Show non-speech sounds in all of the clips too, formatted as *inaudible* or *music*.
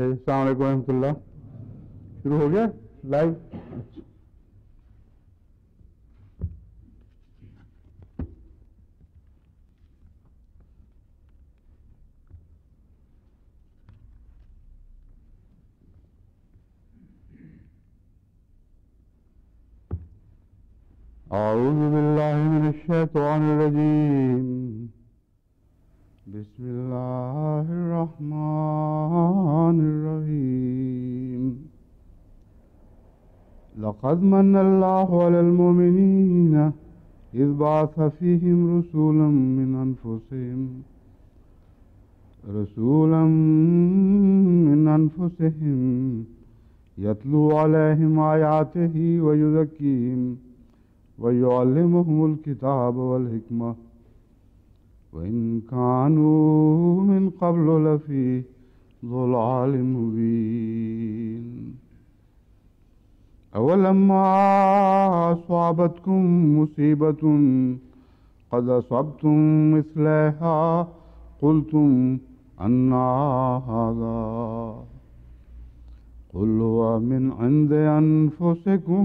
सलामकुल्ला शुरू हो गया लाइव أعوذ بالله من الشيطان الرجيم बिस्मिल्लाहिर्रहमानिर्रहीम لقد من الله على المؤمنين إذ بعث فيهم رسولا من أنفسهم رسولا من أنفسهم يتلو عليهم آياته ويزكيهم ويعلمهم الكتاب والحكمة وإن كانوا من قبل لفي ضلال مبين أولما أصابتكم مصيبة قد أصبتم مثلها قلتم أن هذا قل هو من عند أنفسكم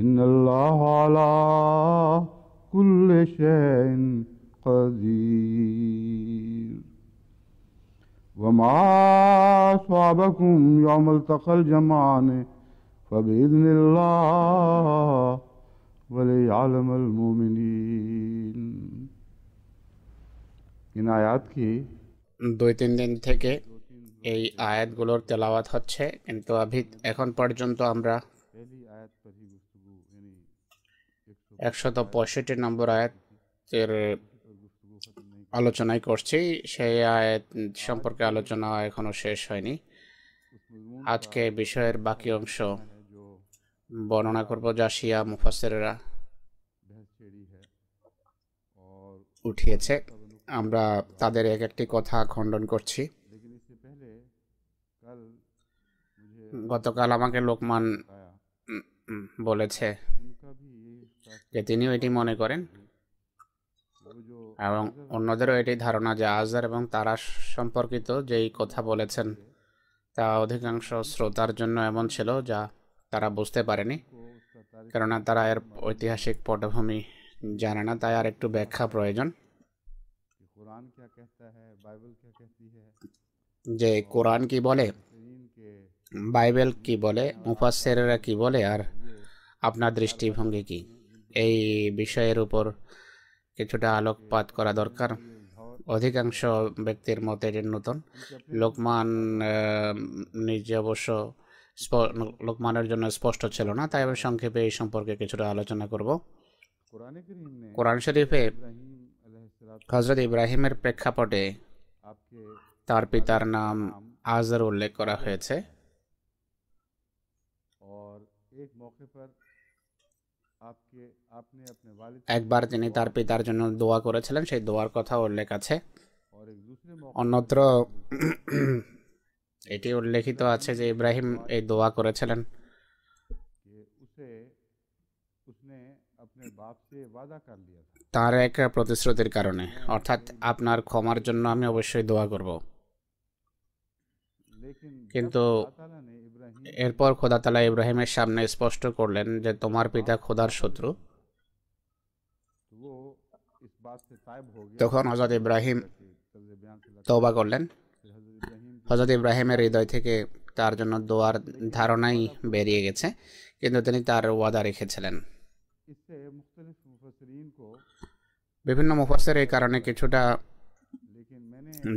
إن الله على كل شيء قدير ومع صعبكم يوم التقى الجمعان فبإذن الله وليعلم المؤمنين إن আয়াত কি দুই তিন দিন থেকে এই আয়াতগুলোর তেলাওয়াত হচ্ছে কিন্তু এখন পর্যন্ত আমরা একশত পঁয়ষট্টি নম্বর আয়াতের আলোচনাই করছি সেই আয়াত সম্পর্কে আলোচনা এখনও শেষ হয়নি আজকে বিষয়ের বাকি অংশ বর্ণনা করব যা শিয়া মুফাসেরা উঠিয়েছে আমরা তাদের এক একটি কথা খণ্ডন করছি গতকাল আমাকে লোকমান বলেছে যে তিনিও এটি মনে করেন এবং অন্যদেরও এটি ধারণা যে আজার এবং তারা সম্পর্কিত যেই কথা বলেছেন তা অধিকাংশ শ্রোতার জন্য এমন ছিল যা তারা বুঝতে পারেনি কেননা তারা এর ঐতিহাসিক পটভূমি জানে না তাই আর একটু ব্যাখ্যা প্রয়োজন যে কোরআন কি বলে বাইবেল কি বলে মুফাসেরা কি বলে আর আপনার দৃষ্টিভঙ্গি কি এই বিষয়ের উপর কিছুটা আলোকপাত করা দরকার অধিকাংশ ব্যক্তির মতে এটি নতুন লোকমান নিজে অবশ্য লোকমানের জন্য স্পষ্ট ছিল না তাই আমি সংক্ষেপে এই সম্পর্কে কিছুটা আলোচনা করব কোরআন শরীফে হজরত ইব্রাহিমের প্রেক্ষাপটে তার পিতার নাম আজর উল্লেখ করা হয়েছে একবার তিনি তার পিতার জন্য দোয়া করেছিলেন সেই দোয়ার কথা উল্লেখ আছে অন্যত্র *clears throat* এটি উল্লেখিত আছে যে ইব্রাহিম এই দোয়া করেছিলেন তার এক প্রতিশ্রুতির কারণে হ্যাঁ, হ্যাঁ, অর্থাৎ হ্যাঁ। আপনার ক্ষমার জন্য আমি অবশ্যই দোয়া করব কিন্তু এরপর খোদাতালা ইব্রাহিমের সামনে স্পষ্ট করলেন যে তোমার পিতা খোদার শত্রু তখন হজরত ইব্রাহিম তবা করলেন হজরত ইব্রাহিমের হৃদয় থেকে তার জন্য দোয়ার ধারণাই বেরিয়ে গেছে কিন্তু তিনি তার ওয়াদা রেখেছিলেন বিভিন্ন মুফাসের এই কারণে কিছুটা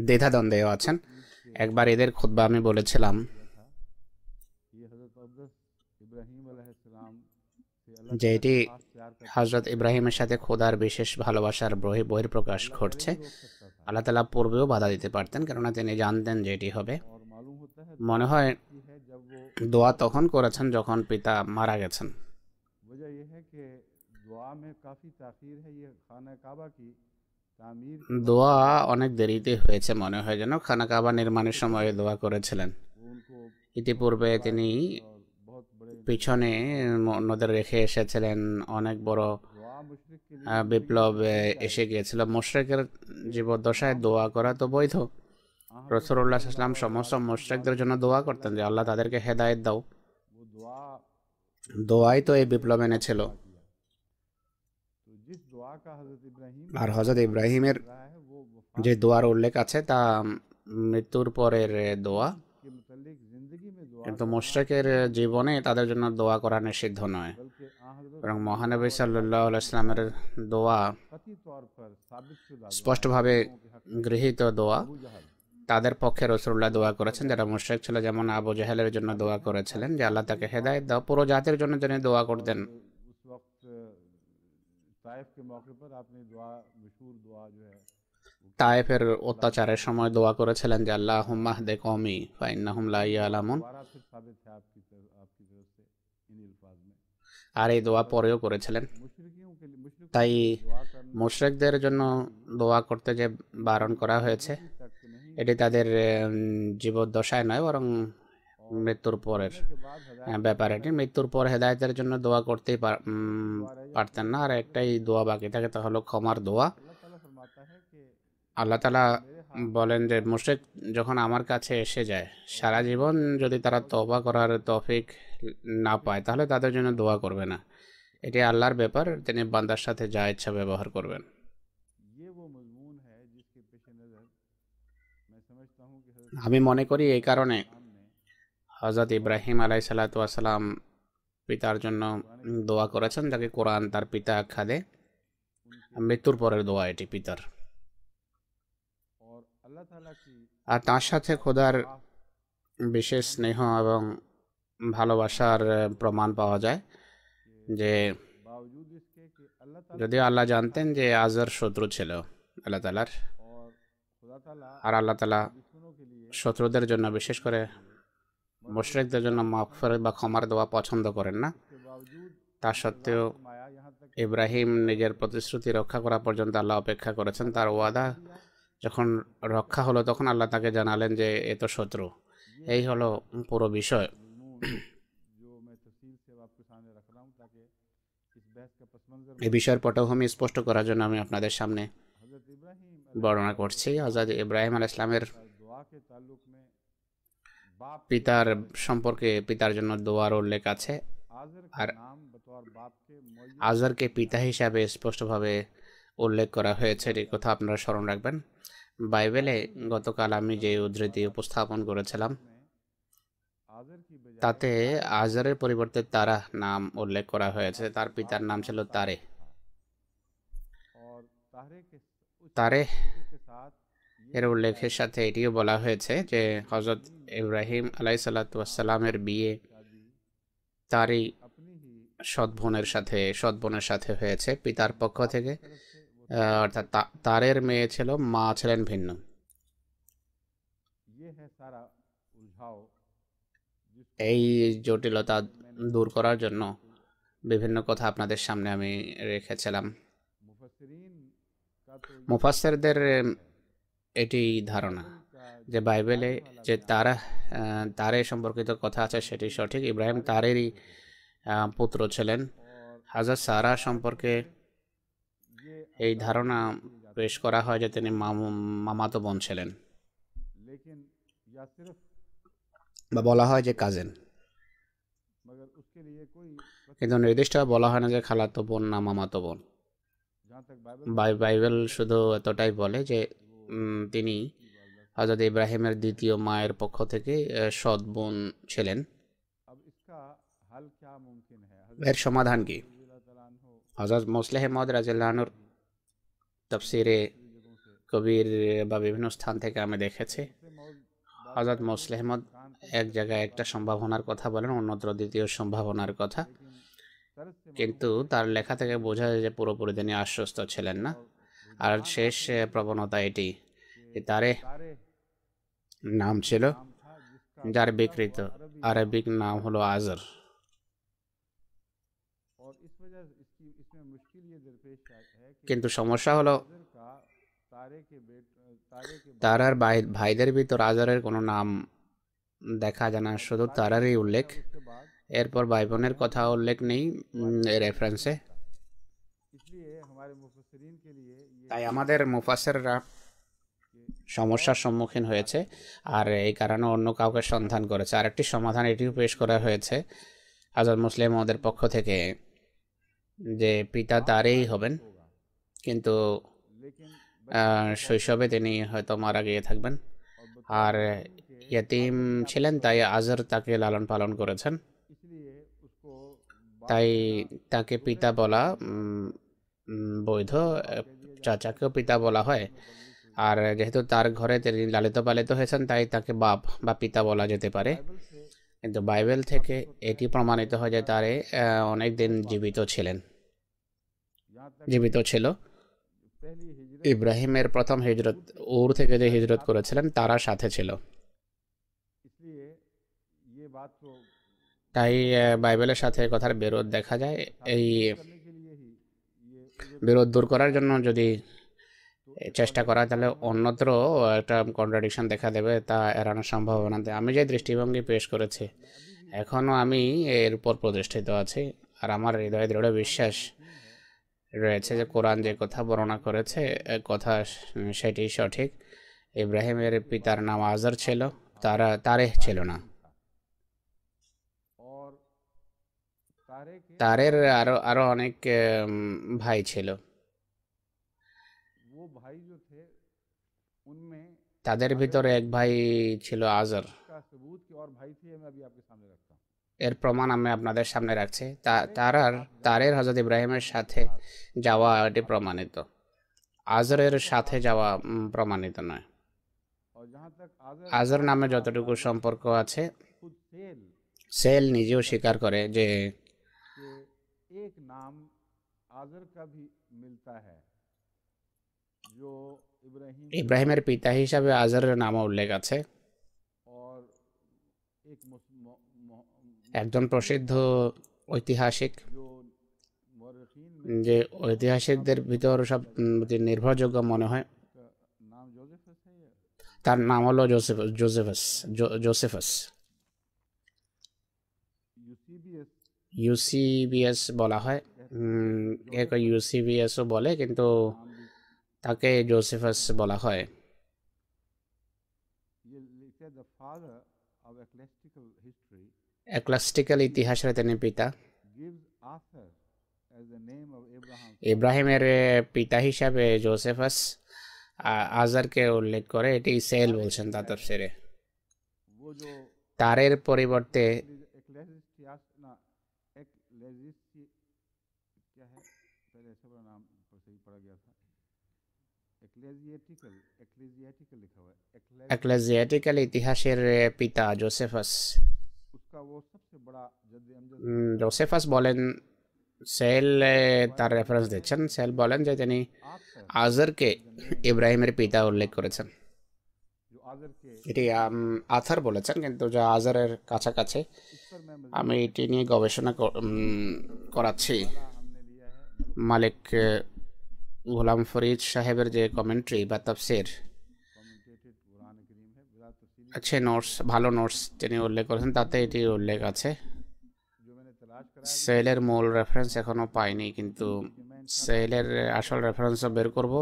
দ্বিধাদ্বন্দ্বেও আছেন একবার এদের খুদ্া আমি বলেছিলাম যে এটি হজরত ইব্রাহিমের সাথে খোদার বিশেষ ভালোবাসার প্রকাশ ঘটছে আল্লাহ তালা পূর্বেও বাধা দিতে পারতেন কেননা তিনি জানতেন যে এটি হবে মনে হয় দোয়া তখন করেছেন যখন পিতা মারা গেছেন দোয়া ইয়ে অনেক দেরিতে হয়েছে মনে হয় যেন খানা কাবা নির্মাণের সময় দোয়া করেছিলেন ইতিপূর্বে তিনি পিছনে নদের রেখে এসেছিলেন অনেক বড় বিপ্লব এসে গিয়েছিল মোশরেকের জীবদ্দশায় দোয়া করা তো বৈধ রসুল্লাহ ইসলাম সমস্ত মোশরেকদের জন্য দোয়া করতেন যে আল্লাহ তাদেরকে হেদায়ত দাও দোয়াই তো এই বিপ্লব এনেছিল আর হজরত ইব্রাহিমের যে দোয়ার উল্লেখ আছে তা মৃত্যুর পরের দোয়া কিন্তু মুশরাকের জীবনে তাদের জন্য দোয়া করা নিষিদ্ধ নয় বরং মহানবী সাল্লাহ ইসলামের দোয়া স্পষ্টভাবে গৃহীত দোয়া তাদের পক্ষে রসুল্লাহ দোয়া করেছেন যারা মুশরেক ছিল যেমন আবু জাহেলের জন্য দোয়া করেছিলেন যে আল্লাহ তাকে হেদায়ত দাও পুরো জাতির জন্য যিনি দোয়া করতেন তাইফ کے موقع پر آپ نے دعا مشہور دعا جو ہے তায়েফের অত্যাচারের সময় দোয়া করেছিলেন যে আল্লাহ হুম্মাহ দে কমি ফাইন্নাহুম ইয়া আলামুন আর এই দোয়া পরেও করেছিলেন তাই মুশরেকদের জন্য দোয়া করতে যে বারণ করা হয়েছে এটি তাদের জীবদ্দশায় নয় বরং মৃত্যুর পরের হ্যাঁ, ব্যাপার এটি মৃত্যুর পর হেদায়তের জন্য দোয়া করতেই পারতেন না আর একটাই দোয়া বাকি থাকে তা হলো ক্ষমার দোয়া আল্লাহ তালা বলেন যে মুশেক যখন আমার কাছে এসে যায় সারা জীবন যদি তারা তবা করার তফিক না পায় তাহলে তাদের জন্য দোয়া করবে না এটি আল্লাহর ব্যাপার তিনি বান্দার সাথে যা ইচ্ছা ব্যবহার করবেন আমি মনে করি এই কারণে হজরত ইব্রাহিম আলাই সালাতাম পিতার জন্য দোয়া করেছেন যাকে কোরআন তার পিতা আখ্যা দেয় মৃত্যুর পরের দোয়া এটি পিতার আর তার সাথে খোদার বিশেষ স্নেহ এবং ভালোবাসার প্রমাণ পাওয়া যায় যে যদিও আল্লাহ জানতেন যে আজর শত্রু ছিল আল্লাহ তালার আর আল্লাহ তালা শত্রুদের জন্য বিশেষ করে মুশরেকদের জন্য মাফরে বা ক্ষমার দেওয়া পছন্দ করেন না তা সত্ত্বেও ইব্রাহিম নিজের প্রতিশ্রুতি রক্ষা করা পর্যন্ত আল্লাহ অপেক্ষা করেছেন তার ওয়াদা যখন রক্ষা হলো তখন আল্লাহ তাকে জানালেন যে এ তো শত্রু এই হলো পুরো বিষয় এই বিষয়ের পটভূমি স্পষ্ট করার জন্য আমি আপনাদের সামনে বর্ণনা করছি আজাদ ইব্রাহিম আল ইসলামের পিতার সম্পর্কে পিতার জন্য দোয়ার উল্লেখ আছে আর আজারকে পিতা হিসাবে স্পষ্টভাবে উল্লেখ করা হয়েছে এটি কথা আপনারা স্মরণ রাখবেন বাইবেলে গতকাল আমি যে উদ্ধৃতি উপস্থাপন করেছিলাম তাতে আজারের পরিবর্তে তারা নাম উল্লেখ করা হয়েছে তার পিতার নাম ছিল তারে তারে এর উল্লেখের সাথে এটিও বলা হয়েছে যে হজরত ইব্রাহিম আলাই সালাতামের বিয়ে তারই সৎ বোনের সাথে সৎ বোনের সাথে হয়েছে পিতার পক্ষ থেকে অর্থাৎ তারের মেয়ে ছিল মা ছিলেন ভিন্ন ইয়ে হ্যাঁ, এই জটিলতা দূর করার জন্য বিভিন্ন কথা আপনাদের সামনে আমি রেখেছিলাম মুফাসেরদের ইয়ে হ্যাঁ, এটি ধারণা ইয়ে যে বাইবেলে যে তারা তারে সম্পর্কিত কথা আছে সেটি সঠিক ইব্রাহিম তারেরই পুত্র ছিলেন হাজার সারা সম্পর্কে এই ধারণা পেশ করা হয় যে তিনি মামাতো বোন ছিলেন বা বলা হয় যে কাজেন কিন্তু নির্দিষ্ট বলা হয় না যে খালাতো বোন না মামাতো বোন বাইবেল শুধু এতটাই বলে যে তিনি হজরত ইব্রাহিমের দ্বিতীয় মায়ের পক্ষ থেকে সৎ বোন ছিলেন এর সমাধান কি হজরত মুসলেহ মদ রাজিল্লাহনুর তফসিরে কবির বা বিভিন্ন স্থান থেকে আমি দেখেছি হজরত মোসলেহমদ এক জায়গায় একটা সম্ভাবনার কথা বলেন অন্যত্র দ্বিতীয় সম্ভাবনার কথা কিন্তু তার লেখা থেকে বোঝা যায় যে পুরোপুরি তিনি আশ্বস্ত ছিলেন না আর শেষ প্রবণতা এটি তারে নাম ছিল যার বিকৃত আরবিক নাম হলো আজর কিন্তু সমস্যা হলো তারার ভাইদের ভিতর আজারের কোনো নাম দেখা যায় না শুধু তারারই উল্লেখ এরপর ভাই বোনের কথা উল্লেখ নেই রেফারেন্সে তাই আমাদের মুফাসেররা সমস্যার সম্মুখীন হয়েছে আর এই কারণে অন্য কাউকে সন্ধান করেছে আর একটি সমাধান এটিও পেশ করা হয়েছে আজাদ মুসলিম ওদের পক্ষ থেকে যে পিতা তারেই হবেন কিন্তু শৈশবে তিনি হয়তো মারা গিয়ে থাকবেন আর ইয়তিম ছিলেন তাই আজর তাকে লালন পালন করেছেন তাই তাকে পিতা বলা বৈধ চাচাকেও পিতা বলা হয় আর যেহেতু তার ঘরে তিনি লালিত পালিত হয়েছেন তাই তাকে বাপ বা পিতা বলা যেতে পারে কিন্তু বাইবেল থেকে এটি প্রমাণিত হয় যে তারে অনেক দিন জীবিত ছিলেন জীবিত ছিল ইব্রাহিমের প্রথম হিজরত ওর থেকে যে হিজরত করেছিলেন তারা সাথে ছিল তাই বাইবেলের সাথে কথার বিরোধ দেখা যায় এই বিরোধ দূর করার জন্য যদি চেষ্টা করা তাহলে অন্যত্র একটা কন্ট্রাডিকশন দেখা দেবে তা এড়ানোর সম্ভাবনাতে আমি যে দৃষ্টিভঙ্গি পেশ করেছি এখনও আমি এর উপর প্রতিষ্ঠিত আছি আর আমার হৃদয়ে দৃঢ় বিশ্বাস রয়েছে যে কোরআন যে কথা বর্ণনা করেছে কথা সেটি সঠিক ইব্রাহিমের পিতার নাম আজর ছিল তারা তারেহ ছিল না তারের আরো আরো অনেক ভাই ছিল তাদের ভিতরে এক ভাই ছিল আজর এর প্রমাণ আমি আপনাদের সামনে রাখছি তা তারার তারের হজরত ইব্রাহিমের সাথে যাওয়া এটি প্রমাণিত আজরের সাথে যাওয়া প্রমাণিত নয় আজর নামে যতটুকু সম্পর্ক আছে সেল নিজেও স্বীকার করে যে এক নাম আজর মিলতা ইব্রাহিমের পিতা হিসাবে আজরের নাম উল্লেখ আছে একজন প্রসিদ্ধ ঐতিহাসিক যে ঐতিহাসিকদের ভিতর সব নির্ভরযোগ্য মনে হয় তার নাম হলো জোসেফ জোসেফাস জোসেফাস ইউসিবিএস বলা হয় একে ইউসিবিএসও বলে কিন্তু তাকে জোসেফাস বলা হয় the father of ecclesiastical এক্লাস্টিক্যাল ইতিহাসের তিনি পিতা ইব্রাহিমের পিতা হিসাবে জোসেফাস আজারকে উল্লেখ করে এটি সেল বলছেন তার সেরে তারের পরিবর্তে ইতিহাসের পিতা জোসেফাস জোসেফাস বলেন সেল তার রেফারেন্স দিচ্ছেন সেল বলেন যে তিনি আজরকে ইব্রাহিমের পিতা উল্লেখ করেছেন এটি আথার বলেছেন কিন্তু যা আজারের কাছাকাছি আমি এটি নিয়ে গবেষণা করাচ্ছি মালিক গোলাম ফরিদ সাহেবের যে কমেন্ট্রি বা তাফসির अच्छे নোটস ভালো নোটস তিনি উল্লেখ করেছেন তাতে এটি উল্লেখ আছে সেলের মূল রেফারেন্স এখনও পাইনি কিন্তু সেলের আসল রেফারেন্সও বের করব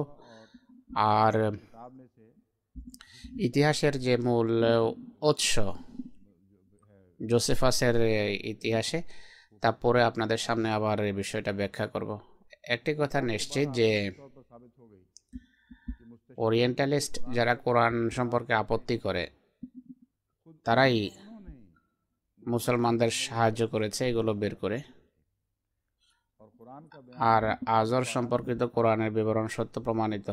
আর ইতিহাসের যে মূল উৎস জোসেফাসের ইতিহাসে তারপরে আপনাদের সামনে আবার এই বিষয়টা ব্যাখ্যা করব একটি কথা নিশ্চিত যে ওরিয়েন্টালিস্ট যারা কোরআন সম্পর্কে আপত্তি করে তারাই মুসলমানদের সাহায্য করেছে এগুলো বের করে আর আজর সম্পর্কিত কোরআনের বিবরণ সত্য প্রমাণিত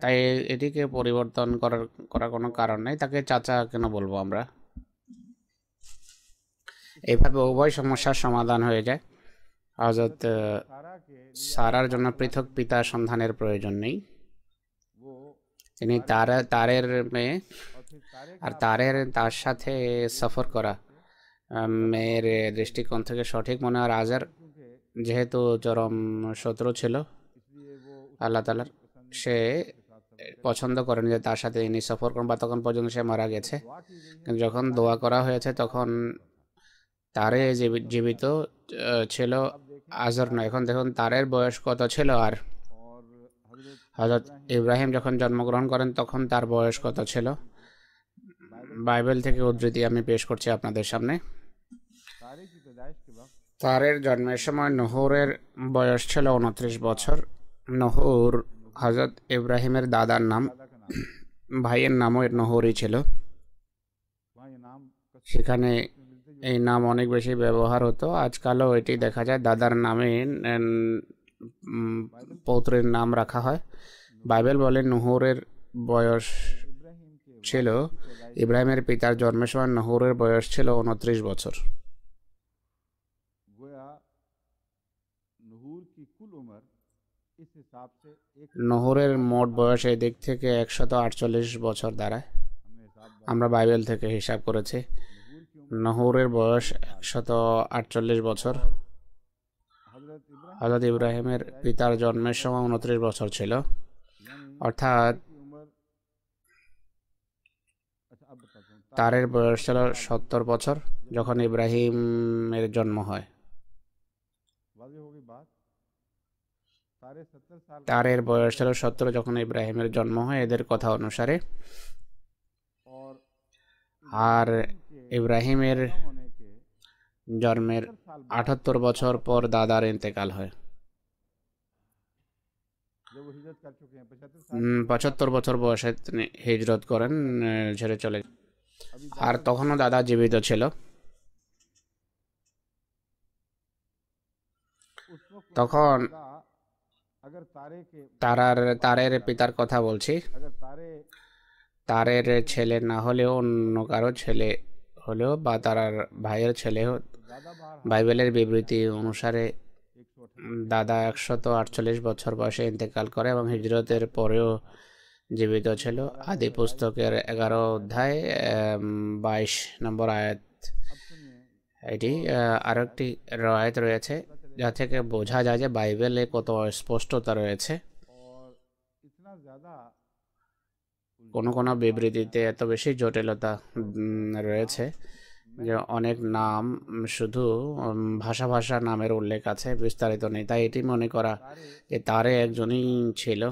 তাই এটিকে পরিবর্তন করার করার কোনো কারণ নেই তাকে চাচা কেন বলবো আমরা এইভাবে উভয় সমস্যার সমাধান হয়ে যায় হজরত সারার জন্য পৃথক পিতা সন্ধানের প্রয়োজন নেই তিনি তারা তারের মেয়ে আর তারের তার সাথে সফর করা মেয়ের দৃষ্টিকোণ থেকে সঠিক মনে হয় আজার যেহেতু চরম শত্রু ছিল আল্লাহ তালার সে পছন্দ করেন যে তার সাথে ইনি সফর করেন বা তখন পর্যন্ত সে মারা গেছে যখন দোয়া করা হয়েছে তখন তারে জীবিত ছিল আজর নয় এখন দেখুন তারের বয়স কত ছিল আর হজরত ইব্রাহিম যখন জন্মগ্রহণ করেন তখন তার বয়স কত ছিল বাইবেল থেকে উদ্ধৃতি আমি পেশ করছি আপনাদের সামনে তারের জন্মের সময় নহরের বয়স ছিল উনত্রিশ বছর নহর হজরত ইব্রাহিমের দাদার নাম ভাইয়ের নামও নহরই ছিল সেখানে এই নাম অনেক বেশি ব্যবহার হতো আজকালও এটি দেখা যায় দাদার নামে পৌত্রের নাম রাখা হয় বাইবেল বলে নহরের বয়স ছিল ইব্রাহিমের পিতার জন্মের সময় নহরের বয়স ছিল উনত্রিশ বছর নহরের মোট বয়স এই দিক থেকে একশত আটচল্লিশ বছর দাঁড়ায় আমরা বাইবেল থেকে হিসাব করেছি নহরের বয়স একশত আটচল্লিশ বছর হজরত ইব্রাহিমের পিতার জন্মের সময় উনত্রিশ বছর ছিল অর্থাৎ তারের বয়স ছিল সত্তর বছর যখন ইব্রাহিমের জন্ম হয় তারের বয়স ছিল সত্তর যখন ইব্রাহিমের জন্ম হয় এদের কথা অনুসারে আর ইব্রাহিমের জন্মের আঠাত্তর বছর পর দাদার ইন্তেকাল হয় পঁচাত্তর বছর বয়সে তিনি হিজরত করেন ছেড়ে চলে আর তখনও দাদা জীবিত ছিল তখন তারার তারের পিতার কথা বলছি তারের ছেলে না হলেও অন্য কারো ছেলে হলেও বা তারার ভাইয়ের ছেলে বাইবেলের বিবৃতি অনুসারে দাদা একশত আটচল্লিশ বছর বয়সে ইন্তেকাল করে এবং হিজরতের পরেও জীবিত ছিল আদি পুস্তকের এগারো অধ্যায় বাইশ নম্বর আয়াত এটি আরও একটি রয়াত রয়েছে যা থেকে বোঝা যায় যে বাইবেলে কত স্পষ্টতা রয়েছে কোনো কোনো বিবৃতিতে এত বেশি জটিলতা রয়েছে যে অনেক নাম শুধু ভাষা ভাষা নামের উল্লেখ আছে বিস্তারিত নেই তাই এটি মনে করা যে তারে একজনই ছিল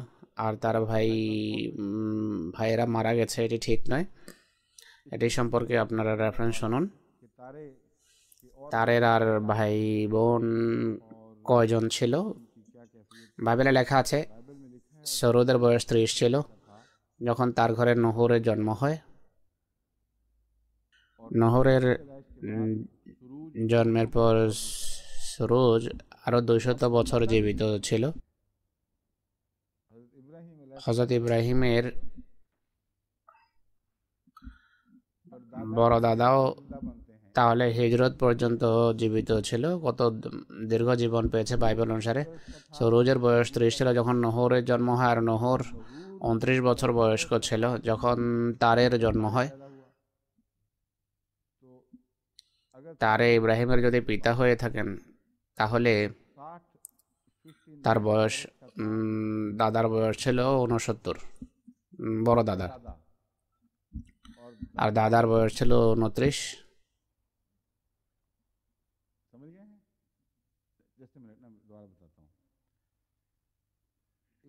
আর তার ভাই হ্যাঁ, হ্যাঁ, হ্যাঁ। ভাইয়েরা মারা গেছে এটি ঠিক নয় এটি সম্পর্কে আপনারা রেফারেন্স শুনুন তারের আর ভাই বোন কয়জন ছিল বাইবেলে লেখা আছে সৌরদের বয়স ত্রিশ ছিল যখন তার ঘরে নহরের জন্ম হয় নহরের জন্মের পর সরোজ আরও দুইশত বছর জীবিত ছিল হজরত ইব্রাহিমের বড় দাদাও তাহলে হিজরত পর্যন্ত জীবিত ছিল কত দীর্ঘ জীবন পেয়েছে বাইবেল অনুসারে রোজের বয়স ত্রিশ ছিল যখন নহরের জন্ম হয় আর নহর উনত্রিশ বছর বয়স্ক ছিল যখন তারের জন্ম হয় তারে ইব্রাহিমের যদি পিতা হয়ে থাকেন তাহলে তার বয়স দাদার বয়স ছিল উনসত্তর বড় দাদার আর দাদার বয়স ছিল উনত্রিশ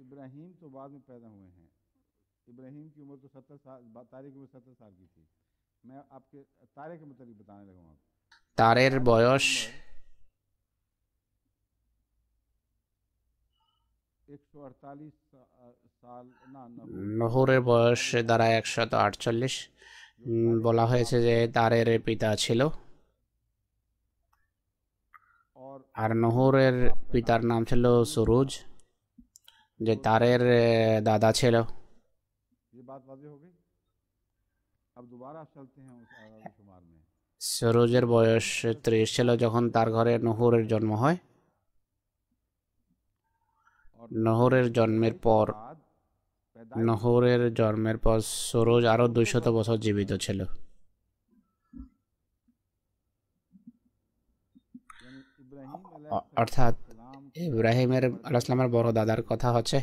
इब्राहिम तो बाद में पैदा हुए हैं इब्राहिम की उम्र तो सत्तर साल तारे की उम्र सत्तर साल की थी मैं आपके तारे के मुताबिक बताने लगा हूँ तारे बयस নহরের বয়স দ্বারা একশত আটচল্লিশ বলা হয়েছে যে তারের পিতা ছিল আর নহরের পিতার নাম ছিল সুরুজ যে তারের দাদা ছিল হ্যাঁ সুরুজের বয়স ত্রিশ ছিল যখন তার ঘরে নহরের জন্ম হয় নহরের জন্মের পর নহরের জন্মের পর সরোজ আরও দুইশত বছর জীবিত ছিল অর্থাৎ ইব্রাহিমের আলাহামের বড় দাদার কথা হচ্ছে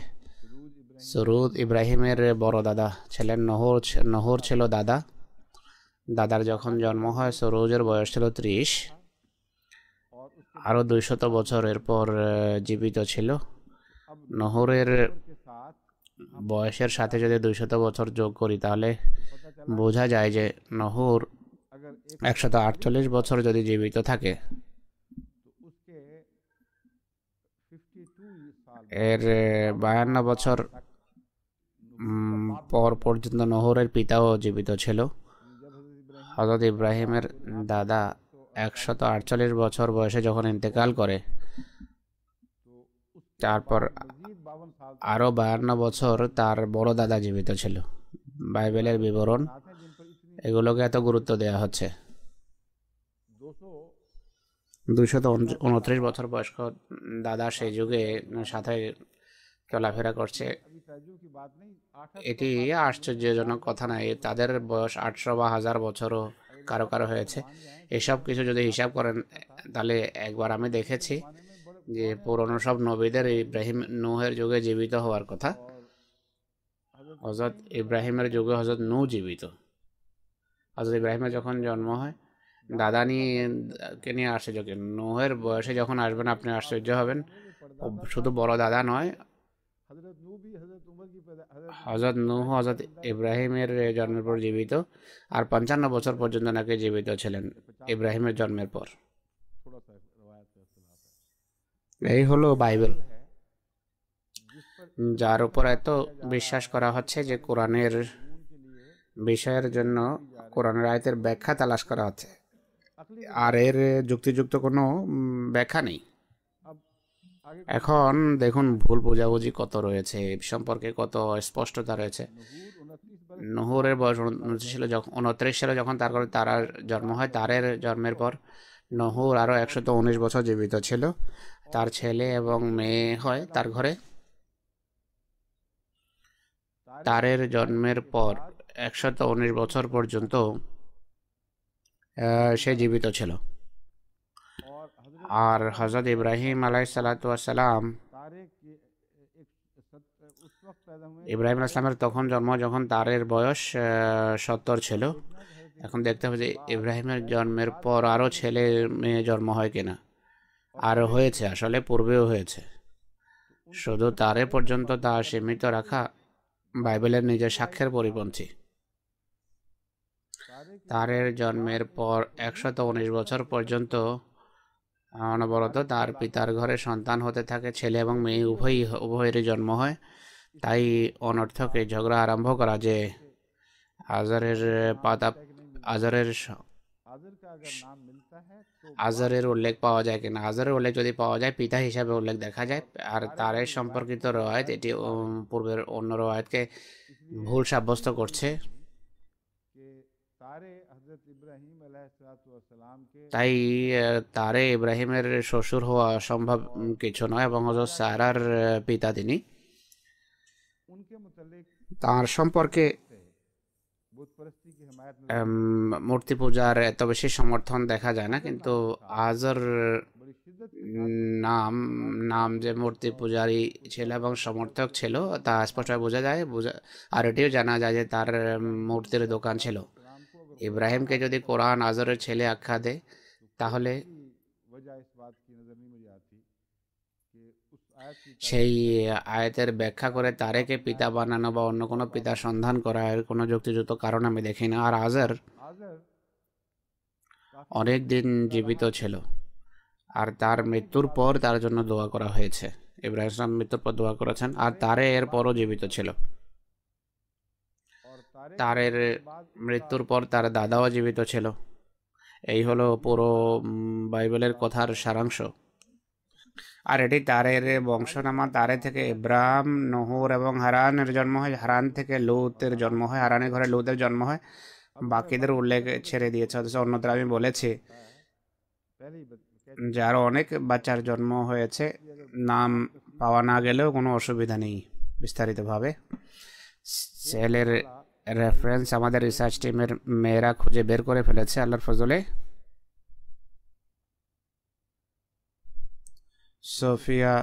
সরুদ ইব্রাহিমের বড় দাদা ছিলেন নহর নহর ছিল দাদা দাদার যখন জন্ম হয় সরোজের বয়স ছিল ত্রিশ আরও দুইশত বছরের পর জীবিত ছিল নহরের বয়সের সাথে যদি দুইশত বছর যোগ করি তাহলে বোঝা যায় যে নহর একশত আটচল্লিশ বছর যদি জীবিত থাকে এর বায়ান্ন বছর পর পর্যন্ত নহরের পিতাও জীবিত ছিল হজরত ইব্রাহিমের দাদা একশত আটচল্লিশ বছর বয়সে যখন ইন্তেকাল করে তারপর আরও বায়ান্ন বছর তার বড় দাদা জীবিত ছিল বাইবেলের বিবরণ এগুলোকে এত গুরুত্ব দেওয়া হচ্ছে দুশত উনত্রিশ বছর বয়স্ক দাদা সেই যুগে সাথে চলাফেরা করছে এটি আশ্চর্যজনক কথা নাই তাদের বয়স আটশো বা হাজার বছরও কারো কারো হয়েছে এসব কিছু যদি হিসাব করেন তাহলে একবার আমি দেখেছি যে পুরনো সব নবীদের ইব্রাহিম নুহের যুগে জীবিত হওয়ার কথা হজরত ইব্রাহিমের যুগে হজরত নু জীবিত হজরত ইব্রাহিমের যখন জন্ম হয় দাদা নিয়ে কে নিয়ে আশ্চর্য নুহের বয়সে যখন আসবেন আপনি আশ্চর্য হবেন শুধু বড় দাদা নয় হজরত নূহ হজরত ইব্রাহিমের জন্মের পর জীবিত আর পঞ্চান্ন বছর পর্যন্ত নাকি জীবিত ছিলেন ইব্রাহিমের জন্মের পর এই হলো বাইবেল হ্যাঁ। যার উপর এত বিশ্বাস করা হচ্ছে যে কোরআনের বিষয়ের জন্য কোরআনের আয়তের ব্যাখ্যা তালাশ করা হচ্ছে আর এর যুক্তিযুক্ত কোনো ব্যাখ্যা নেই এখন দেখুন ভুল বোঝাবুঝি কত রয়েছে সম্পর্কে কত স্পষ্টতা রয়েছে নহরের বয়স উনত্রিশ ছিল যখন উনত্রিশ সালে যখন তার তারার জন্ম হয় তারের জন্মের পর নহর আরও একশত উনিশ বছর জীবিত ছিল তার ছেলে এবং মেয়ে হয় তার ঘরে তারের জন্মের পর একশত উনিশ বছর পর্যন্ত সে জীবিত ছিল আর হজরত ইব্রাহিম আলাই সালাতাম ইব্রাহিম আসলামের তখন জন্ম যখন তারের বয়স সত্তর ছিল এখন দেখতে হবে যে ইব্রাহিমের জন্মের পর আরও ছেলে মেয়ে জন্ম হয় কিনা আর হয়েছে আসলে পূর্বেও হয়েছে শুধু তারে পর্যন্ত তা সীমিত রাখা বাইবেলের নিজের সাক্ষ্যের পরিপন্থী তারের জন্মের পর একশত উনিশ বছর পর্যন্ত অনবরত তার পিতার ঘরে সন্তান হতে থাকে ছেলে এবং মেয়ে উভয়ই উভয়েরই জন্ম হয় তাই অনর্থকে ঝগড়া আরম্ভ করা যে আজারের পাতা আজারের আজারের উল্লেখ পাওয়া যায় কিনা আজারের উল্লেখ যদি পাওয়া যায় পিতা হিসাবে উল্লেখ দেখা যায় আর তারের সম্পর্কিত রয়েত এটি পূর্বের অন্য রয়েতকে ভুল সাব্যস্ত করছে তাই তারে ইব্রাহিমের শ্বশুর হওয়া সম্ভব কিছু নয় এবং হজরত সারার পিতা তিনি তার সম্পর্কে মূর্তি পূজার এত বেশি সমর্থন দেখা যায় না কিন্তু আজর নাম নাম যে মূর্তি পূজারী ছিল এবং সমর্থক ছিল তা স্পষ্ট বোঝা যায় আর এটিও জানা যায় যে তার মূর্তির দোকান ছিল ইব্রাহিমকে যদি কোরআন আজরের ছেলে আখ্যা দেয় তাহলে সেই আয়াতের ব্যাখ্যা করে তারেকে পিতা বানানো বা অন্য কোনো পিতা সন্ধান করা এর কোনো যুক্তিযুক্ত কারণ আমি দেখি না আর আজার অনেক দিন জীবিত ছিল আর তার মৃত্যুর পর তার জন্য দোয়া করা হয়েছে ইব্রাহিম ইসলাম মৃত্যুর পর দোয়া করেছেন আর তারে এর পরও জীবিত ছিল তারের মৃত্যুর পর তার দাদাও জীবিত ছিল এই হলো পুরো বাইবেলের কথার সারাংশ আর এটি তারের বংশনামা তারে থেকে ইব্রাহাম নহর এবং হারানের জন্ম হয় হারান থেকে লুতের জন্ম হয় হারানের ঘরে লুতের জন্ম হয় বাকিদের উল্লেখ ছেড়ে দিয়েছে অথচ অন্যদের আমি বলেছি যার অনেক বাচ্চার জন্ম হয়েছে নাম পাওয়া না গেলেও কোনো অসুবিধা নেই বিস্তারিতভাবে সেলের রেফারেন্স আমাদের রিসার্চ টিমের মেয়েরা খুঁজে বের করে ফেলেছে আল্লাহর ফজলে সোফিয়া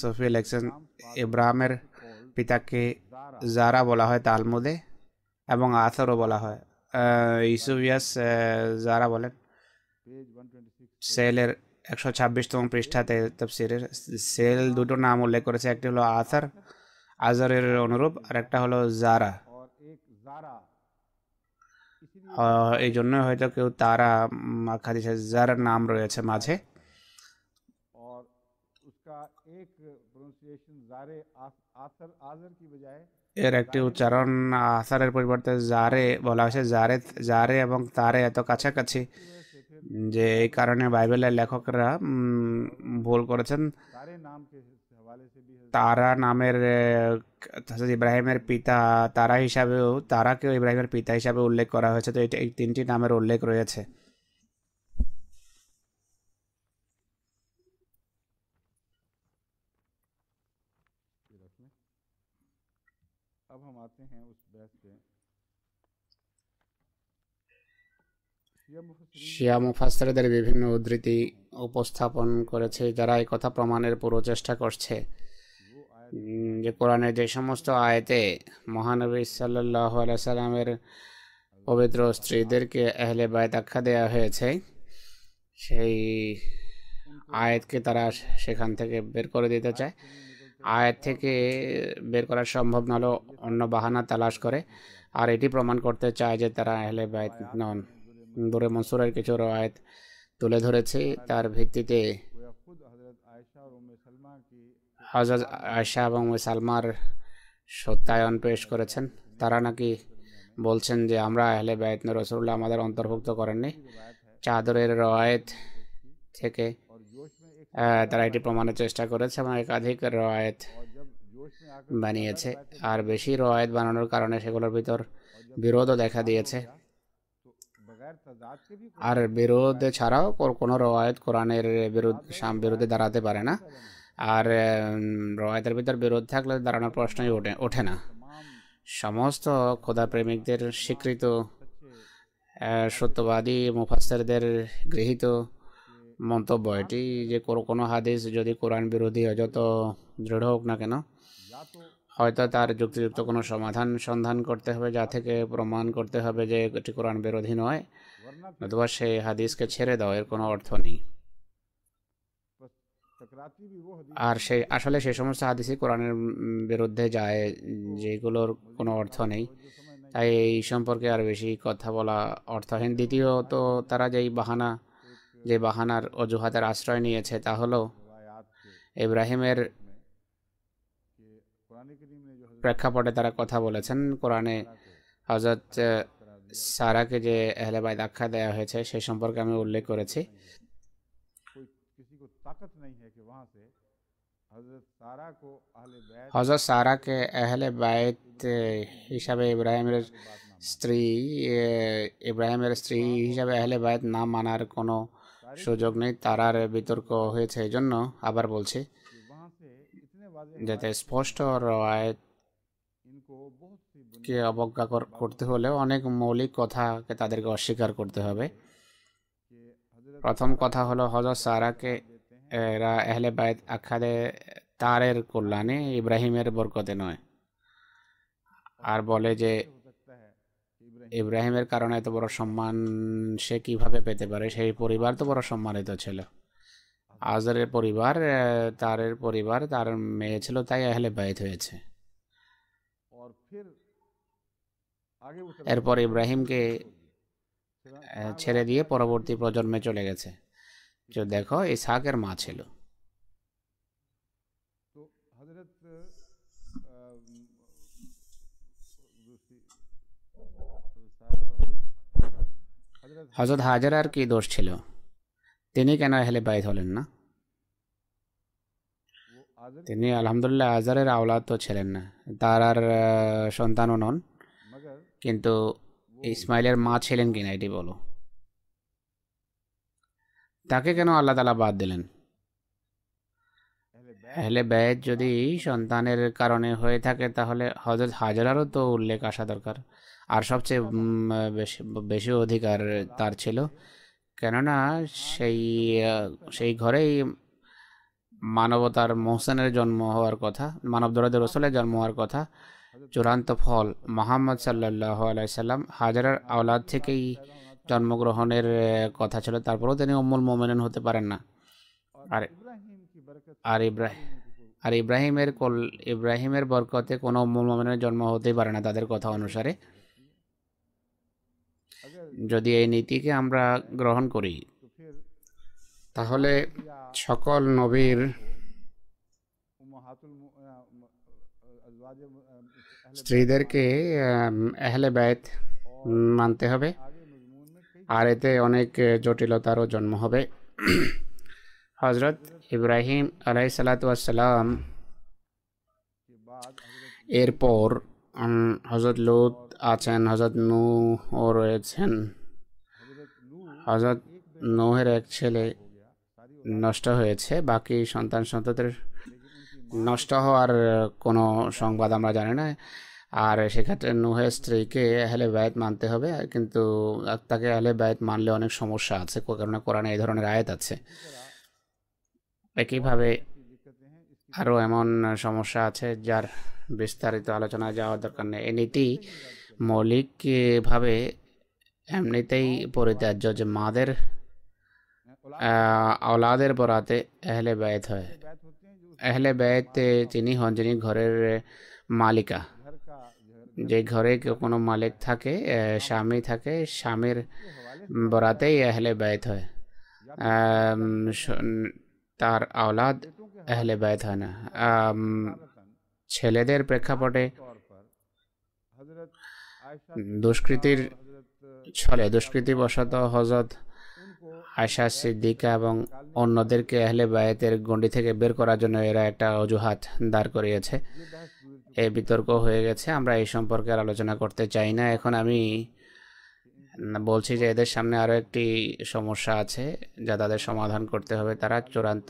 সোফিয়া লেখছেন ইব্রাহামের পিতাকে জারা বলা হয় তালমুদে এবং আথরও বলা হয় ইসুভিয়াস জারা বলেন সেলের একশো ছাব্বিশতম পৃষ্ঠাতে তফসিরের সেল দুটো নাম উল্লেখ করেছে একটি হলো আথার আজারের অনুরূপ আর একটা হলো জারা এই জন্য হয়তো কেউ তারা খাদিসের যার নাম রয়েছে মাঝে এর একটি উচ্চারণ আসারের পরিবর্তে জারে বলা হয়েছে জারে জারে এবং তারে এত কাছাকাছি যে এই কারণে বাইবেলের লেখকরা ভুল করেছেন তারা নামের ইব্রাহিমের পিতা তারা হিসাবেও তারাকেও ইব্রাহিমের পিতা হিসাবে উল্লেখ করা হয়েছে তো এটা এই তিনটি নামের উল্লেখ রয়েছে শিয়া মুফাসসিরদের বিভিন্ন উদ্ধৃতি উপস্থাপন করেছে যারা এই কথা প্রমাণের পুরো চেষ্টা করছে যে কোরআনের যে সমস্ত আয়তে মহানবী সাল্লাহ সাল্লামের পবিত্র স্ত্রীদেরকে এহলে বায়ত আখ্যা দেওয়া হয়েছে সেই আয়াতকে তারা সেখান থেকে বের করে দিতে চায় আয়াত থেকে বের করা সম্ভব নাহলেও অন্য বাহানা তালাশ করে আর এটি প্রমাণ করতে চায় যে তারা এহলে বায়ত নন দূরে মনসুরের কিছু রায়ত তুলে ধরেছি তার ভিত্তিতে হজরত আয়সা এবং সালমার সত্যায়ন পেশ করেছেন তারা নাকি বলছেন যে আমরা আহলে বায়ত রসুল্লাহ আমাদের অন্তর্ভুক্ত করেননি চাদরের রয়েত থেকে তারা এটি প্রমাণের চেষ্টা করেছে এবং একাধিক রয়েত বানিয়েছে আর বেশি রয়েত বানানোর কারণে সেগুলোর ভিতর বিরোধও দেখা দিয়েছে আর বিরোধ ছাড়াও কোনো রওয়ায়ত কোরআনের বিরুদ্ধে বিরোধে দাঁড়াতে পারে না আর রওয়ায়তের ভিতর বিরোধ থাকলে দাঁড়ানোর প্রশ্নই ওঠে ওঠে না সমস্ত খোদা প্রেমিকদের স্বীকৃত সত্যবাদী মুফাসেরদের গৃহীত মন্তব্য এটি যে কোনো হাদিস যদি কোরআন বিরোধী হয় যত দৃঢ় হোক না কেন হয়তো তার যুক্তিযুক্ত কোনো সমাধান সন্ধান করতে হবে যা থেকে প্রমাণ করতে হবে যে এটি কোরআন বিরোধী নয় অথবা সে হাদিসকে ছেড়ে দাও এর কোনো অর্থ নেই আর সে আসলে সে সমস্ত হাদিসই কোরআনের বিরুদ্ধে যায় যেগুলোর কোনো অর্থ নেই তাই এই সম্পর্কে আর বেশি কথা বলা অর্থহীন দ্বিতীয়ত তারা যেই বাহানা যে বাহানার অজুহাতের আশ্রয় নিয়েছে তা হলো ইব্রাহিমের প্রেক্ষাপটে তারা কথা বলেছেন কোরআনে হজরত সারাকে যে এহলেবায় আখ্যা দেওয়া হয়েছে সে সম্পর্কে আমি উল্লেখ করেছি হজরত সারাকে আহলে বায়েত হিসাবে ইব্রাহিমের স্ত্রী ইব্রাহিমের স্ত্রী হিসাবে আহলে বায়েত না মানার কোনো সুযোগ নেই তারার বিতর্ক হয়েছে এই জন্য আবার বলছি যাতে স্পষ্ট রায় তাদেরকে অবজ্ঞা করতে হলে অনেক মৌলিক কথাকে তাদেরকে অস্বীকার করতে হবে প্রথম কথা হলো হজরত সারাকে এরা এহলে বায়ত আখ্যাদে তারের কল্যাণে ইব্রাহিমের বরকতে নয় আর বলে যে ইব্রাহিমের কারণে এত বড় সম্মান সে কিভাবে পেতে পারে সেই পরিবার তো বড় সম্মানিত ছিল আজরের পরিবার তারের পরিবার তার মেয়ে ছিল তাই আহলে ব্যয়ত হয়েছে এরপর ইব্রাহিমকে ছেড়ে দিয়ে পরবর্তী প্রজন্মে চলে গেছে যে দেখো ইসহাকের মা ছিল হজরত হাজারার কি দোষ ছিল তিনি কেন হেলে বাইত হলেন না তিনি আলহামদুলিল্লাহ আজারের আওলাদ তো ছিলেন না তার আর সন্তানও নন কিন্তু ইসমাইলের মা ছিলেন কিনা এটি বলো তাকে কেন আল্লাহ তালা বাদ দিলেন হলে ব্যয়ের যদি সন্তানের কারণে হয়ে থাকে তাহলে হজরত হাজারারও তো উল্লেখ আসা দরকার আর সবচেয়ে বেশি বেশি অধিকার তার ছিল কেননা সেই সেই ঘরেই মানবতার মোহসেনের জন্ম হওয়ার কথা মানব দরাদের রসলের জন্ম হওয়ার কথা চূড়ান্ত ফল মোহাম্মদ সাল্লাহ আলাইসাল্লাম হাজার আওলাদ থেকেই জন্মগ্রহণের কথা ছিল তারপরেও তিনি অমুল মোমেনন হতে পারেন না আর আর ইব্রাহিম আর ইব্রাহিমের কল ইব্রাহিমের বরকতে কোনো অমুল মোমেনের জন্ম হতেই পারে না তাদের কথা অনুসারে যদি এই নীতিকে আমরা গ্রহণ করি তাহলে সকল নবীর স্ত্রীদেরকে এহলে ব্যয় মানতে হবে আর এতে অনেক জটিলতারও জন্ম হবে হজরত ইব্রাহিম আলাই সালাতাম এরপর হজরত লুত আছেন হজরত ও রয়েছেন হজরত নূহের এক ছেলে নষ্ট হয়েছে বাকি সন্তান সন্ততের নষ্ট হওয়ার কোনো সংবাদ আমরা জানি না আর সেক্ষেত্রে নুহের স্ত্রীকে আহলে ব্যয়েত মানতে হবে কিন্তু তাকে হলে ব্যয়েত মানলে অনেক সমস্যা আছে কারণে কোরআনে এই ধরনের আয়াত আছে একইভাবে আরও এমন সমস্যা আছে যার বিস্তারিত আলোচনায় যাওয়ার দরকার নেই এই নীতি মৌলিকভাবে এমনিতেই পরিত্যাজ্য যে মাদের আওলাদের বরাতে এহলে ব্যয়ত হয় এহলে বেত তিনি হন যিনি ঘরের মালিকা যে ঘরে কোনো মালিক থাকে স্বামী থাকে স্বামীর বরাতেই এহলে বেত হয় তার আওলাদ এহলে ব্যয়ত হয় না ছেলেদের প্রেক্ষাপটে দুষ্কৃতির ছলে দুষ্কৃতিবশত হজরত আশা সিদ্দিকা এবং অন্যদেরকে আহলে বায়াতের গণ্ডি থেকে বের করার জন্য এরা একটা অজুহাত দাঁড় করিয়েছে এ বিতর্ক হয়ে গেছে আমরা এই সম্পর্কে আর আলোচনা করতে চাই না এখন আমি বলছি যে এদের সামনে আরও একটি সমস্যা আছে যা তাদের সমাধান করতে হবে তারা চূড়ান্ত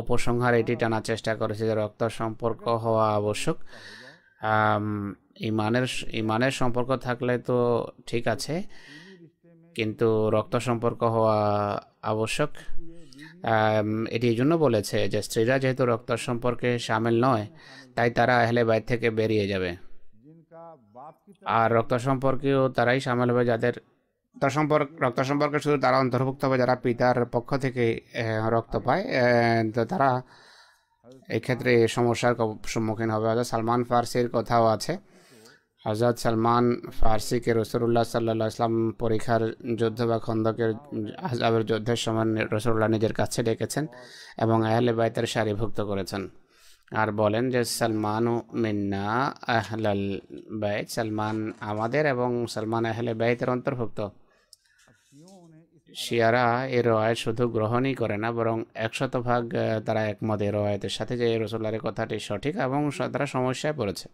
উপসংহার এটি টানার চেষ্টা করেছে যে রক্ত সম্পর্ক হওয়া আবশ্যক ইমানের ইমানের সম্পর্ক থাকলে তো ঠিক আছে কিন্তু রক্ত সম্পর্ক হওয়া আবশ্যক এটি এই জন্য বলেছে যে স্ত্রীরা যেহেতু রক্ত সম্পর্কে সামিল নয় তাই তারা এহলে বাইর থেকে বেরিয়ে যাবে আর রক্ত সম্পর্কেও তারাই সামিল হবে যাদের রক্ত সম্পর্ক রক্ত সম্পর্কে শুধু তারা অন্তর্ভুক্ত হবে যারা পিতার পক্ষ থেকে রক্ত পায় তো তারা এক্ষেত্রে সমস্যার সম্মুখীন হবে সালমান ফার্সির কথাও আছে হজরত সালমান ফার্সিকে রসুল্লাহ সাল্লা ইসলাম পরীক্ষার যুদ্ধ বা খন্দকের আজাবের যুদ্ধের সময় রসুল্লাহ নিজের কাছে ডেকেছেন এবং আহলে বাইতের সারিভুক্ত করেছেন আর বলেন যে ও মিন্না আহলাল বাইত সালমান আমাদের এবং সালমান আহলে বাইতের অন্তর্ভুক্ত শিয়ারা এ রয়ের শুধু গ্রহণই করে না বরং একশত ভাগ তারা একমত এ রয়েতের সাথে যে রসুল্লাহের কথাটি সঠিক এবং তারা সমস্যায় পড়েছে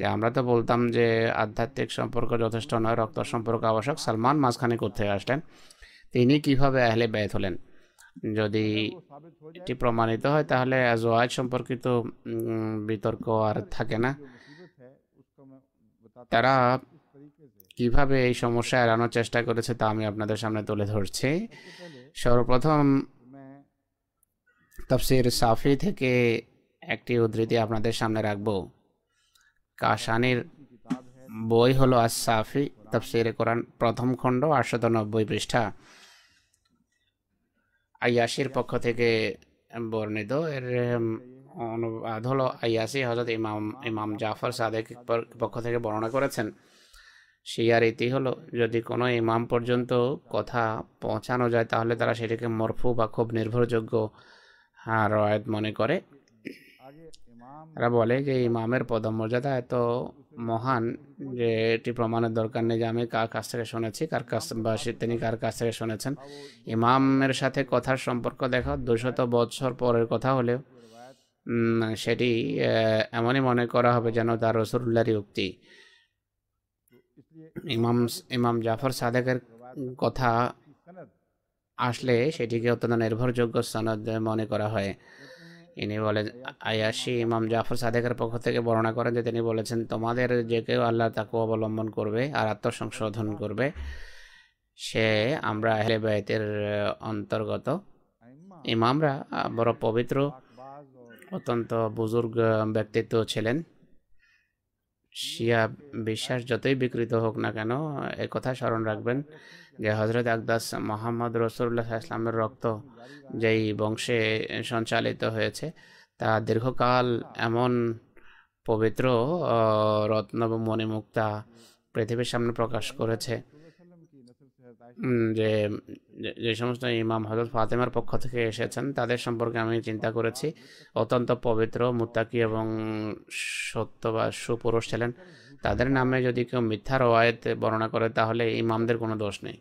যে আমরা তো বলতাম যে আধ্যাত্মিক সম্পর্ক যথেষ্ট নয় রক্ত সম্পর্ক আবশ্যক সালমান মাঝখানে কোথায় আসলেন তিনি কিভাবে আহলে ব্যয় হলেন যদি এটি প্রমাণিত হয় তাহলে জোয়াজ সম্পর্কিত বিতর্ক আর থাকে না তারা কিভাবে এই সমস্যা এড়ানোর চেষ্টা করেছে তা আমি আপনাদের সামনে তুলে ধরছি সর্বপ্রথম তফসির সাফি থেকে একটি উদ্ধৃতি আপনাদের সামনে রাখবো কাশানির বই হলো আসাফি তাফসির কোরআন প্রথম খণ্ড আটশত নব্বই পৃষ্ঠা আইয়াসির পক্ষ থেকে বর্ণিত এর অনুবাদ হলো আইয়াসি হজরত ইমাম ইমাম জাফর সাদেক পক্ষ থেকে বর্ণনা করেছেন শিয়ার ইতি হলো যদি কোনো ইমাম পর্যন্ত কথা পৌঁছানো যায় তাহলে তারা সেটাকে মরফু বা খুব নির্ভরযোগ্য হ্যাঁ, রয়ত মনে করে এরা বলে যে ইমামের পদমর্যাদা এত মহান যে এটি প্রমাণের দরকার নেই যে আমি কার কাছ থেকে শুনেছি কার কাছ বা তিনি কার কাছ থেকে শুনেছেন ইমামের সাথে কথার সম্পর্ক দেখা দুশত বৎসর পরের কথা হলেও সেটি এমনই মনে করা হবে যেন তার রসুল্লাহরই উক্তি ইমাম ইমাম জাফর সাদেকের কথা আসলে সেটিকে অত্যন্ত নির্ভরযোগ্য সনদ মনে করা হয় ইনি বলে আয়াসি ইমাম জাফর সাদেকের পক্ষ থেকে বর্ণনা করেন যে তিনি বলেছেন তোমাদের যে কেউ আল্লাহ তাকে অবলম্বন করবে আর আত্মসংশোধন করবে সে আমরা আহলে বায়তের অন্তর্গত ইমামরা বড় পবিত্র অত্যন্ত বুজুর্গ ব্যক্তিত্ব ছিলেন শিয়া বিশ্বাস যতই বিকৃত হোক না কেন কথা স্মরণ রাখবেন যে হজরত আকদাস মোহাম্মদ রসুল্লাহ ইসলামের রক্ত যেই বংশে সঞ্চালিত হয়েছে তা দীর্ঘকাল এমন পবিত্র রত্ন এবং মণিমুক্তা পৃথিবীর সামনে প্রকাশ করেছে যে যে সমস্ত ইমাম হজরত ফাতেমার পক্ষ থেকে এসেছেন তাদের সম্পর্কে আমি চিন্তা করেছি অত্যন্ত পবিত্র মুত্তাকি এবং সত্য বা সুপুরুষ ছিলেন তাদের নামে যদি কেউ মিথ্যা রয়েত বর্ণনা করে তাহলে ইমামদের কোনো দোষ নেই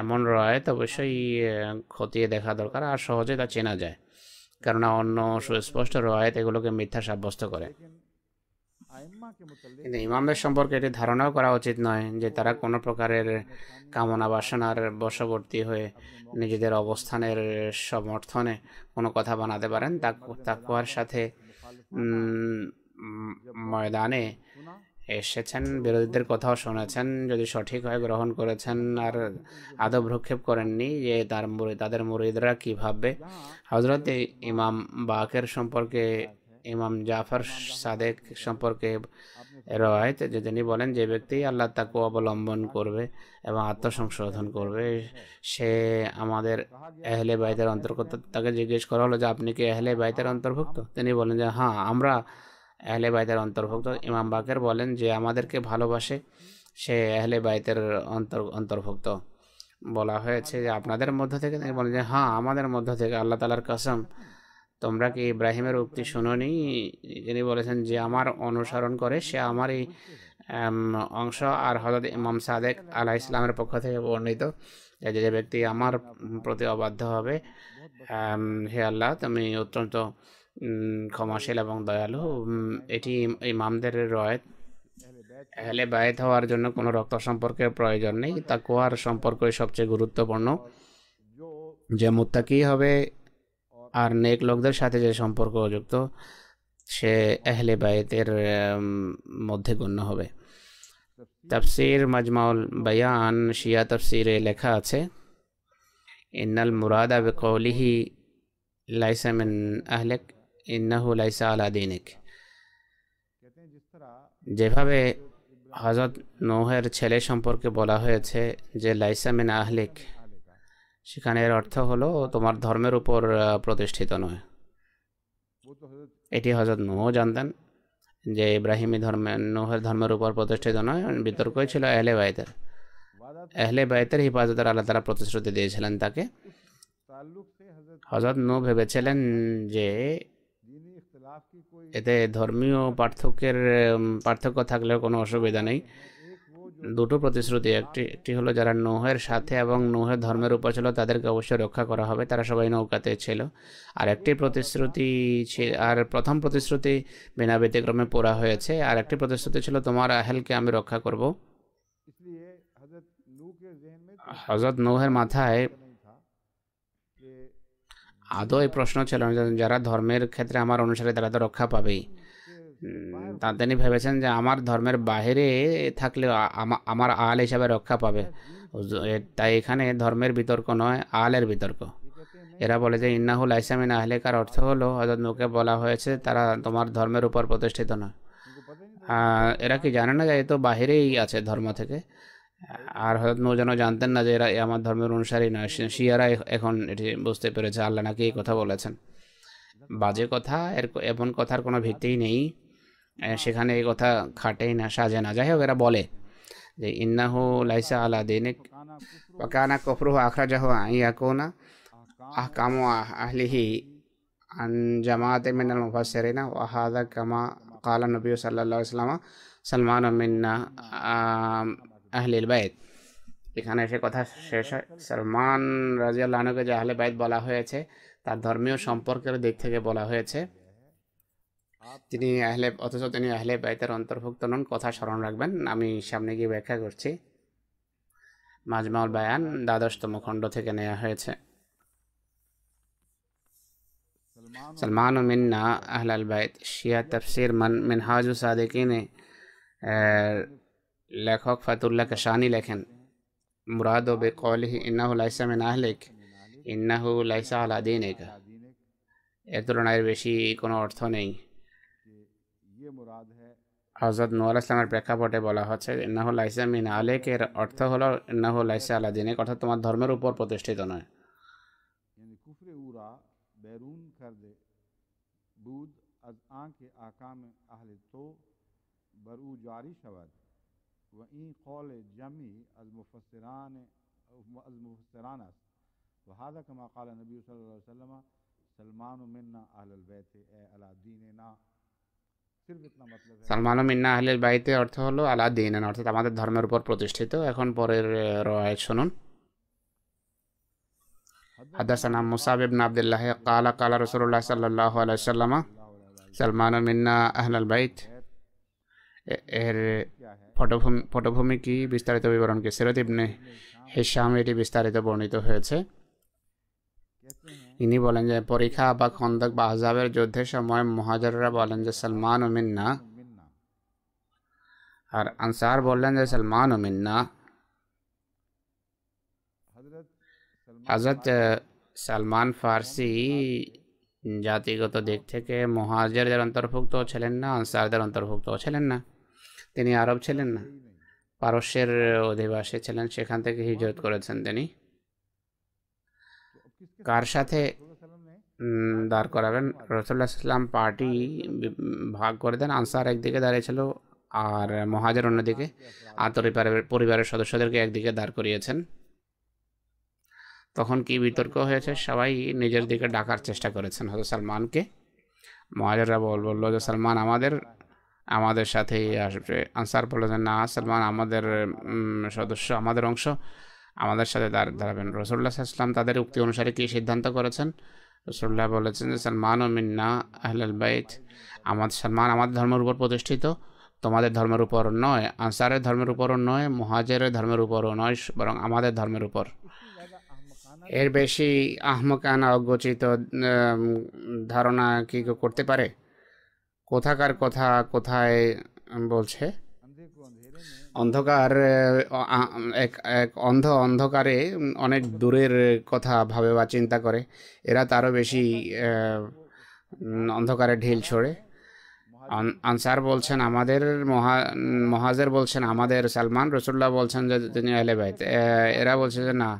এমন রয়েত অবশ্যই খতিয়ে দেখা দরকার আর সহজে তা চেনা যায় কেননা অন্য সুস্পষ্ট রয়েত এগুলোকে মিথ্যা সাব্যস্ত করে কিন্তু ইমামদের সম্পর্কে এটি ধারণাও করা উচিত নয় যে তারা কোনো প্রকারের কামনা বাসনার বশবর্তী হয়ে নিজেদের অবস্থানের সমর্থনে কোনো কথা বানাতে পারেন তা তাকুয়ার সাথে ময়দানে এসেছেন বিরোধীদের কথাও শুনেছেন যদি সঠিক হয় গ্রহণ করেছেন আর আদব ভ্রক্ষেপ করেননি যে তার তাদের মুরিদরা কী ভাববে হজরত ইমাম বাকের সম্পর্কে ইমাম জাফর সাদেক সম্পর্কে রয়েত যে তিনি বলেন যে ব্যক্তি আল্লাহ তাকে অবলম্বন করবে এবং আত্মসংশোধন করবে সে আমাদের এহলে বাইতের অন্তর্গত তাকে জিজ্ঞেস করা হলো যে আপনি কি এহলে বাইতের অন্তর্ভুক্ত তিনি বলেন যে হ্যাঁ আমরা আহলে বাইতের অন্তর্ভুক্ত ইমাম বাকের বলেন যে আমাদেরকে ভালোবাসে সে আহলে বাইতের অন্তর অন্তর্ভুক্ত বলা হয়েছে যে আপনাদের মধ্য থেকে বলেন যে হ্যাঁ আমাদের মধ্য থেকে আল্লাহ তালার কাসম তোমরা কি ইব্রাহিমের উক্তি শুনোনি যিনি বলেছেন যে আমার অনুসরণ করে সে আমারই অংশ আর হজরত ইমাম সাদেক আলাহ ইসলামের পক্ষ থেকে বর্ণিত যে যে ব্যক্তি আমার প্রতি অবাধ্য হবে হে আল্লাহ তুমি অত্যন্ত ক্ষমাশীল এবং দয়ালু হ্যাঁ, এটি ইমামদের রয়েত এহলে বায়েত হওয়ার জন্য কোনো রক্ত সম্পর্কের প্রয়োজন নেই তাকুয়ার সম্পর্কই সবচেয়ে গুরুত্বপূর্ণ যে মুত্তাকি হবে আর নেক লোকদের সাথে যে সম্পর্ক যুক্ত সে এহলে বায়েতের মধ্যে গণ্য হবে তাফসির মাজমাউল বায়ান শিয়া তাফসিরে লেখা আছে ইন্নাল মুরাদা বিকৌলিহি লাইসামিন আহলেক ইন্নাহু লাইসা আলা দিনিক যেভাবে হজরত নৌহের ছেলে সম্পর্কে বলা হয়েছে যে লাইসা মিন আহলিক সেখানে এর অর্থ হলো তোমার ধর্মের উপর প্রতিষ্ঠিত নয় এটি হজরত নৌহ জানতেন যে ইব্রাহিমী ধর্মে নৌহের ধর্মের উপর প্রতিষ্ঠিত নয় বিতর্কই ছিল এহলে বাইতের এহলে বাইতের হিফাজতের আল্লাহ তারা প্রতিশ্রুতি দিয়েছিলেন তাকে হজরত নু ভেবেছিলেন যে এতে ধর্মীয় পার্থক্যের পার্থক্য থাকলেও কোনো অসুবিধা নেই দুটো প্রতিশ্রুতি একটি একটি হলো যারা নোহের সাথে এবং নোহের ধর্মের উপর ছিল তাদেরকে অবশ্যই রক্ষা করা হবে তারা সবাই নৌকাতে ছিল আর একটি প্রতিশ্রুতি আর প্রথম প্রতিশ্রুতি বিনা ব্যতিক্রমে পোড়া হয়েছে আর একটি প্রতিশ্রুতি ছিল তোমার আহেলকে আমি রক্ষা করব হজরত নৌহের মাথায় আদৌ এই প্রশ্ন ছিল না যারা ধর্মের ক্ষেত্রে আমার অনুসারে তারা তো রক্ষা পাবেই তিনি ভেবেছেন যে আমার ধর্মের বাহিরে থাকলে আমার আল হিসাবে রক্ষা পাবে তাই এখানে ধর্মের বিতর্ক নয় আলের বিতর্ক এরা বলে যে ইন্নাহুল আইসামিন আহলেকার অর্থ হলো হজরত নুকে বলা হয়েছে তারা তোমার ধর্মের উপর প্রতিষ্ঠিত নয় এরা কি জানে না যে তো বাহিরেই আছে ধর্ম থেকে আর হয়তো নূরজান জানতেন না যে এরা আমার ধর্মের অনুসারী না শিয়ারা এখন এটি বুঝতে পেরেছে আল্লাহ নাকি এই কথা বলেছেন বাজে কথা এর এমন কথার কোনো ভিত্তিই নেই সেখানে এই কথা খাটেই না সাজে না যাই হোক এরা বলে যে ইন্নাহু লাইসা আলা দিনিক আই কফরুহু না আহ কামো আহলিহি আন জামাতে মিনাল মুফাসসিরিনা ওয়া হাযা কামা কালা নবী সাল্লা সালমান عليه وسلم আহলিল বাইদ এখানে এসে কথা শেষ হয় সালমান রাজিয়ালকে যে আহলে বাইদ বলা হয়েছে তার ধর্মীয় সম্পর্কের দিক থেকে বলা হয়েছে তিনি আহলে অথচ তিনি আহলে বাইতের অন্তর্ভুক্ত নন কথা স্মরণ রাখবেন আমি সামনে গিয়ে ব্যাখ্যা করছি মাজমাউল বায়ান দ্বাদশতম খণ্ড থেকে নেওয়া হয়েছে সালমান মিন্না আহলাল বাইদ শিয়া তফসির মান মিনহাজু সাদেকিনে লেখক ফাতুল্লাহ কাশানি লেখেন মুরাদ বে কলহি ইন্নাহু লাইসা মিন আহলিক ইন্নাহু লাইসা আলা দিনিক এর তুলনায় বেশি কোনো অর্থ নেই হজরত নুয়াল ইসলামের প্রেক্ষাপটে বলা হচ্ছে ইন্নাহু লাইসা মিন আলেক এর অর্থ হল ইন্নাহু লাইসা আলা দিনিক অর্থাৎ তোমার ধর্মের উপর প্রতিষ্ঠিত নয় بود از آن کے آکام اہل تو برو جاری شود و این قول جمعی از مفسران از مفسران است و هذا کما قال نبی صلی اللہ علیہ وسلم سلمان منا اہل البیت اے علا دیننا সালমান মিন্না আহলের বাড়িতে অর্থ হলো আলা দিন অর্থাৎ আমাদের ধর্মের উপর প্রতিষ্ঠিত এখন পরের রয়েত শুনুন حدثنا مصعب بن عبد الله قال قال رسول الله صلى الله عليه وسلم سلمان منا أهل البيت এর পটভূমি পটভূমি কি বিস্তারিত বিবরণকে সিরাত ইবনে হেসাম এটি বিস্তারিত বর্ণিত হয়েছে ইনি বলেন যে পরীক্ষা বা খন্দক বা আহজাবের যুদ্ধের সময় মহাজাররা বলেন যে সালমান ও মিন্না আর আনসার বললেন যে সালমান ও মিন্না হজরত সালমান ফার্সি জাতিগত দিক থেকে মহাজারদের অন্তর্ভুক্ত ছিলেন না আনসারদের অন্তর্ভুক্ত ছিলেন না তিনি আরব ছিলেন না পারস্যের অধিবাসী ছিলেন সেখান থেকে হিজরত করেছেন তিনি কার সাথে দাঁড় করাবেন রসুল্লাহ ইসলাম পার্টি ভাগ করে দেন আনসার একদিকে দাঁড়িয়েছিল আর মহাজের অন্যদিকে আতর পরিবারের সদস্যদেরকে একদিকে দাঁড় করিয়েছেন তখন কি বিতর্ক হয়েছে সবাই নিজের দিকে ডাকার চেষ্টা করেছেন হজর সালমানকে মহাজাররা বল বললো যে সালমান আমাদের আমাদের সাথেই আসবে আনসার বলল যে না সালমান আমাদের সদস্য আমাদের অংশ আমাদের সাথে দাঁড়াবেন রসুল্লাহ ইসলাম তাদের উক্তি অনুসারে কী সিদ্ধান্ত করেছেন রসুল্লাহ বলেছেন যে সালমান ও মিন্না আহলাল বাইত আমাদের সালমান আমাদের ধর্মের উপর প্রতিষ্ঠিত তোমাদের ধর্মের উপর নয় আনসারের ধর্মের উপরও নয় মহাজেরের ধর্মের উপরও নয় বরং আমাদের ধর্মের উপর এর বেশি আহমকানা অগোচিত ধারণা কি করতে পারে কোথাকার কথা কোথায় বলছে অন্ধকার এক এক অন্ধ অন্ধকারে অনেক দূরের কথা ভাবে বা চিন্তা করে এরা তারও বেশি অন্ধকারে ঢিল ছোড়ে আনসার বলছেন আমাদের মহা মহাজের বলছেন আমাদের সালমান রসুল্লাহ বলছেন যে তিনি আহলে এরা বলছে যে না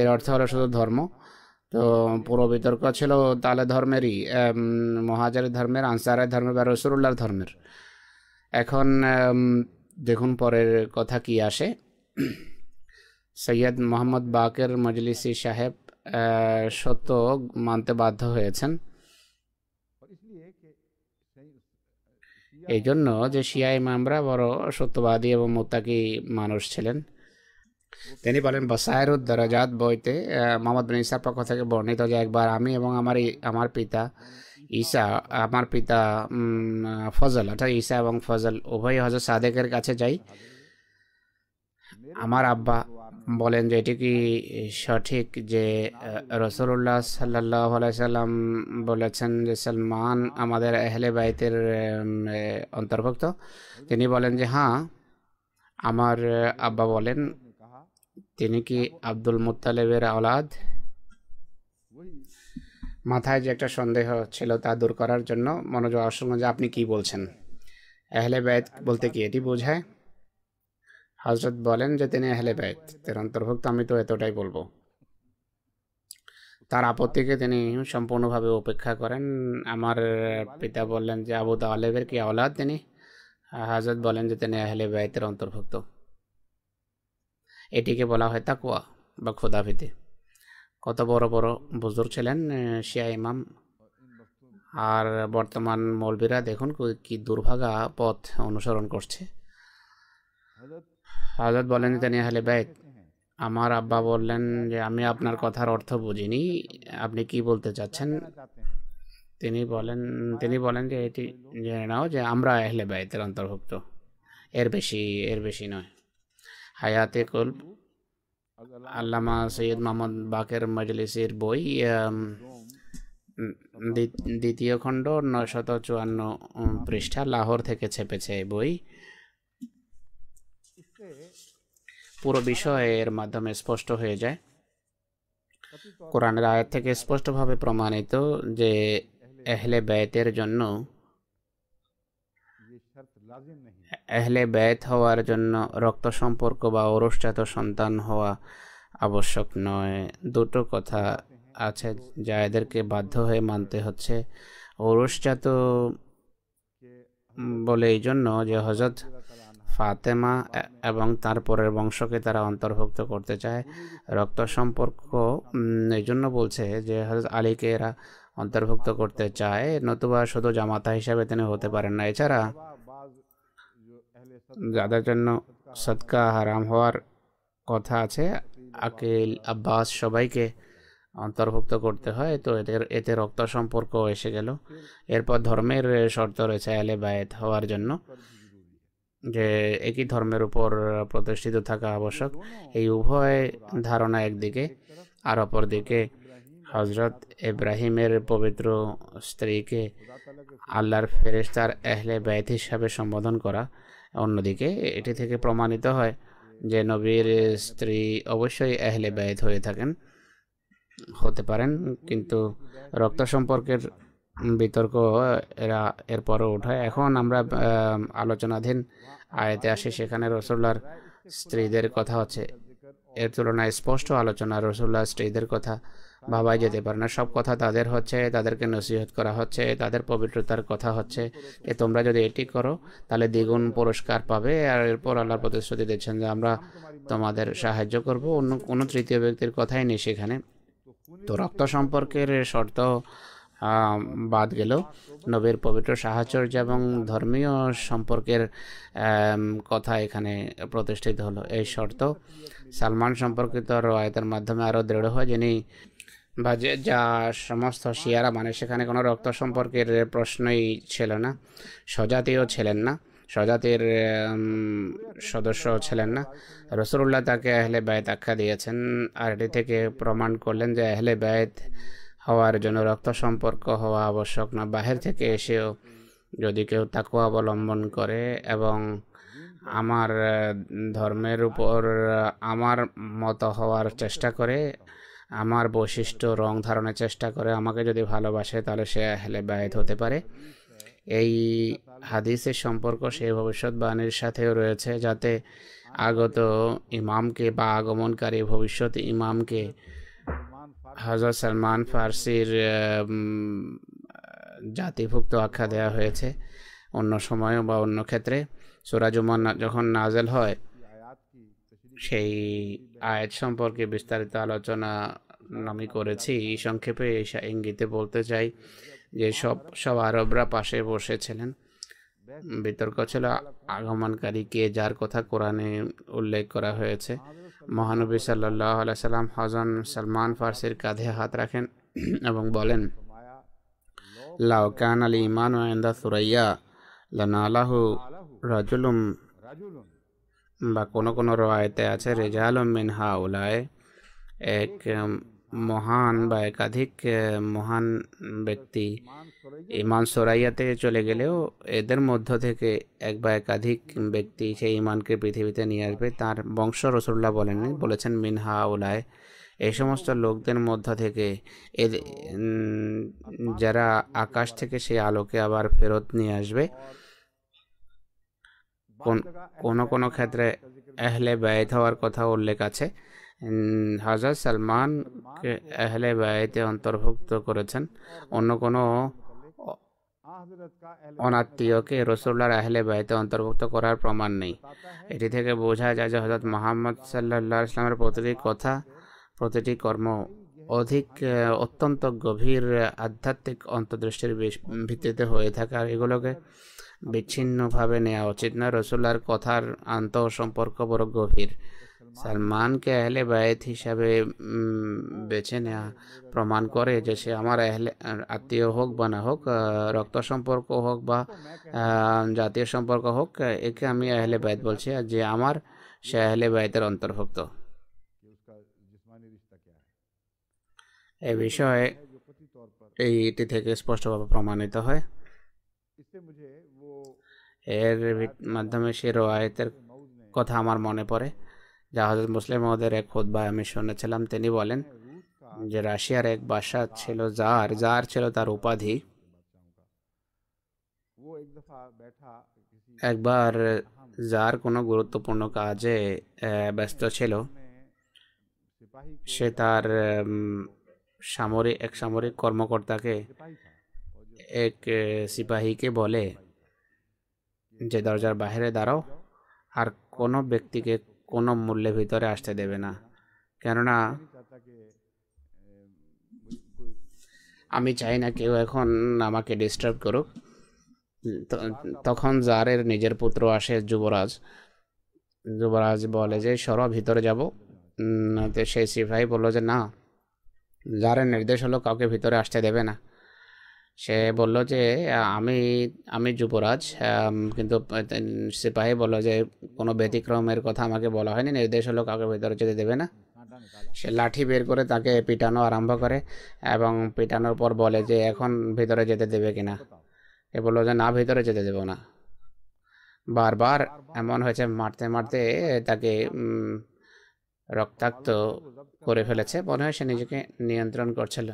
এর অর্থ হলো শুধু ধর্ম তো পুরো বিতর্ক ছিল তাহলে ধর্মেরই মহাজারি ধর্মের আনসারের ধর্মের বা রসুল্লাহর ধর্মের এখন দেখুন পরের কথা কি আসে সৈয়দ মোহাম্মদ বাকের মজলিসি সাহেব সত্য মানতে বাধ্য হয়েছেন এই জন্য যে শিয়া ইমামরা বড় সত্যবাদী এবং মোত্তাকি মানুষ ছিলেন তিনি বলেন বসায়রুদ দরাজাত বইতে মোহাম্মদ বিন ইসার পক্ষ থেকে বর্ণিত যে একবার আমি এবং আমার আমার পিতা ঈসা আমার পিতা ফজল অর্থাৎ ঈসা এবং ফজল উভয় হজর সাদেকের কাছে যাই আমার আব্বা বলেন যে এটি কি সঠিক যে রসুল্লাহ সাল্লাহ সাল্লাম বলেছেন যে সালমান আমাদের এহলে বাইতের অন্তর্ভুক্ত তিনি বলেন যে হ্যাঁ আমার আব্বা বলেন তিনি কি আব্দুল মুতালেবের আওলাদ মাথায় যে একটা সন্দেহ ছিল তা দূর করার জন্য মনোযোগ আকর্ষণ যে আপনি কি বলছেন এহলে ব্যয় বলতে কি এটি বোঝায় হজরত বলেন যে তিনি এহলে ব্যয় তের অন্তর্ভুক্ত আমি তো এতটাই বলবো তার আপত্তিকে তিনি সম্পূর্ণভাবে উপেক্ষা করেন আমার পিতা বললেন যে আবু তালেবের কি আওলাদ তিনি হাজরত বলেন যে তিনি আহলে বেয়েতের অন্তর্ভুক্ত এটিকে বলা হয় তাকুয়া বা খোদাভীতি কত বড় বড় বুজুর ছিলেন শিয়া ইমাম আর বর্তমান মৌলবীরা দেখুন কি দুর্ভাগা পথ অনুসরণ করছে হজরত বলেন তিনি হালে ব্যয় আমার আব্বা বললেন যে আমি আপনার কথার অর্থ বুঝিনি আপনি কি বলতে চাচ্ছেন তিনি বলেন তিনি বলেন যে এটি জেনে নাও যে আমরা এহলে ব্যয়ের অন্তর্ভুক্ত এর বেশি এর বেশি নয় হায়াতে কল আল্লামা সৈয়দ মোহাম্মদ বাকের মজলিসের বই দ্বিতীয় খণ্ড নশত চুয়ান্ন পৃষ্ঠা লাহোর থেকে ছেপেছে এই বই পুরো বিষয়ের মাধ্যমে স্পষ্ট হয়ে যায় কোরআনের আয়াত থেকে স্পষ্টভাবে প্রমাণিত যে এহলে ব্যয়তের জন্য আহলে ব্যয়ত হওয়ার জন্য রক্ত সম্পর্ক বা ওরসজাত সন্তান হওয়া আবশ্যক নয় দুটো কথা আছে যা এদেরকে বাধ্য হয়ে মানতে হচ্ছে ওরসজাত বলে এই জন্য যে হজরত ফাতেমা এবং তার পরের বংশকে তারা অন্তর্ভুক্ত করতে চায় রক্ত সম্পর্ক এই জন্য বলছে যে হজরত আলীকে এরা অন্তর্ভুক্ত করতে চায় নতুবা শুধু জামাতা হিসাবে তিনি হতে পারেন না এছাড়া যাদের জন্য সদকা হারাম হওয়ার কথা আছে আকিল আব্বাস সবাইকে অন্তর্ভুক্ত করতে হয় তো এদের এতে রক্ত সম্পর্ক এসে গেল এরপর ধর্মের শর্ত রয়েছে আলে বায়েত হওয়ার জন্য যে একই ধর্মের উপর প্রতিষ্ঠিত থাকা আবশ্যক এই উভয় ধারণা একদিকে আর অপরদিকে হজরত ইব্রাহিমের পবিত্র স্ত্রীকে আল্লাহর ফেরেস্তার এহলে ব্যয়ত হিসাবে সম্বোধন করা অন্যদিকে এটি থেকে প্রমাণিত হয় যে নবীর স্ত্রী অবশ্যই এহলে ব্যয়ত হয়ে থাকেন হতে পারেন কিন্তু রক্ত সম্পর্কের বিতর্ক এরা এরপরও ওঠায় এখন আমরা আলোচনাধীন আয়তে আসি সেখানে রসুল্লার স্ত্রীদের কথা হচ্ছে এর তুলনায় স্পষ্ট আলোচনা রসুল্লাহ স্ত্রীদের কথা ভাবাই যেতে পারে না সব কথা তাদের হচ্ছে তাদেরকে নসিহত করা হচ্ছে তাদের পবিত্রতার কথা হচ্ছে যে তোমরা যদি এটি করো তাহলে দ্বিগুণ পুরস্কার পাবে আর এরপর আল্লাহ প্রতিশ্রুতি দিচ্ছেন যে আমরা তোমাদের সাহায্য করব অন্য কোনো তৃতীয় ব্যক্তির কথাই নেই সেখানে তো রক্ত সম্পর্কের শর্ত বাদ গেল নবীর পবিত্র সাহচর্য এবং ধর্মীয় সম্পর্কের কথা এখানে প্রতিষ্ঠিত হলো এই শর্ত সালমান সম্পর্কিত রয়তার মাধ্যমে আরও দৃঢ় হয় যিনি বা যা সমস্ত শিয়ারা মানে সেখানে কোনো রক্ত সম্পর্কের প্রশ্নই ছিল না স্বজাতীয় ছিলেন না স্বজাতির সদস্য ছিলেন না রসুল্লাহ তাকে আহলে ব্যয়ত আখ্যা দিয়েছেন আর এটি থেকে প্রমাণ করলেন যে আহলে ব্যয়ত হওয়ার জন্য রক্ত সম্পর্ক হওয়া আবশ্যক না বাহির থেকে এসেও যদি কেউ তাকে অবলম্বন করে এবং আমার ধর্মের উপর আমার মতো হওয়ার চেষ্টা করে আমার বৈশিষ্ট্য রং ধারণের চেষ্টা করে আমাকে যদি ভালোবাসে তাহলে সে আহলে বায়েত হতে পারে এই হাদিসের সম্পর্ক সেই ভবিষ্যৎবাণীর সাথেও রয়েছে যাতে আগত ইমামকে বা আগমনকারী ভবিষ্যৎ ইমামকে হজরত সালমান ফার্সির জাতিভুক্ত আখ্যা দেওয়া হয়েছে অন্য সময়ে বা অন্য ক্ষেত্রে সুরাজুমান যখন নাজেল হয় সেই আয়াত সম্পর্কে বিস্তারিত আলোচনা আমি করেছি সংক্ষেপে ইঙ্গিতে বলতে চাই যে সব সব আরবরা পাশে বসেছিলেন বিতর্ক ছিল আগমনকারী কে যার কথা কোরআনে উল্লেখ করা হয়েছে মহানবী সাল্লাহ সাল্লাম হজন সালমান ফার্সির কাঁধে হাত রাখেন এবং বলেন লাউকান আলী ইমান ওয়েন্দা সুরাইয়া লানালাহু রাজুলুম বা কোনো কোনো রয়েতে আছে রেজাল মিন হাউলায় এক মহান বা একাধিক মহান ব্যক্তি ইমান সরাইয়াতে চলে গেলেও এদের মধ্য থেকে এক বা একাধিক ব্যক্তি সেই ইমানকে পৃথিবীতে নিয়ে আসবে তার বংশ রসুল্লাহ বলেননি বলেছেন মিনহা উলায় এই সমস্ত লোকদের মধ্য থেকে যারা আকাশ থেকে সেই আলোকে আবার ফেরত নিয়ে আসবে কোনো কোনো ক্ষেত্রে আহলে ব্যয়িত হওয়ার কথা উল্লেখ আছে হাজার সালমানকে আহলে ব্যয়তে অন্তর্ভুক্ত করেছেন অন্য কোনো অনাত্মীয়কে রসুল্লার আহলে বাড়িতে অন্তর্ভুক্ত করার প্রমাণ নেই এটি থেকে বোঝা যায় যে হজরত মোহাম্মদ সাল্লা ইসলামের প্রতিটি কথা প্রতিটি কর্ম অধিক অত্যন্ত গভীর আধ্যাত্মিক অন্তর্দৃষ্টির ভিত্তিতে হয়ে থাকে আর এগুলোকে বিচ্ছিন্নভাবে নেওয়া উচিত না রসুল্লার কথার আন্ত সম্পর্ক বড় গভীর সালমানকে আহলে বায়েত হিসাবে বেছে নেওয়া প্রমাণ করে যে সে আমার আহলে আত্মীয় হোক বা না হোক রক্ত সম্পর্ক হোক বা জাতীয় সম্পর্ক হোক একে আমি আহলে বায়েত বলছি যে আমার সে আহলে বায়েতের অন্তর্ভুক্ত এ বিষয়ে এইটি থেকে স্পষ্টভাবে প্রমাণিত হয় এর আচ্ছা, আচ্ছা, আচ্ছা। মাধ্যমে সে রোয়ায়তের কথা আমার মনে পড়ে যা হজরত মুসলিম মহদের এক খোদবায় আমি শুনেছিলাম তিনি বলেন হ্যাঁ, যে রাশিয়ার এক বাসা ছিল যার যার ছিল তার উপাধি একবার যার কোনো গুরুত্বপূর্ণ কাজে ব্যস্ত হ্যাঁ, ছিল মানে সে তার সামরিক এক সামরিক কর্মকর্তাকে এক সিপাহীকে বলে যে দরজার বাহিরে দাঁড়াও আর কোনো ব্যক্তিকে কোনো মূল্যে ভিতরে আসতে দেবে না কেননা আমি চাই না কেউ এখন আমাকে ডিস্টার্ব করুক তখন জারের নিজের পুত্র আসে যুবরাজ যুবরাজ বলে যে সর ভিতরে যাব তো সেই সিপাহি বললো যে না জারের নির্দেশ হলো কাউকে ভিতরে আসতে দেবে না সে বলল যে আমি আমি যুবরাজ কিন্তু সিপাহী বলল যে কোনো ব্যতিক্রমের কথা আমাকে বলা হয়নি নির্দেশ হলো কাউকে ভেতরে যেতে দেবে না সে লাঠি বের করে তাকে পিটানো আরম্ভ করে এবং পিটানোর পর বলে যে এখন ভিতরে যেতে দেবে কিনা এ বললো যে না ভেতরে যেতে দেবো না বারবার এমন হয়েছে মারতে মারতে তাকে রক্তাক্ত করে ফেলেছে মনে হয় সে নিজেকে নিয়ন্ত্রণ করছিল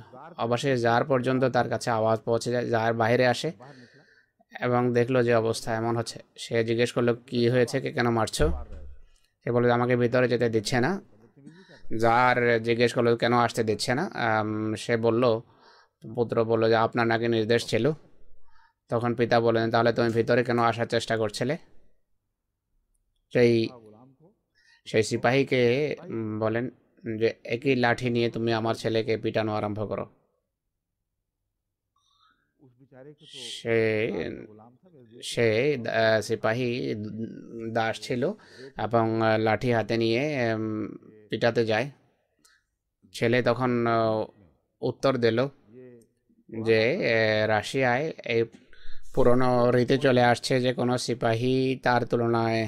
অবশ্যই যার পর্যন্ত তার কাছে আওয়াজ পৌঁছে যায় যার বাইরে আসে এবং দেখলো যে অবস্থা এমন হচ্ছে সে জিজ্ঞেস করলো কি হয়েছে কে কেন মারছো সে বলে আমাকে ভিতরে যেতে দিচ্ছে না যার জিজ্ঞেস করলো কেন আসতে দিচ্ছে না সে বলল পুত্র বললো যে আপনার নাকি নির্দেশ ছিল তখন পিতা বললেন তাহলে তুমি ভিতরে কেন আসার চেষ্টা করছিলে সেই সেই সিপাহীকে বলেন যে একই লাঠি নিয়ে তুমি আমার ছেলেকে পিটানো আরম্ভ করো সে সে সিপাহী দাস ছিল এবং লাঠি হাতে নিয়ে পিটাতে যায় ছেলে তখন উত্তর দিল যে রাশিয়ায় এই পুরনো রীতি চলে আসছে যে কোনো সিপাহী তার তুলনায়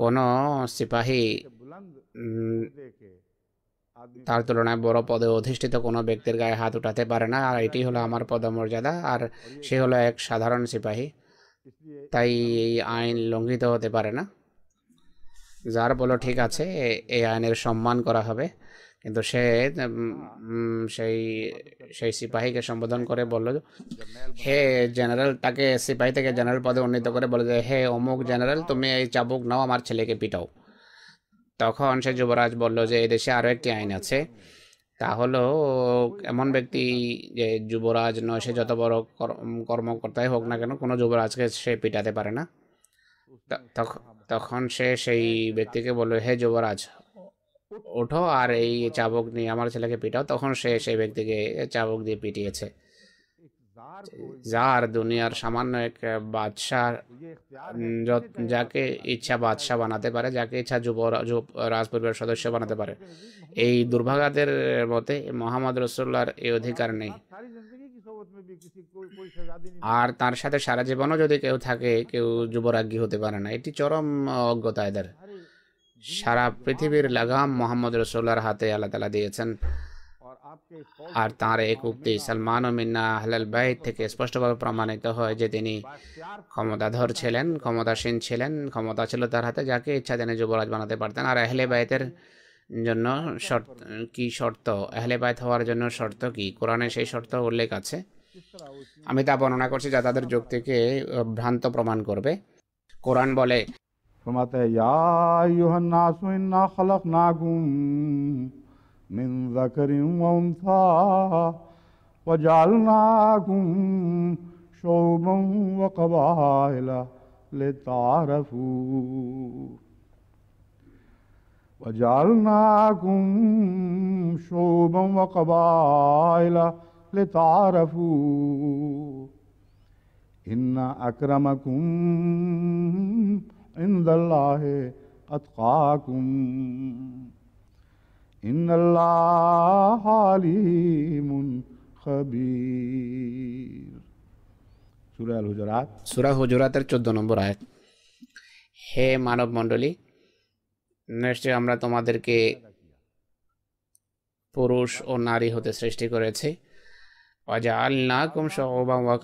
কোনো সিপাহী তার তুলনায় বড় পদে অধিষ্ঠিত কোনো ব্যক্তির গায়ে হাত উঠাতে পারে না আর এটি হলো আমার পদমর্যাদা আর সে হলো এক সাধারণ সিপাহী তাই এই আইন লঙ্ঘিত হতে পারে না যার বলো ঠিক আছে এই আইনের সম্মান করা হবে কিন্তু সে হ্যাঁ। সেই সেই সিপাহীকে সম্বোধন করে বলল হে জেনারেল তাকে সিপাহী থেকে জেনারেল পদে উন্নীত করে বলল যে হে অমুক জেনারেল তুমি এই চাবুক নাও আমার ছেলেকে পিটাও তখন সে যুবরাজ বলল যে এই দেশে আরও একটি আইন আছে তা হলো এমন ব্যক্তি যে যুবরাজ নয় সে যত বড় কর্মকর্তাই হোক না কেন কোনো যুবরাজকে সে পিটাতে পারে না তখন সে সেই ব্যক্তিকে বলল হে যুবরাজ ওঠো আর এই চাবক নিয়ে আমার ছেলেকে পিটাও তখন সে সেই ব্যক্তিকে চাবক দিয়ে পিটিয়েছে যার দুনিয়ার সামান্য এক বাদশাহ যাকে ইচ্ছা বাদশাহ বানাতে পারে যাকে ইচ্ছা যুব রাজপরিবার সদস্য বানাতে পারে এই দুর্ভাগাদের মতে মোহাম্মদ রসুল্লার এই অধিকার নেই আর তার সাথে সারা জীবনও যদি কেউ থাকে কেউ যুবরাজ্ঞী হতে পারে না এটি চরম অজ্ঞতা এদের সারা পৃথিবীর লাগাম মোহাম্মদ রসুল্লার হাতে আল্লাহ তালা দিয়েছেন আর তাঁর এক উক্তি সালমান ও মিন্না আহলাল বাইদ থেকে স্পষ্টভাবে প্রমাণিত হয় যে তিনি ক্ষমতাধর ছিলেন ক্ষমতাসীন ছিলেন ক্ষমতা ছিল তার হাতে যাকে ইচ্ছা তিনি যুবরাজ বানাতে পারতেন আর আহলে বাইতের জন্য শর্ত কি শর্ত আহলে বাইত হওয়ার জন্য শর্ত কি কোরআনে সেই শর্ত উল্লেখ আছে আমি তা বর্ণনা করছি যা তাদের যুক্তিকে ভ্রান্ত প্রমাণ করবে কোরআন বলে فرماتا ہے یا ایوہ الناس انا خلقناکم من ذکر و انثا و جعلناکم شعوبا و قبائلا لتعرفو و جعلناکم شعوبا و قبائلا لتعرفو اِنَّا أَكْرَمَكُمْ عند الله أتقاكم إن الله عليم خبير সুরা আল হুজরাতের চোদ্দ নম্বর আয়াত হে মানব মণ্ডলী নিশ্চয় আমরা তোমাদেরকে পুরুষ ও নারী হতে সৃষ্টি করেছি অজা আল্লাহ কুম সহবা ওয়া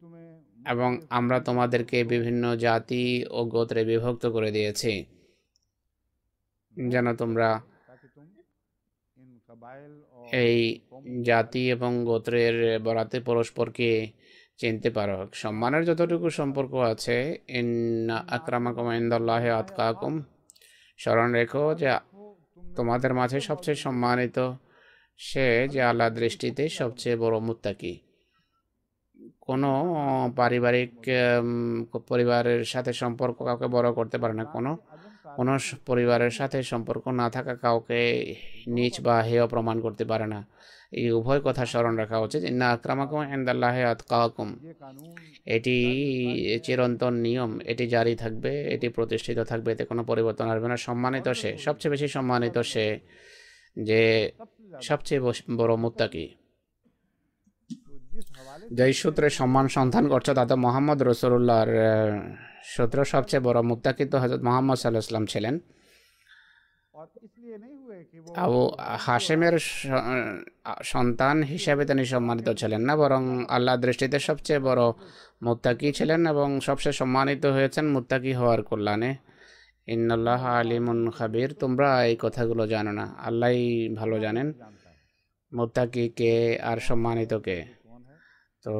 তুমি এবং আমরা তোমাদেরকে বিভিন্ন জাতি ও গোত্রে বিভক্ত করে দিয়েছি যেন তোমরা এই জাতি এবং গোত্রের বরাতে পরস্পরকে চিনতে পারো সম্মানের যতটুকু সম্পর্ক আছে ইন আকরামাকুম ইন্দাল্লাহ আতকাকুম স্মরণ রেখো যে তোমাদের মাঝে সবচেয়ে সম্মানিত সে যে আল্লাহ দৃষ্টিতে সবচেয়ে বড় মুত্তাকি কোনো পারিবারিক পরিবারের সাথে সম্পর্ক কাউকে বড় করতে পারে না কোনো কোনো পরিবারের সাথে সম্পর্ক না থাকা কাউকে নিচ বা হেয় প্রমাণ করতে পারে না এই উভয় কথা স্মরণ রাখা উচিত না আক্রামাকুম এন্দাল্লাহে আতকাকুম এটি চিরন্তন নিয়ম এটি জারি থাকবে এটি প্রতিষ্ঠিত থাকবে এতে কোনো পরিবর্তন আসবে না সম্মানিত সে সবচেয়ে বেশি সম্মানিত সে যে সবচেয়ে বড় মুত্তাকি যেই সূত্রে সম্মান সন্ধান করছো তাতে মোহাম্মদ রসুল্লাহর সূত্র সবচেয়ে বড় মুক্তাকিত হজরত মোহাম্মদ সাল্লাহ ছিলেন আবু হাসেমের সন্তান হিসেবে তিনি সম্মানিত ছিলেন না বরং আল্লাহ দৃষ্টিতে সবচেয়ে বড় মুত্তাকি ছিলেন এবং সবচেয়ে সম্মানিত হয়েছেন মুত্তাকি হওয়ার কল্যাণে ইন্নাল্লাহ আলিমুন খাবির তোমরা এই কথাগুলো জানো না আল্লাহ ভালো জানেন মুত্তাকি কে আর সম্মানিত কে তো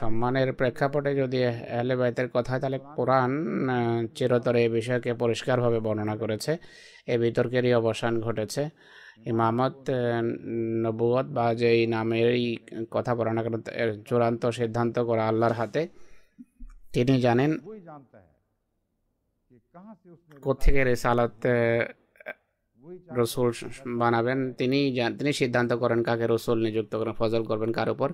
সম্মানের প্রেক্ষাপটে যদি আহলে বাইতের কথা তাহলে কোরআন চিরতরে এই বিষয়কে পরিষ্কারভাবে বর্ণনা করেছে এ বিতর্কেরই অবসান ঘটেছে ইমামত নবুয়ত বা যেই নামেরই কথা বর্ণনা করেন চূড়ান্ত সিদ্ধান্ত করা আল্লাহর হাতে তিনি জানেন কোথেকে রেসালাত রসুল বানাবেন তিনি তিনি সিদ্ধান্ত করেন কাকে রসুল নিযুক্ত করেন ফজল করবেন কার উপর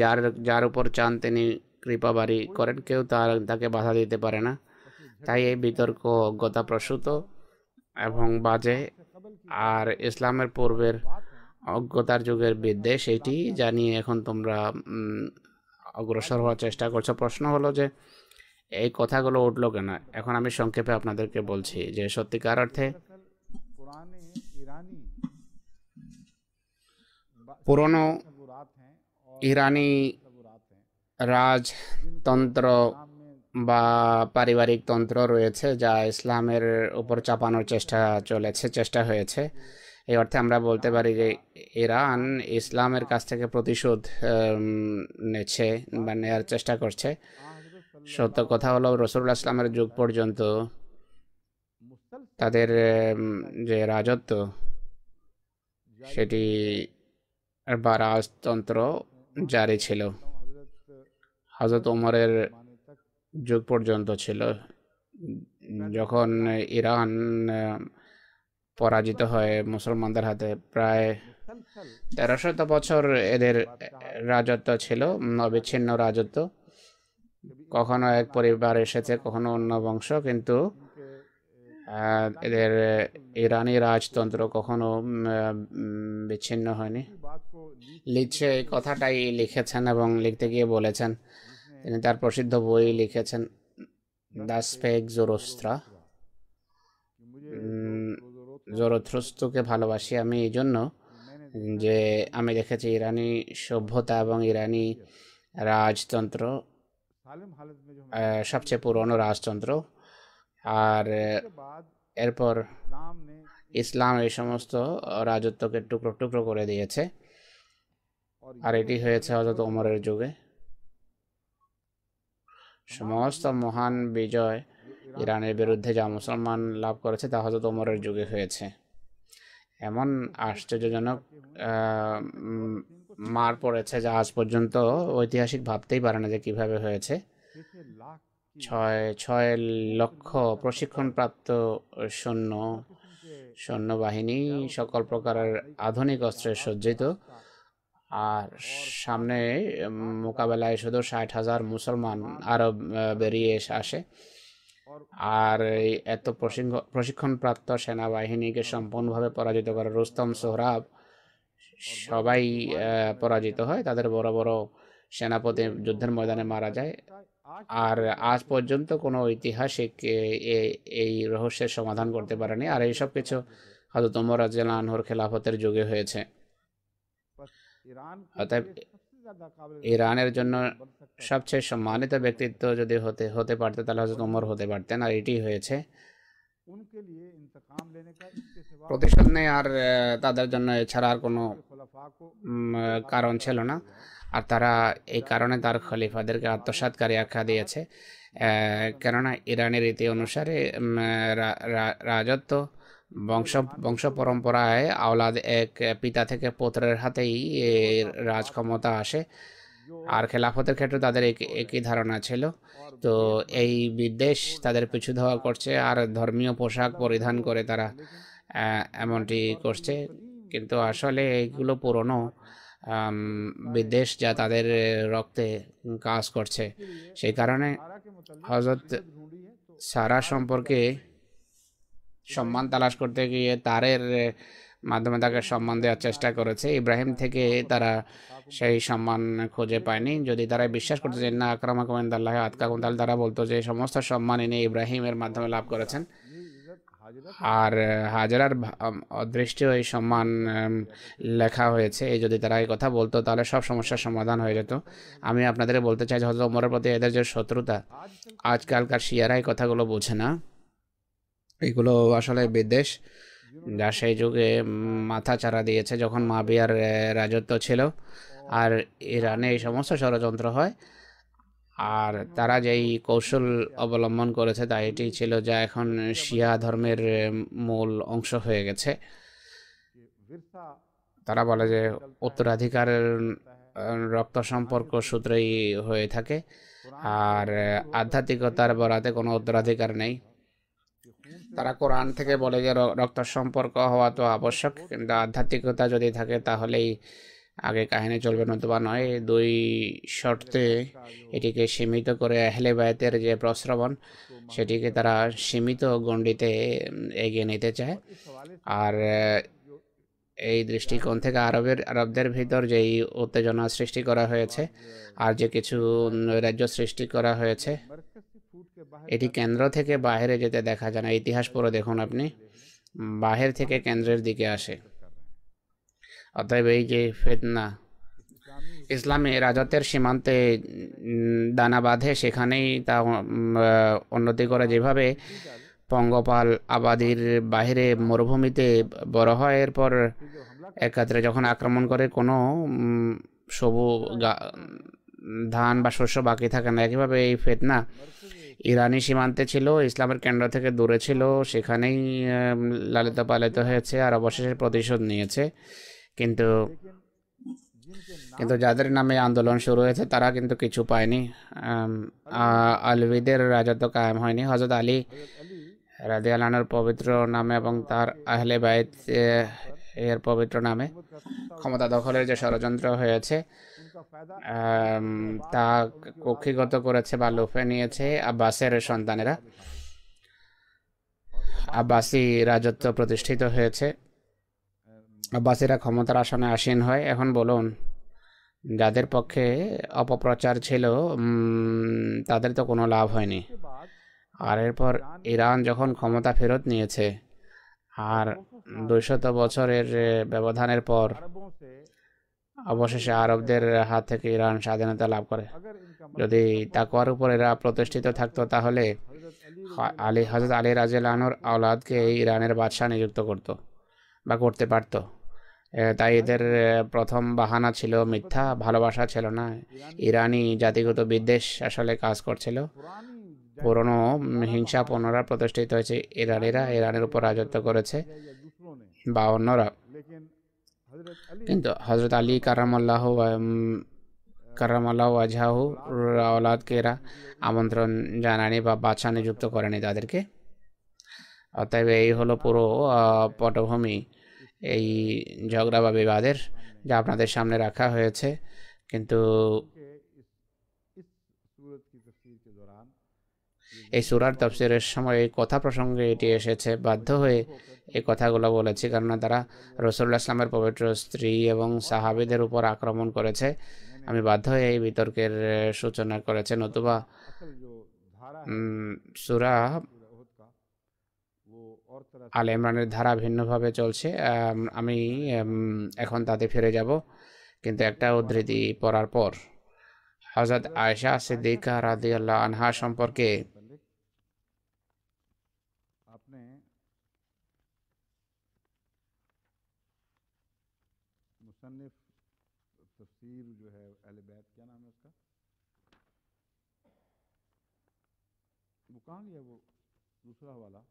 যার যার উপর চান তিনি কৃপা বাড়ি করেন কেউ তার তাকে বাধা দিতে পারে না তাই এই বিতর্ক অজ্ঞতা প্রসূত এবং বাজে আর ইসলামের পূর্বের অজ্ঞতার যুগের বিদ্বেষ এটি জানিয়ে এখন তোমরা অগ্রসর হওয়ার চেষ্টা করছো প্রশ্ন হলো যে এই কথাগুলো উঠলো কেন এখন আমি সংক্ষেপে আপনাদেরকে বলছি যে সত্যিকার অর্থে পুরনো ইরানি রাজতন্ত্র বা পারিবারিক তন্ত্র রয়েছে যা ইসলামের উপর চাপানোর চেষ্টা চলেছে চেষ্টা হয়েছে এই অর্থে আমরা বলতে পারি যে ইরান ইসলামের কাছ থেকে প্রতিশোধ নেছে বা নেয়ার চেষ্টা করছে সত্য কথা হলো রসুল ইসলামের যুগ পর্যন্ত তাদের যে রাজত্ব সেটি বা রাজতন্ত্র জারি ছিল হজরত ওমরের যুগ পর্যন্ত ছিল যখন ইরান পরাজিত হয় মুসলমানদের হাতে প্রায় তেরোশত বছর এদের রাজত্ব ছিল অবিচ্ছিন্ন রাজত্ব কখনো এক পরিবার এসেছে কখনো অন্য বংশ কিন্তু এদের ইরানি রাজতন্ত্র কখনো বিচ্ছিন্ন হয়নি লিখছে এই কথাটাই লিখেছেন এবং লিখতে গিয়ে বলেছেন তিনি তার প্রসিদ্ধ বই লিখেছেন দাস পেক জোরোস্ত্রা জোরোথ্রস্তকে ভালোবাসি আমি এই জন্য যে আমি দেখেছি ইরানি সভ্যতা এবং ইরানি রাজতন্ত্র সবচেয়ে পুরনো রাজতন্ত্র আর এরপর ইসলাম এই সমস্ত রাজত্বকে টুকরো টুকরো করে দিয়েছে আর এটি হয়েছে হজরত ওমরের যুগে সমস্ত মহান বিজয় ইরানের বিরুদ্ধে যা মুসলমান লাভ করেছে তা হজরত ওমরের যুগে হয়েছে এমন আশ্চর্যজনক মার পড়েছে যা আজ পর্যন্ত ঐতিহাসিক ভাবতেই পারে না যে কিভাবে হয়েছে ছয় ছয় লক্ষ প্রশিক্ষণপ্রাপ্ত সৈন্য সৈন্যবাহিনী সকল প্রকারের আধুনিক অস্ত্রে সজ্জিত আর সামনে মোকাবেলায় শুধু ষাট হাজার মুসলমান আরব বেরিয়ে আসে আর এত প্রশিক্ষণপ্রাপ্ত সেনাবাহিনীকে সম্পূর্ণভাবে পরাজিত করে রুস্তম সোহরাব সবাই পরাজিত হয় তাদের বড় বড় সেনাপতি যুদ্ধের ময়দানে মারা যায় আর আজ পর্যন্ত কোনো ঐতিহাসিক এই রহস্যের সমাধান করতে পারেনি আর এইসব কিছু হাজত ওমর রাজিয়াল আনহর খেলাফতের যুগে হয়েছে অতএব ইরানের জন্য সবচেয়ে সম্মানিত ব্যক্তিত্ব যদি হতে হতে পারতে তাহলে হজরত ওমর হতে পারতেন আর এটি হয়েছে প্রতিশোধ নেই আর তাদের জন্য এছাড়া আর কোনো কারণ ছিল না আর তারা এই কারণে তার খলিফাদেরকে আত্মসাতকারী আখ্যা দিয়েছে কেননা ইরানের রীতি অনুসারে রাজত্ব বংশ বংশ পরম্পরায় আওলাদ এক পিতা থেকে পুত্রের হাতেই রাজ ক্ষমতা আসে আর খেলাফতের ক্ষেত্রে তাদের একই ধারণা ছিল তো এই বিদ্বেষ তাদের পিছু ধোয়া করছে আর ধর্মীয় পোশাক পরিধান করে তারা এমনটি করছে কিন্তু আসলে এইগুলো পুরনো বিদ্বেষ যা তাদের রক্তে কাজ করছে সেই কারণে হজরত সারা সম্পর্কে সম্মান তালাশ করতে গিয়ে তারের মাধ্যমে তাকে সম্মান দেওয়ার চেষ্টা করেছে ইব্রাহিম থেকে তারা সেই সম্মান খুঁজে পায়নি যদি তারা বিশ্বাস করতো যে না আকরামা কমেন্দাল্লাহ আতকা তাহলে তারা বলতো যে সমস্ত সম্মান এনে ইব্রাহিমের মাধ্যমে লাভ করেছেন আর হাজারার অদৃষ্টি এই সম্মান লেখা হয়েছে এই যদি তারা এই কথা বলতো তাহলে সব সমস্যার সমাধান হয়ে যেত আমি আপনাদের বলতে চাই হজরত ওমরের প্রতি এদের যে শত্রুতা আজকালকার শিয়ারা এই কথাগুলো বোঝে না এগুলো আসলে বিদ্বেষ যা সেই যুগে মাথা চারা দিয়েছে যখন মাবিয়ার রাজত্ব ছিল আর ইরানে এই সমস্ত ষড়যন্ত্র হয় আর তারা যেই কৌশল অবলম্বন করেছে তা এটি ছিল যা এখন শিয়া ধর্মের মূল অংশ হয়ে গেছে তারা বলে যে উত্তরাধিকারের রক্ত সম্পর্ক সূত্রেই হয়ে থাকে আর আধ্যাত্মিকতার বরাতে কোনো উত্তরাধিকার নেই তারা কোরআন থেকে বলে যে রক্ত সম্পর্ক হওয়া তো আবশ্যক কিন্তু আধ্যাত্মিকতা যদি থাকে তাহলেই আগে কাহিনী চলবে নতুবা নয় দুই শর্তে এটিকে সীমিত করে আহলে বায়তের যে প্রস্রবণ সেটিকে তারা সীমিত গণ্ডিতে এগিয়ে নিতে চায় আর এই দৃষ্টিকোণ থেকে আরবের আরবদের ভিতর যেই উত্তেজনা সৃষ্টি করা হয়েছে আর যে কিছু নৈরাজ্য সৃষ্টি করা হয়েছে এটি কেন্দ্র থেকে বাহিরে যেতে দেখা যায় না ইতিহাস পড়ে দেখুন আপনি বাহির থেকে কেন্দ্রের দিকে আসে অতএব এই যে ফেতনা ইসলামে রাজাতের সীমান্তে দানা বাঁধে সেখানেই তা উন্নতি করে যেভাবে পঙ্গপাল আবাদির বাহিরে মরুভূমিতে বড় হয় এরপর একাত্রে যখন আক্রমণ করে কোনো সবু ধান বা শস্য বাকি থাকে না একইভাবে এই ফেতনা ইরানি সীমান্তে ছিল ইসলামের কেন্দ্র থেকে দূরে ছিল সেখানেই লালিত পালিত হয়েছে আর অবশেষে প্রতিশোধ নিয়েছে কিন্তু কিন্তু যাদের নামে আন্দোলন শুরু হয়েছে তারা কিন্তু কিছু পায়নি আলবিদের রাজত্ব কায়েম হয়নি হজরত আলী রাধে আলানোর পবিত্র নামে এবং তার আহলে বাইত এর পবিত্র নামে ক্ষমতা দখলের যে ষড়যন্ত্র হয়েছে তা কক্ষিগত করেছে বা লোফে নিয়েছে আব্বাসের সন্তানেরা আব্বাসি রাজত্ব প্রতিষ্ঠিত হয়েছে আব্বাসীরা ক্ষমতার আসনে আসীন হয় এখন বলুন যাদের পক্ষে অপপ্রচার ছিল তাদের তো কোনো লাভ হয়নি আর এরপর ইরান যখন ক্ষমতা ফেরত নিয়েছে আর দুইশত বছরের ব্যবধানের পর অবশেষে আরবদের হাত থেকে ইরান স্বাধীনতা লাভ করে যদি তাকওয়ার উপর এরা প্রতিষ্ঠিত থাকতো তাহলে আলী হজরত আলী রাজেল আনুর আওলাদকে ইরানের বাদশাহ নিযুক্ত করতো বা করতে পারত তাই এদের প্রথম বাহানা ছিল মিথ্যা ভালোবাসা ছিল না ইরানি জাতিগত বিদ্বেষ আসলে কাজ করছিল পুরনো হিংসা পুনরা প্রতিষ্ঠিত হয়েছে ইরানিরা ইরানের উপর রাজত্ব করেছে বা অন্যরা কিন্তু হজরত আলী কারামাল্লাহ কারামাল্লাহ আজাহু রাওলাদকে এরা আমন্ত্রণ জানানি বা বাছা নিযুক্ত করেনি তাদেরকে অতএব এই হলো পুরো পটভূমি এই ঝগড়া বা বিবাদের যা আপনাদের সামনে রাখা হয়েছে কিন্তু এই সুরার তফসিরের সময় এই কথা প্রসঙ্গে এটি এসেছে বাধ্য হয়ে এই কথাগুলো বলেছি কারণ তারা রসুল্লাহ ইসলামের পবিত্র স্ত্রী এবং সাহাবিদের উপর আক্রমণ করেছে আমি বাধ্য হয়ে এই বিতর্কের সূচনা করেছে নতুবা সুরা আল ইমরানের ধারা ভিন্নভাবে চলছে আমি এখন তাতে ফিরে যাব কিন্তু একটা উদ্ধৃতি পড়ার পর হজরত আয়সা সিদ্দিকা রাদিয়াল্লাহ আনহা সম্পর্কে مصنف تفسیر جو ہے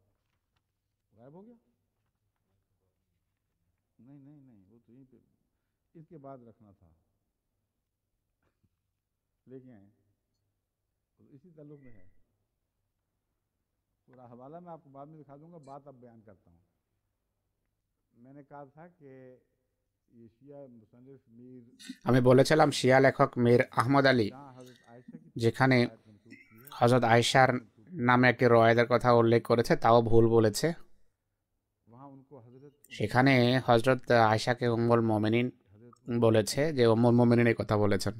गायब हो गया नहीं नहीं नहीं वो तो यहीं पे इसके बाद रखना था लेके आए तो इसी ताल्लुक में है पूरा हवाला मैं आपको बाद में दिखा दूंगा बात अब बयान करता हूँ मैंने कहा था कि আমি বলেছিলাম শিয়া লেখক মীর আহমদ আলী যেখানে হজরত আয়সার নামে একটি রয়েদের কথা উল্লেখ করেছে তাও ভুল বলেছে সেখানে হজরত আয়সাকে উমুল মোমেনিন বলেছে যে উম্মুল মোমেনিনের কথা বলেছেন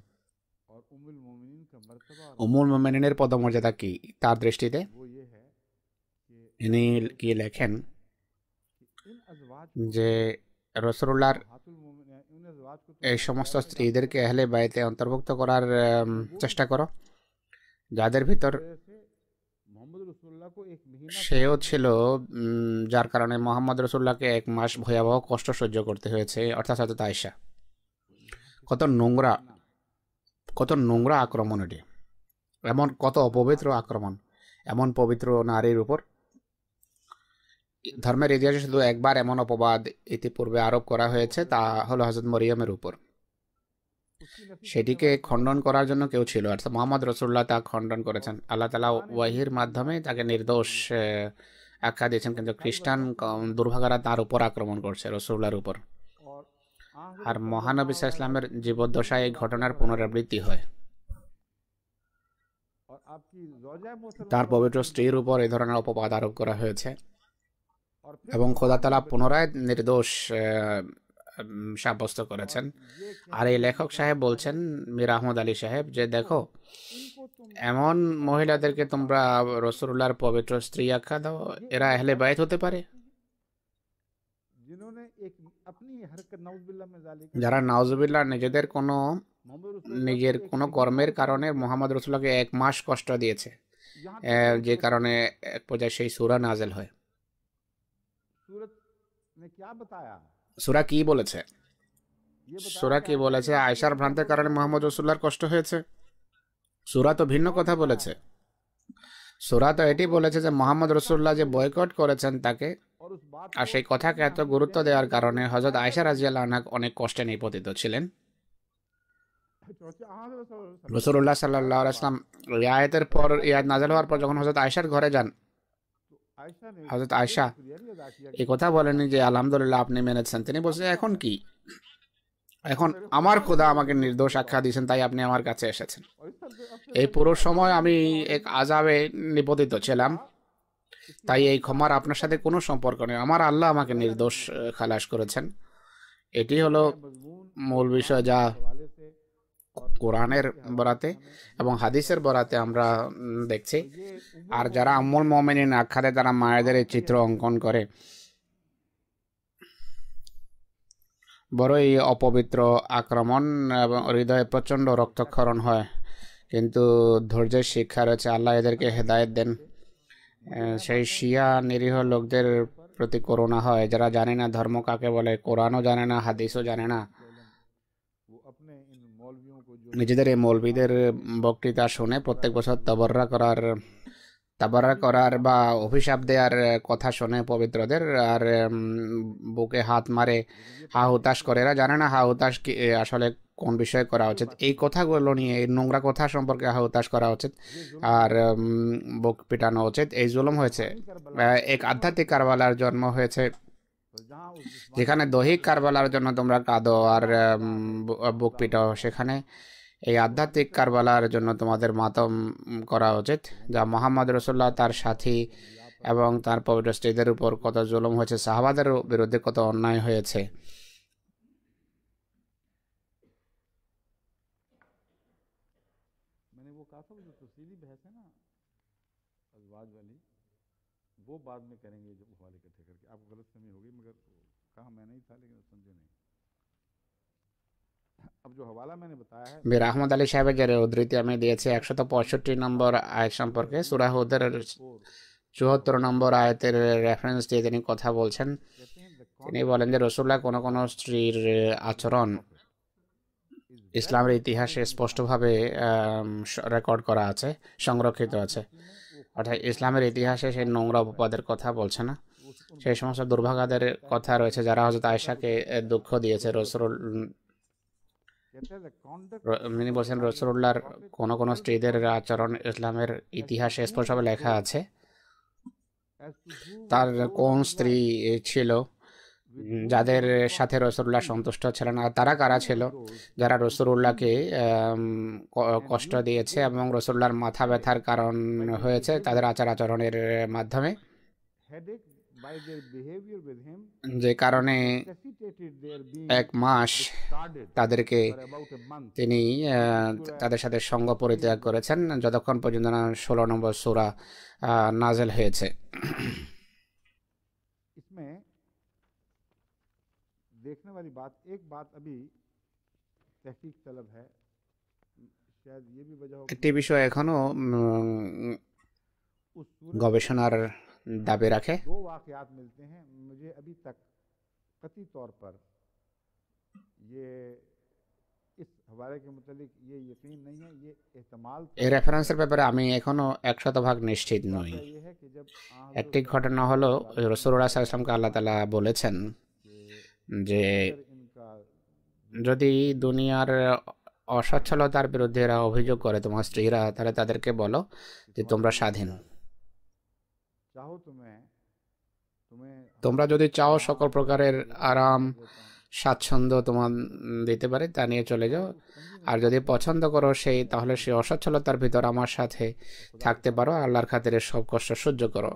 উমুল মোমেনিনের পদমর্যাদা কি তার দৃষ্টিতে ইনি কি লেখেন যে রসরুল্লার এই সমস্ত স্ত্রীদেরকে এহলে বাড়িতে অন্তর্ভুক্ত করার চেষ্টা করো যাদের ভিতর সেও ছিল যার কারণে মোহাম্মদ রসুল্লাহকে এক মাস ভয়াবহ কষ্ট সহ্য করতে হয়েছে অর্থাৎ হয়তো তাইশা কত নোংরা কত নোংরা আক্রমণ এটি এমন কত অপবিত্র আক্রমণ এমন পবিত্র নারীর উপর ধর্মের ইতিহাসে শুধু একবার এমন অপবাদ ইতিপূর্বে আরোপ করা হয়েছে তা হলো হজরত মরিয়মের উপর সেটিকে খণ্ডন করার জন্য কেউ ছিল আর মোহাম্মদ রসুল্লাহ তা খণ্ডন করেছেন আল্লাহ তালা মানে ওয়াহির মাধ্যমে তাকে নির্দোষ আখ্যা দিয়েছেন কিন্তু খ্রিস্টান দুর্ভাগারা তার উপর আক্রমণ করছে রসুল্লাহর উপর আর মহানবী ইসলামের জীবদ্দশায় এই ঘটনার পুনরাবৃত্তি হয় তার পবিত্র স্ত্রীর উপর এই ধরনের অপবাদ আরোপ করা হয়েছে এবং খোদা তালা পুনরায় নির্দোষ সাব্যস্ত করেছেন আর এই লেখক সাহেব বলছেন মীর আহমদ আলী সাহেব যে দেখো এমন মহিলাদেরকে তোমরা রসুল্লাহর পবিত্র স্ত্রী আখ্যা দাও এরা এহলে বায়ত হতে পারে যারা নাউজবিল্লা নিজেদের কোনো নিজের কোনো কর্মের কারণে মোহাম্মদ রসুল্লাহকে এক মাস কষ্ট দিয়েছে যে কারণে এক পর্যায়ে সেই সুরা নাজেল হয় সুরা কি বলেছে সুরা কি বলেছে আয়সার ভ্রান্তের কারণে মোহাম্মদ রসুল্লার কষ্ট হয়েছে সুরা তো ভিন্ন কথা বলেছে সুরা তো এটি বলেছে যে মোহাম্মদ রসুল্লাহ যে বয়কট করেছেন তাকে আর সেই কথাকে এত গুরুত্ব দেওয়ার কারণে হজরত আয়সা রাজিয়াল আনহাক অনেক কষ্টে নিপতিত ছিলেন রসুল্লাহ সাল্লাহ আসলাম রিয়ায়তের পর ইয়াদ নাজাল হওয়ার পর যখন হজরত আয়সার ঘরে যান হজরত আয়সা এ কথা বলেনি যে আলহামদুলিল্লাহ আপনি মেনেছেন তিনি বলছেন আচ্ছা। এখন কি এখন আচ্ছা, আমার খোদা আমাকে নির্দোষ আখ্যা দিয়েছেন তাই আপনি আমার কাছে এসেছেন আচ্ছা, এই পুরো সময় আমি এক আজাবে নিপতিত ছিলাম তাই এই ক্ষমার আপনার সাথে কোনো সম্পর্ক নেই আমার আল্লাহ আমাকে নির্দোষ খালাস করেছেন এটি হলো মূল বিষয় যা কোরআনের বরাতে এবং হাদিসের বরাতে আমরা দেখছি আর যারা আমল মমিনিন আখ্যাতে তারা মায়েদের চিত্র অঙ্কন করে বড়ই অপবিত্র আক্রমণ এবং হৃদয়ে প্রচণ্ড রক্তক্ষরণ হয় কিন্তু ধৈর্যের শিক্ষা রয়েছে আল্লাহ এদেরকে হেদায়ত দেন সেই শিয়া নিরীহ লোকদের প্রতি করুণা হয় যারা জানে না ধর্ম কাকে বলে কোরআনও জানে না হাদিসও জানে না নিজেদের এই মৌলবীদের বক্তৃতা শুনে প্রত্যেক বছর তবররা করার তাবারা করার বা অভিশাপ দেওয়ার কথা শোনে পবিত্রদের আর বুকে হাত মারে হা হুতাশ করে এরা জানে না হা হুতাশ কি আসলে কোন বিষয়ে করা উচিত এই কথাগুলো নিয়ে এই নোংরা কথা সম্পর্কে হা হুতাশ করা উচিত আর বুক পিটানো উচিত এই জুলুম হয়েছে এক আধ্যাত্মিক কারবালার জন্ম হয়েছে যেখানে দৈহিক কারবালার জন্য তোমরা কাঁদো আর বুক পিটাও সেখানে এই আধ্যাত্মিক কারবালার জন্য তোমাদের মাতম করা উচিত যা মোহাম্মদ রসুল্লাহ তার সাথী এবং তার পবিত্র স্ত্রীদের উপর কত জুলুম হয়েছে শাহবাদের বিরুদ্ধে কত অন্যায় হয়েছে বীর আহমদ আলী সাহেবের উদ্ধৃতি আমি দিয়েছি একশত পঁয়ষট্টি নম্বর আয়াত সম্পর্কে সুরাহ চুয়াত্তর নম্বর আয়াতের রেফারেন্স দিয়ে তিনি কথা বলছেন তিনি বলেন যে রসুল্লাহ কোনো কোনো স্ত্রীর আচরণ ইসলামের ইতিহাসে স্পষ্টভাবে রেকর্ড করা আছে সংরক্ষিত আছে অর্থাৎ ইসলামের ইতিহাসে সেই নোংরা অপবাদের কথা বলছে না সেই সমস্ত দুর্ভাগাদের কথা রয়েছে যারা হজরত আয়সাকে দুঃখ দিয়েছে রসুল মিনি বলছেন রসুল্লাহর কোনো কোনো স্ত্রীদের আচরণ ইসলামের ইতিহাসে স্পষ্টভাবে লেখা আছে তার কোন স্ত্রী ছিল যাদের সাথে রসুল্লাহ সন্তুষ্ট ছিলেন আর তারা কারা ছিল যারা রসুল্লাহকে কষ্ট দিয়েছে এবং রসুল্লাহর মাথা ব্যথার কারণ হয়েছে তাদের আচার আচরণের মাধ্যমে যে কারণে এক মাস তাদেরকে তিনি তাদের সাথে সঙ্গ পরিত্যাগ করেছেন যতক্ষণ পর্যন্ত না ষোলো নম্বর সুরা নাজেল হয়েছে देखने वाली बात एक একটি বিষয় এখনো গবেষণার দাবে রাখে এই রেফারেন্সের ব্যাপারে আমি এখনো এক শতভাগ নিশ্চিত নই একটি ঘটনা হলো রসুল্লাহ সাল্লামকে আল্লাহ তালা বলেছেন যে যদি দুনিয়ার অসচ্ছলতার বিরুদ্ধে এরা অভিযোগ করে তোমার স্ত্রীরা তাহলে তাদেরকে বলো যে তোমরা স্বাধীন তোমরা যদি চাও সকল প্রকারের আরাম স্বাচ্ছন্দ্য তোমার দিতে পারে তা নিয়ে চলে যাও আর যদি পছন্দ করো সেই তাহলে সেই অসচ্ছলতার ভিতর আমার সাথে থাকতে পারো আল্লাহর খাতিরে সব কষ্ট সহ্য করো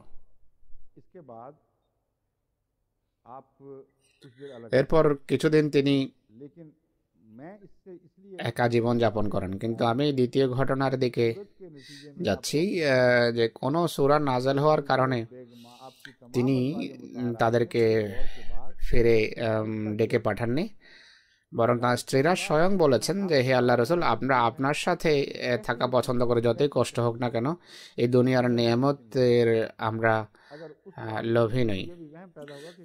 এরপর কিছুদিন তিনি একা জীবন যাপন করেন কিন্তু আমি দ্বিতীয় ঘটনার দিকে যাচ্ছি যে কোনো সুরা নাজাল হওয়ার কারণে তিনি তাদেরকে ফিরে ডেকে পাঠাননি বরং স্ত্রীরা স্বয়ং বলেছেন যে হে আল্লাহ রসুল আমরা আপনার সাথে থাকা পছন্দ করে যতই কষ্ট হোক না কেন এই দুনিয়ার নিয়ামতের আমরা লোভী নই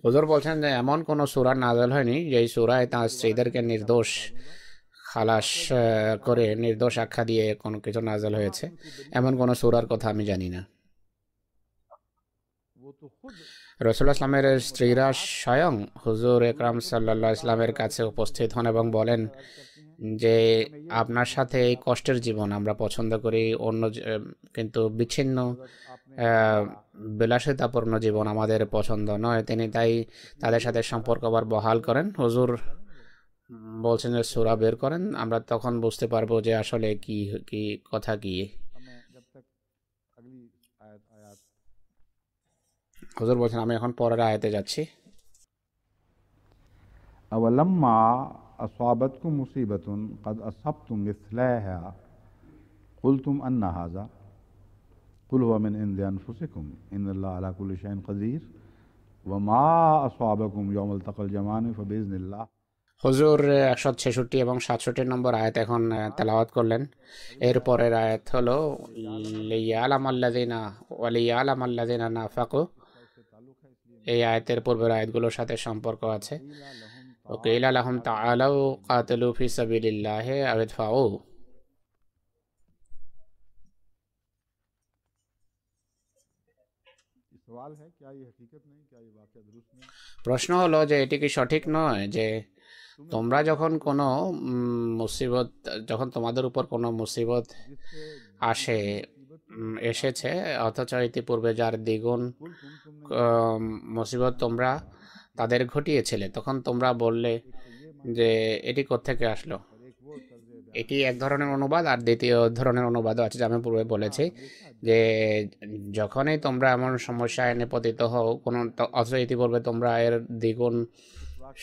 হুজুর বলছেন যে এমন কোনো সুরা নাজল হয়নি যেই সুরায় তাঁর স্ত্রীদেরকে নির্দোষ খালাস করে নির্দোষ আখ্যা দিয়ে কোনো কিছু নাজল হয়েছে এমন কোনো সুরার কথা আমি জানি না রসুল ইসলামের স্ত্রীরা স্বয়ং হুজুর একরাম সাল্লা ইসলামের কাছে উপস্থিত হন এবং বলেন যে আপনার সাথে এই কষ্টের জীবন আমরা পছন্দ করি অন্য কিন্তু বিচ্ছিন্ন বিলাসিতাপূর্ণ জীবন আমাদের পছন্দ নয় তিনি তাই তাদের সাথে সম্পর্ক আবার বহাল করেন হুজুর বলছেন যে সুরা বের করেন আমরা তখন বুঝতে পারবো যে আসলে কি কি কথা কী হুজুর বলছেন আমি এখন পরের আয়াতে যাচ্ছি আওয়ালাম্মা আসাবাতকুম মুসিবাতুন قد أصبتم مثلها قلتم أن هذا قل هو من عند أنفسكم إن الله على كل شيء قدير وما أصابكم يوم التقى الجمان হুজুর একশো ছেষট্টি এবং সাতষট্টি নম্বর আয়াত এখন তেলাওয়াত করলেন এরপরের আয়াত হলো লিয়া আলামাল্লাদিনা ওয়ালিয়া না ফাকু এই আয়াতের পূর্বের আয়াতগুলোর সাথে সম্পর্ক আছে ওকে ইলা লাহম তাআলাউ কাতালু ফি সাবিলিল্লাহি প্রশ্ন হলো যে এটি কি সঠিক নয় যে তোমরা যখন কোনো মুসিবত যখন তোমাদের উপর কোনো মুসিবত আসে এসেছে অথচ ইতিপূর্বে যার দ্বিগুণ মুসিবত তোমরা তাদের ঘটিয়েছিলে তখন তোমরা বললে যে এটি থেকে আসলো এটি এক ধরনের অনুবাদ আর দ্বিতীয় ধরনের অনুবাদও আছে যে আমি পূর্বে বলেছি যে যখনই তোমরা এমন সমস্যায় এনে পতিত হও কোনো অথচ ইতিপূর্বে তোমরা এর দ্বিগুণ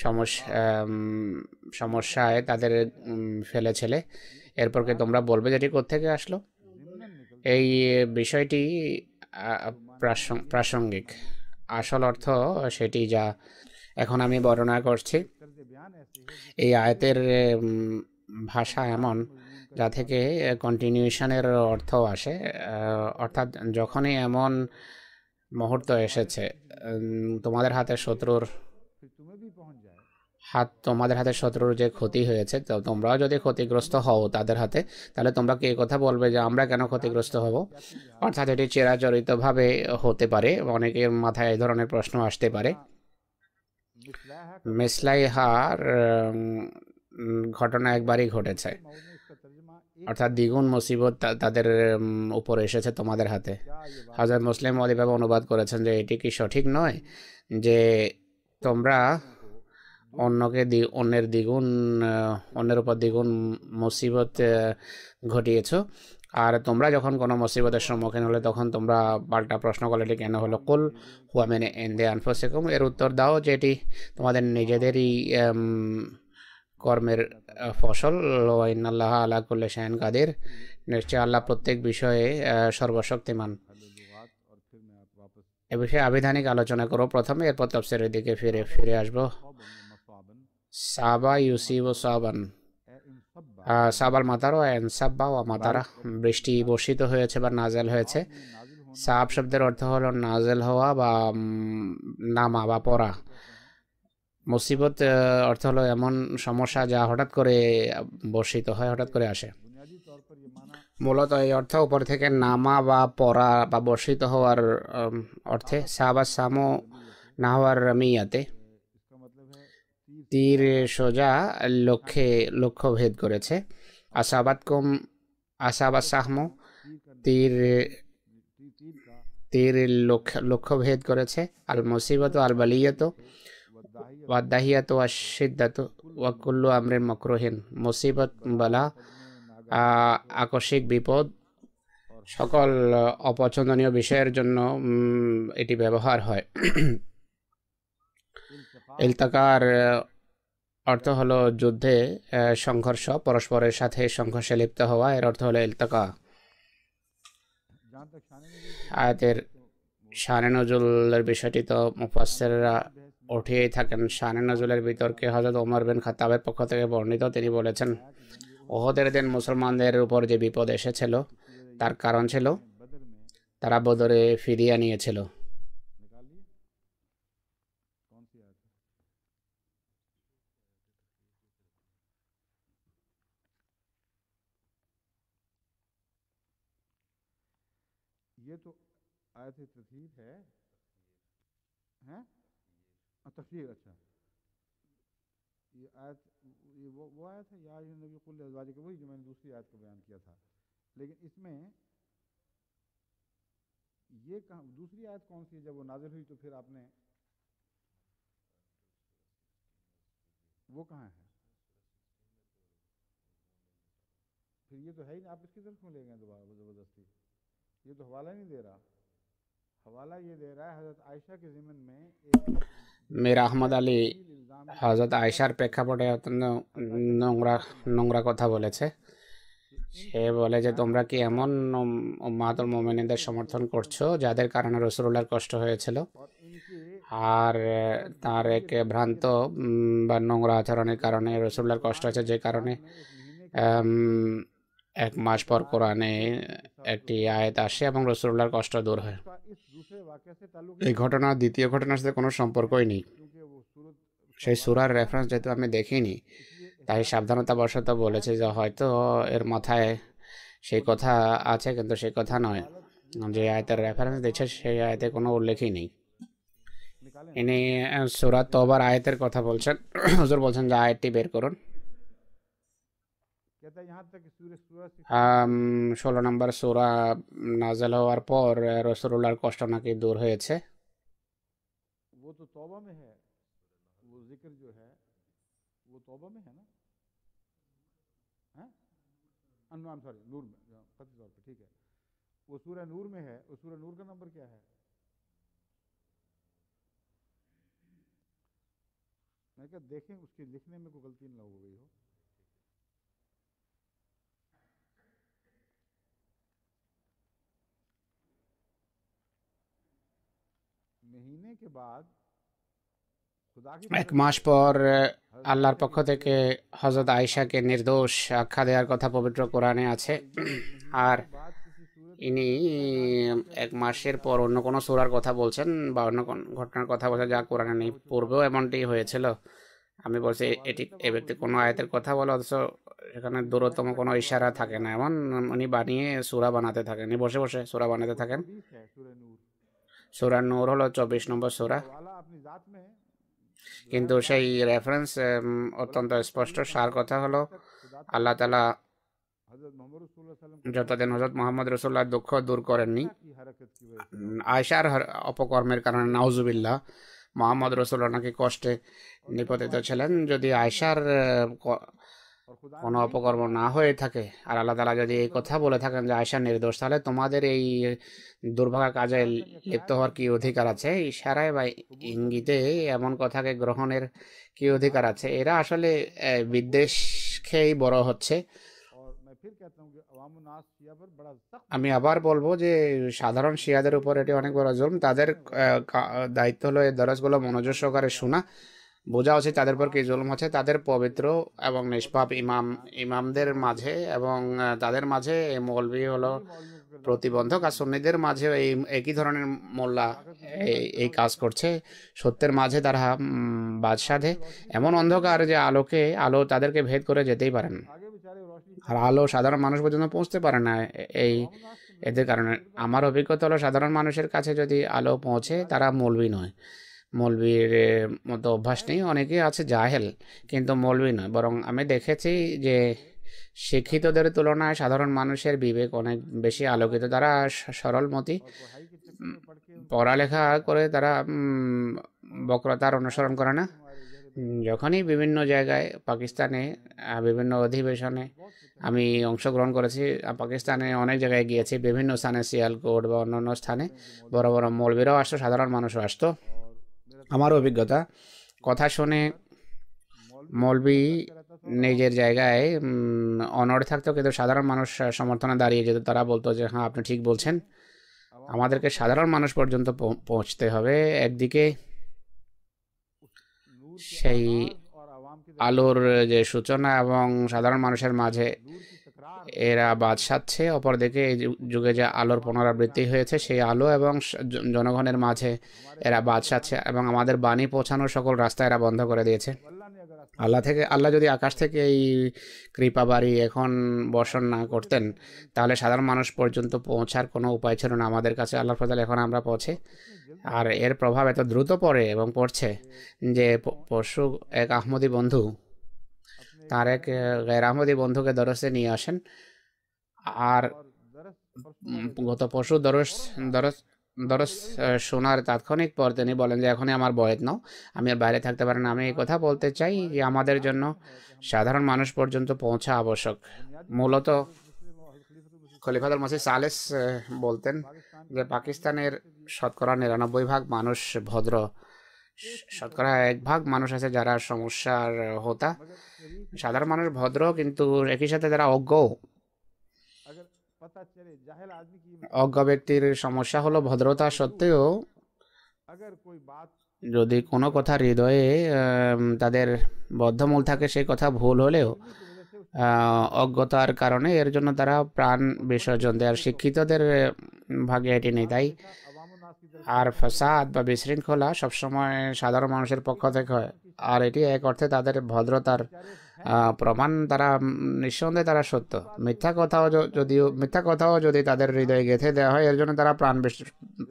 সমস্যা সমস্যায় তাদের ফেলেছিলে এরপরকে তোমরা বলবে যেটি কোথেকে আসলো এই বিষয়টি প্রাসঙ্গিক আসল অর্থ সেটি যা এখন আমি বর্ণনা করছি এই আয়তের ভাষা এমন যা থেকে কন্টিনিউশনের অর্থ আসে অর্থাৎ যখনই এমন মুহূর্ত এসেছে তোমাদের হাতে শত্রুর হাত তোমাদের হাতে শত্রুর যে ক্ষতি হয়েছে তো তোমরাও যদি ক্ষতিগ্রস্ত হও তাদের হাতে তাহলে তোমরা কি কথা বলবে যে আমরা কেন ক্ষতিগ্রস্ত হব অর্থাৎ এটি চিরাচরিতভাবে হতে পারে অনেকের মাথায় এই ধরনের প্রশ্ন আসতে পারে মেসলাইহার ঘটনা একবারই ঘটেছে অর্থাৎ দ্বিগুণ মুসিবত তাদের উপর এসেছে তোমাদের হাতে হাজার মুসলিম অলিভাবে অনুবাদ করেছেন যে এটি কি সঠিক নয় যে তোমরা অন্যকে অন্যের দ্বিগুণ অন্যের উপর দ্বিগুণ মুসিবত ঘটিয়েছ আর তোমরা যখন কোনো মুসিবতের সম্মুখীন হলে তখন তোমরা পাল্টা প্রশ্ন করলে এটি কেন হলো কুল হুয়া মেনে এন্দে আনফোসেকুম এর উত্তর দাও যে এটি তোমাদের নিজেদেরই কর্মের ফসল আল্লাহ আলা করলে শাহন কাদের নিশ্চয় আল্লাহ প্রত্যেক বিষয়ে সর্বশক্তিমান এ বিষয়ে আবিধানিক আলোচনা করো প্রথমে এরপর তফসিরের দিকে ফিরে ফিরে আসবো সাবা ইউসিব সাবান সাবাল মাতারা অ্যান্ড সাব্বা ও মাতারা বৃষ্টি বর্ষিত হয়েছে বা নাজেল হয়েছে সাব শব্দের অর্থ হলো নাজেল হওয়া বা নামা বা পড়া মুসিবত অর্থ হলো এমন সমস্যা যা হঠাৎ করে বর্ষিত হয় হঠাৎ করে আসে মূলত এই অর্থ উপর থেকে নামা বা পড়া বা বর্ষিত হওয়ার অর্থে সাবা সামো না হওয়ার মেয়াতে তীর সোজা লক্ষ্যে লক্ষ্য ভেদ করেছে আশাবাদ কম আশাবাদ সাহম তীর তীর লক্ষ্য ভেদ করেছে আল মুসিবত আল বালিয়াত ওয়াদাহিয়াত ওয়া সিদ্দাত ওয়াকুল্লু আমরের মকরহিন মুসিবত বালা আকস্মিক বিপদ সকল অপছন্দনীয় বিষয়ের জন্য এটি ব্যবহার হয় ইলতাকার অর্থ হলো যুদ্ধে সংঘর্ষ পরস্পরের সাথে সংঘর্ষে লিপ্ত হওয়া এর অর্থ হলো ইলতাকা আয়াতের শানে নজরুলের বিষয়টি তো মুফাসেররা উঠিয়েই থাকেন শানে নজরুলের বিতর্কে হজরত ওমর বিন খাতাবের পক্ষ থেকে বর্ণিত তিনি বলেছেন ওহদের দিন মুসলমানদের উপর যে বিপদ এসেছিল তার কারণ ছিল তারা বদরে ফিরিয়ে নিয়েছিল आया थी तथीर है हैं तखीर अच्छा ये आयत ये वो वो आयत है या नबी कुल अजवाज के वही जो मैंने दूसरी आयत का बयान किया था लेकिन इसमें ये कहा दूसरी आयत कौन सी है जब वो नाजिल हुई तो फिर आपने वो कहाँ है फिर ये तो है ही नहीं आप इसकी तरफ क्यों ले गए दोबारा ज़बरदस्ती ये तो हवाला नहीं दे रहा মীর আহমদ আলী হজরত আয়সার প্রেক্ষাপটে নোংরা নোংরা কথা বলেছে সে বলে যে তোমরা কি এমন মাতুল মোমেনদের সমর্থন করছো যাদের কারণে রসুল্লার কষ্ট হয়েছিল আর তার এক ভ্রান্ত বা নোংরা আচরণের কারণে রসুল্লার কষ্ট হয়েছে যে কারণে এক মাস পর কোরআনে একটি আয়াত আসে এবং রসুল্লাহর কষ্ট দূর হয় এই ঘটনা দ্বিতীয় ঘটনার সাথে কোনো সম্পর্কই নেই সেই সুরার রেফারেন্স যেহেতু আমি দেখিনি তাই সাবধানতাবশত বলেছে যে হয়তো এর মাথায় সেই কথা আছে কিন্তু সেই কথা নয় যে আয়তের রেফারেন্স দিচ্ছে সেই আয়তে কোনো উল্লেখই নেই ইনি সুরাত আবার আয়তের কথা বলছেন হজুর বলছেন যে আয়তটি বের করুন ষোলো নম্বর সোরা নাজেল হওয়ার পর রসুল্লাহর কষ্ট নাকি দূর হয়েছে मैं क्या देखें उसकी लिखने में कोई गलती ना हो गई हो এক মাস পর আল্লাহর পক্ষ থেকে হজরত আয়েশাকে নির্দোষ আখ্যা দেওয়ার কথা পবিত্র কোরআনে আছে আর ইনি এক মাসের পর অন্য কোনো সোরার কথা বলছেন বা অন্য কোন ঘটনার কথা বলছেন যা কোরআনে নেই পূর্বেও এমনটি হয়েছিল আমি বলছি এটি এ ব্যক্তি কোনো আয়াতের কথা বলে অথচ এখানে দূরতম কোনো ইশারা থাকে না এমন উনি বানিয়ে সুরা বানাতে থাকেন বসে বসে সুরা বানাতে থাকেন সুরা নূর হলো চব্বিশ নম্বর সুরা কিন্তু সেই রেফারেন্স অত্যন্ত স্পষ্ট সার কথা হলো আল্লাহ তালা যতদিন হজরত মোহাম্মদ রসুল্লাহ দুঃখ দূর করেননি আয়সার অপকর্মের কারণে নাউজুবিল্লাহ মোহাম্মদ রসুল্লাহ নাকি কষ্টে নিপতিত ছিলেন যদি আয়সার কোনো অপকর্ম না হয়ে থাকে আর আল্লাহ তালা যদি এই কথা বলে থাকেন যে আয়সার নির্দোষ তাহলে তোমাদের এই দুর্ভাগা কাজে লিপ্ত হওয়ার কি অধিকার আছে ইশারায় বা ইঙ্গিতে এমন কথাকে গ্রহণের কি অধিকার আছে এরা আসলে বিদ্বেষ খেয়েই বড় হচ্ছে আমি আবার বলবো যে সাধারণ শিয়াদের উপর এটি অনেক বড় জুলুম তাদের হ্যাঁ, দায়িত্ব হলো এই দরজগুলো মনোযোগ সহকারে শোনা বোঝা উচিত তাদের পর কি জুলুম হচ্ছে তাদের পবিত্র এবং নিষ্পাপ ইমাম ইমামদের মাঝে এবং তাদের মাঝে এই মৌলবি হলো প্রতিবন্ধক আর সন্নিদের মাঝে এই একই ধরনের মোল্লা এই কাজ করছে সত্যের মাঝে তারা বাদ সাধে এমন অন্ধকার যে আলোকে আলো তাদেরকে ভেদ করে যেতেই পারেন আর আলো সাধারণ মানুষ পর্যন্ত পৌঁছতে পারে না এই এদের কারণে আমার অভিজ্ঞতা হলো সাধারণ মানুষের কাছে যদি আলো পৌঁছে তারা মৌলবি নয় মৌলবীর মতো অভ্যাস নেই অনেকে আছে জাহেল কিন্তু মৌলবী নয় বরং আমি দেখেছি যে শিক্ষিতদের তুলনায় সাধারণ মানুষের বিবেক অনেক বেশি আলোকিত তারা সরলমতি পড়ালেখা করে তারা বক্রতার অনুসরণ করে না যখনই বিভিন্ন জায়গায় পাকিস্তানে বিভিন্ন অধিবেশনে আমি অংশগ্রহণ করেছি পাকিস্তানে অনেক জায়গায় গিয়েছি বিভিন্ন স্থানে সিয়ালকোট বা অন্যান্য স্থানে বড় বড় মৌলবীরাও আসতো সাধারণ মানুষও আসতো আমার অভিজ্ঞতা কথা শুনে মৌলবি নিজের জায়গায় অনড় থাকতো কিন্তু সাধারণ মানুষ সমর্থনে দাঁড়িয়ে যেত তারা বলতো যে হ্যাঁ আপনি ঠিক বলছেন আমাদেরকে সাধারণ মানুষ পর্যন্ত পৌঁছতে হবে একদিকে সেই আলোর যে সূচনা এবং সাধারণ মানুষের মাঝে এরা বাদ সাচ্ছে অপরদিকে এই যুগে যে আলোর পুনরাবৃত্তি হয়েছে সেই আলো এবং জনগণের মাঝে এরা বাদ সাচ্ছে এবং আমাদের বাণী পৌঁছানোর সকল রাস্তা এরা বন্ধ করে দিয়েছে আল্লাহ থেকে আল্লাহ যদি আকাশ থেকে এই কৃপা বাড়ি এখন বর্ষণ না করতেন তাহলে সাধারণ মানুষ পর্যন্ত পৌঁছার কোনো উপায় ছিল না আমাদের কাছে আল্লাহর ফজল এখন আমরা পৌঁছে আর এর প্রভাব এত দ্রুত পড়ে এবং পড়ছে যে পরশু এক আহমদি বন্ধু তার এক গেরামদি বন্ধুকে দরসে নিয়ে আসেন আর গত পশু দরস দরস দরস শোনার তাৎক্ষণিক পর তিনি বলেন যে এখনই আমার বয়েত নাও আমি আর বাইরে থাকতে পারেন আমি এই হ্যাঁ, কথা হ্যাঁ, বলতে হ্যাঁ, চাই যে আমাদের জন্য সাধারণ মানুষ পর্যন্ত পৌঁছা আবশ্যক মূলত খলিফাদুল মসিদ সালেস বলতেন যে পাকিস্তানের শতকরা নিরানব্বই ভাগ মানুষ ভদ্র শতকরা এক ভাগ মানুষ আছে যারা সমস্যার হোতা সাধারণ মানুষ ভদ্র কিন্তু একই সাথে যারা অজ্ঞ অজ্ঞ ব্যক্তির সমস্যা হলো ভদ্রতা সত্ত্বেও যদি কোনো কথা হৃদয়ে তাদের বদ্ধমূল থাকে সেই কথা ভুল হলেও অজ্ঞতার কারণে এর জন্য তারা প্রাণ বিসর্জন দেয় আর শিক্ষিতদের ভাগে এটি নেই তাই আর ফসাদ বা বিশৃঙ্খলা সবসময় সাধারণ মানুষের পক্ষ থেকে হয় আর এটি এক অর্থে তাদের ভদ্রতার প্রমাণ তারা নিঃসন্দেহে তারা সত্য মিথ্যা কথাও যদিও মিথ্যা কথাও যদি তাদের হৃদয়ে গেঁথে দেওয়া হয় এর জন্য তারা প্রাণ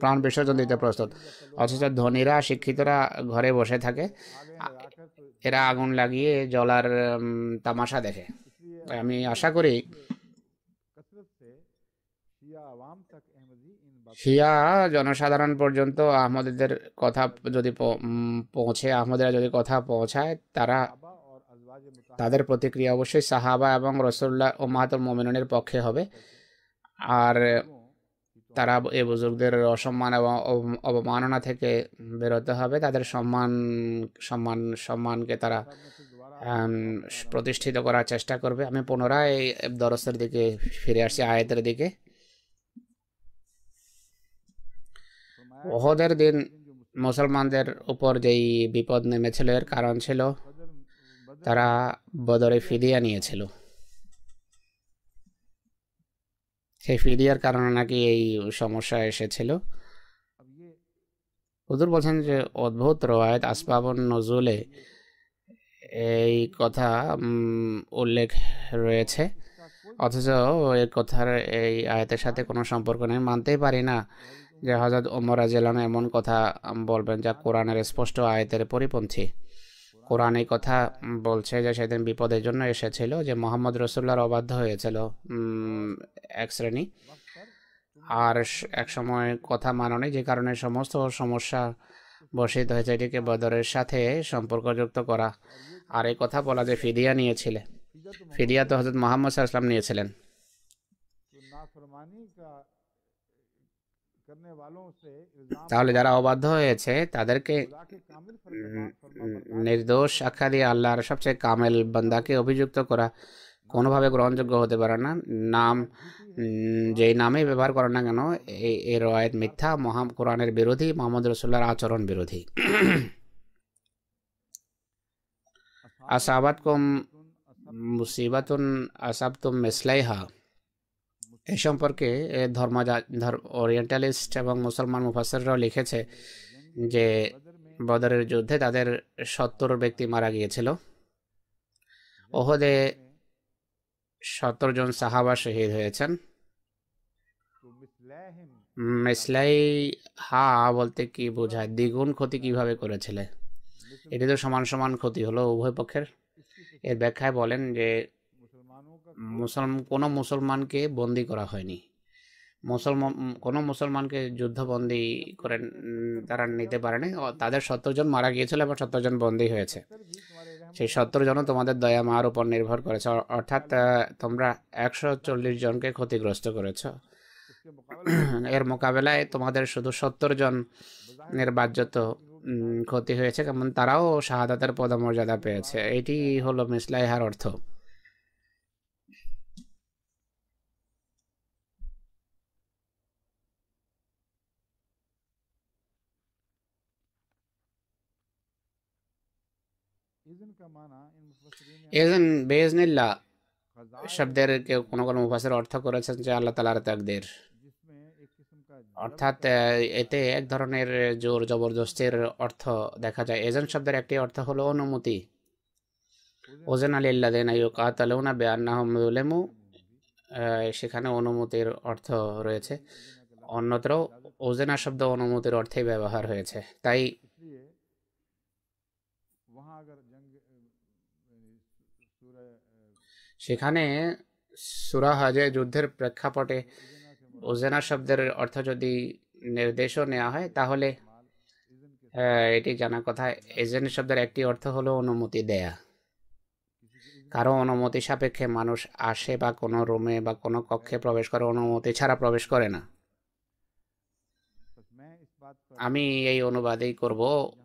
প্রাণ বিসর্জন দিতে প্রস্তুত অথচ ধনীরা শিক্ষিতরা ঘরে বসে থাকে এরা আগুন লাগিয়ে জলার তামাশা দেখে আমি আশা করি শিয়া জনসাধারণ পর্যন্ত আহমদীদের কথা যদি পৌঁছে আহমদরা যদি কথা পৌঁছায় তারা তাদের প্রতিক্রিয়া অবশ্যই সাহাবা এবং রসুল্লাহ ও মাহাতুল মোমিনের পক্ষে হবে আর তারা এ বুজুর্গদের অসম্মান এবং অবমাননা থেকে বেরোতে হবে তাদের সম্মান সম্মান সম্মানকে তারা প্রতিষ্ঠিত করার চেষ্টা করবে আমি পুনরায় দরসের দিকে ফিরে আসছি আয়তের দিকে ওহদের দিন মুসলমানদের উপর যেই বিপদ নেমেছিল এর কারণ ছিল তারা বদরে ফিদিয়া নিয়েছিল সেই ফিদিয়ার কারণে নাকি এই সমস্যা এসেছিল হুজুর বলছেন যে অদ্ভুত রোয়ায়ত আসবাবন নজুলে এই কথা উল্লেখ রয়েছে অথচ এর কথার এই আয়তের সাথে কোনো সম্পর্ক নেই মানতেই পারি না যে হজরত ওমর রাজিয়ালান এমন কথা বলবেন যা কোরআনের স্পষ্ট আয়তের পরিপন্থী কোরআন এই কথা বলছে যে সেদিন বিপদের জন্য এসেছিল যে মোহাম্মদ রসুল্লাহর অবাধ্য হয়েছিল এক শ্রেণী আর এক সময় কথা মাননি যে কারণে সমস্ত সমস্যা বসিত হয়েছে এটিকে বদরের সাথে সম্পর্কযুক্ত করা আর এই কথা বলা যে ফিদিয়া নিয়েছিলে ফিদিয়া তো হজরত মোহাম্মদ সাহা ইসলাম নিয়েছিলেন তাহলে যারা অবাধ্য হয়েছে তাদেরকে নির্দোষ আখ্যা দিয়ে আল্লাহর সবচেয়ে কামেল বান্দাকে অভিযুক্ত করা কোনোভাবে গ্রহণযোগ্য হতে পারে না নাম যেই নামে ব্যবহার করে না কেন এই এ রয়েত মিথ্যা মহা কোরআনের বিরোধী মোহাম্মদ রসুল্লাহর আচরণ বিরোধী আসাবাত কম মুসিবাতুন আসাবতুম মেসলাইহা এ সম্পর্কে ধর্ম ওরিয়েন্টালিস্ট এবং মুসলমান মুফাসররাও লিখেছে যে বদরের যুদ্ধে তাদের সত্তর ব্যক্তি মারা গিয়েছিল ওহদে সত্তর জন সাহাবা শহীদ হয়েছেন মেসলাই হা বলতে কি বোঝায় দ্বিগুণ ক্ষতি কিভাবে করেছিলে এটি তো সমান সমান ক্ষতি হলো উভয় পক্ষের এর ব্যাখ্যায় বলেন যে মুসলমান কোনো মুসলমানকে বন্দি করা হয়নি মুসলমান কোনো মুসলমানকে যুদ্ধবন্দি করে তারা নিতে পারেনি তাদের সত্তর জন মারা গিয়েছিল এবং সত্তর জন হয়েছে সেই সত্তর জনও তোমাদের দয়া মার উপর নির্ভর করেছে অর্থাৎ তোমরা একশো চল্লিশ জনকে ক্ষতিগ্রস্ত করেছ এর মোকাবেলায় তোমাদের শুধু সত্তর জনের বাহ্যত ক্ষতি হয়েছে কেমন তারাও শাহাদাতের পদমর্যাদা পেয়েছে এটি হলো মিসলাইহার অর্থ এজন বেজনিল্লা শব্দের কোনো কোনো মুফাসের অর্থ করেছেন যে আল্লাহ তালার তাকদের অর্থাৎ এতে এক ধরনের জোর জবরদস্তির অর্থ দেখা যায় এজন শব্দের একটি অর্থ হলো অনুমতি ওজন আলী না আলুনা বেআনাহমুলেমু সেখানে অনুমতির অর্থ রয়েছে অন্যত্র ওজেনা শব্দ অনুমতির অর্থে ব্যবহার হয়েছে তাই সেখানে সুরা হজে যুদ্ধের প্রেক্ষাপটে ওজেনা শব্দের অর্থ যদি নির্দেশও নেওয়া হয় তাহলে এটি জানা কথা এজেন্ট শব্দের একটি অর্থ হলো অনুমতি দেয়া কারো অনুমতি সাপেক্ষে মানুষ আসে বা কোনো রুমে বা কোনো কক্ষে প্রবেশ করে অনুমতি ছাড়া প্রবেশ করে না আমি এই অনুবাদেই করব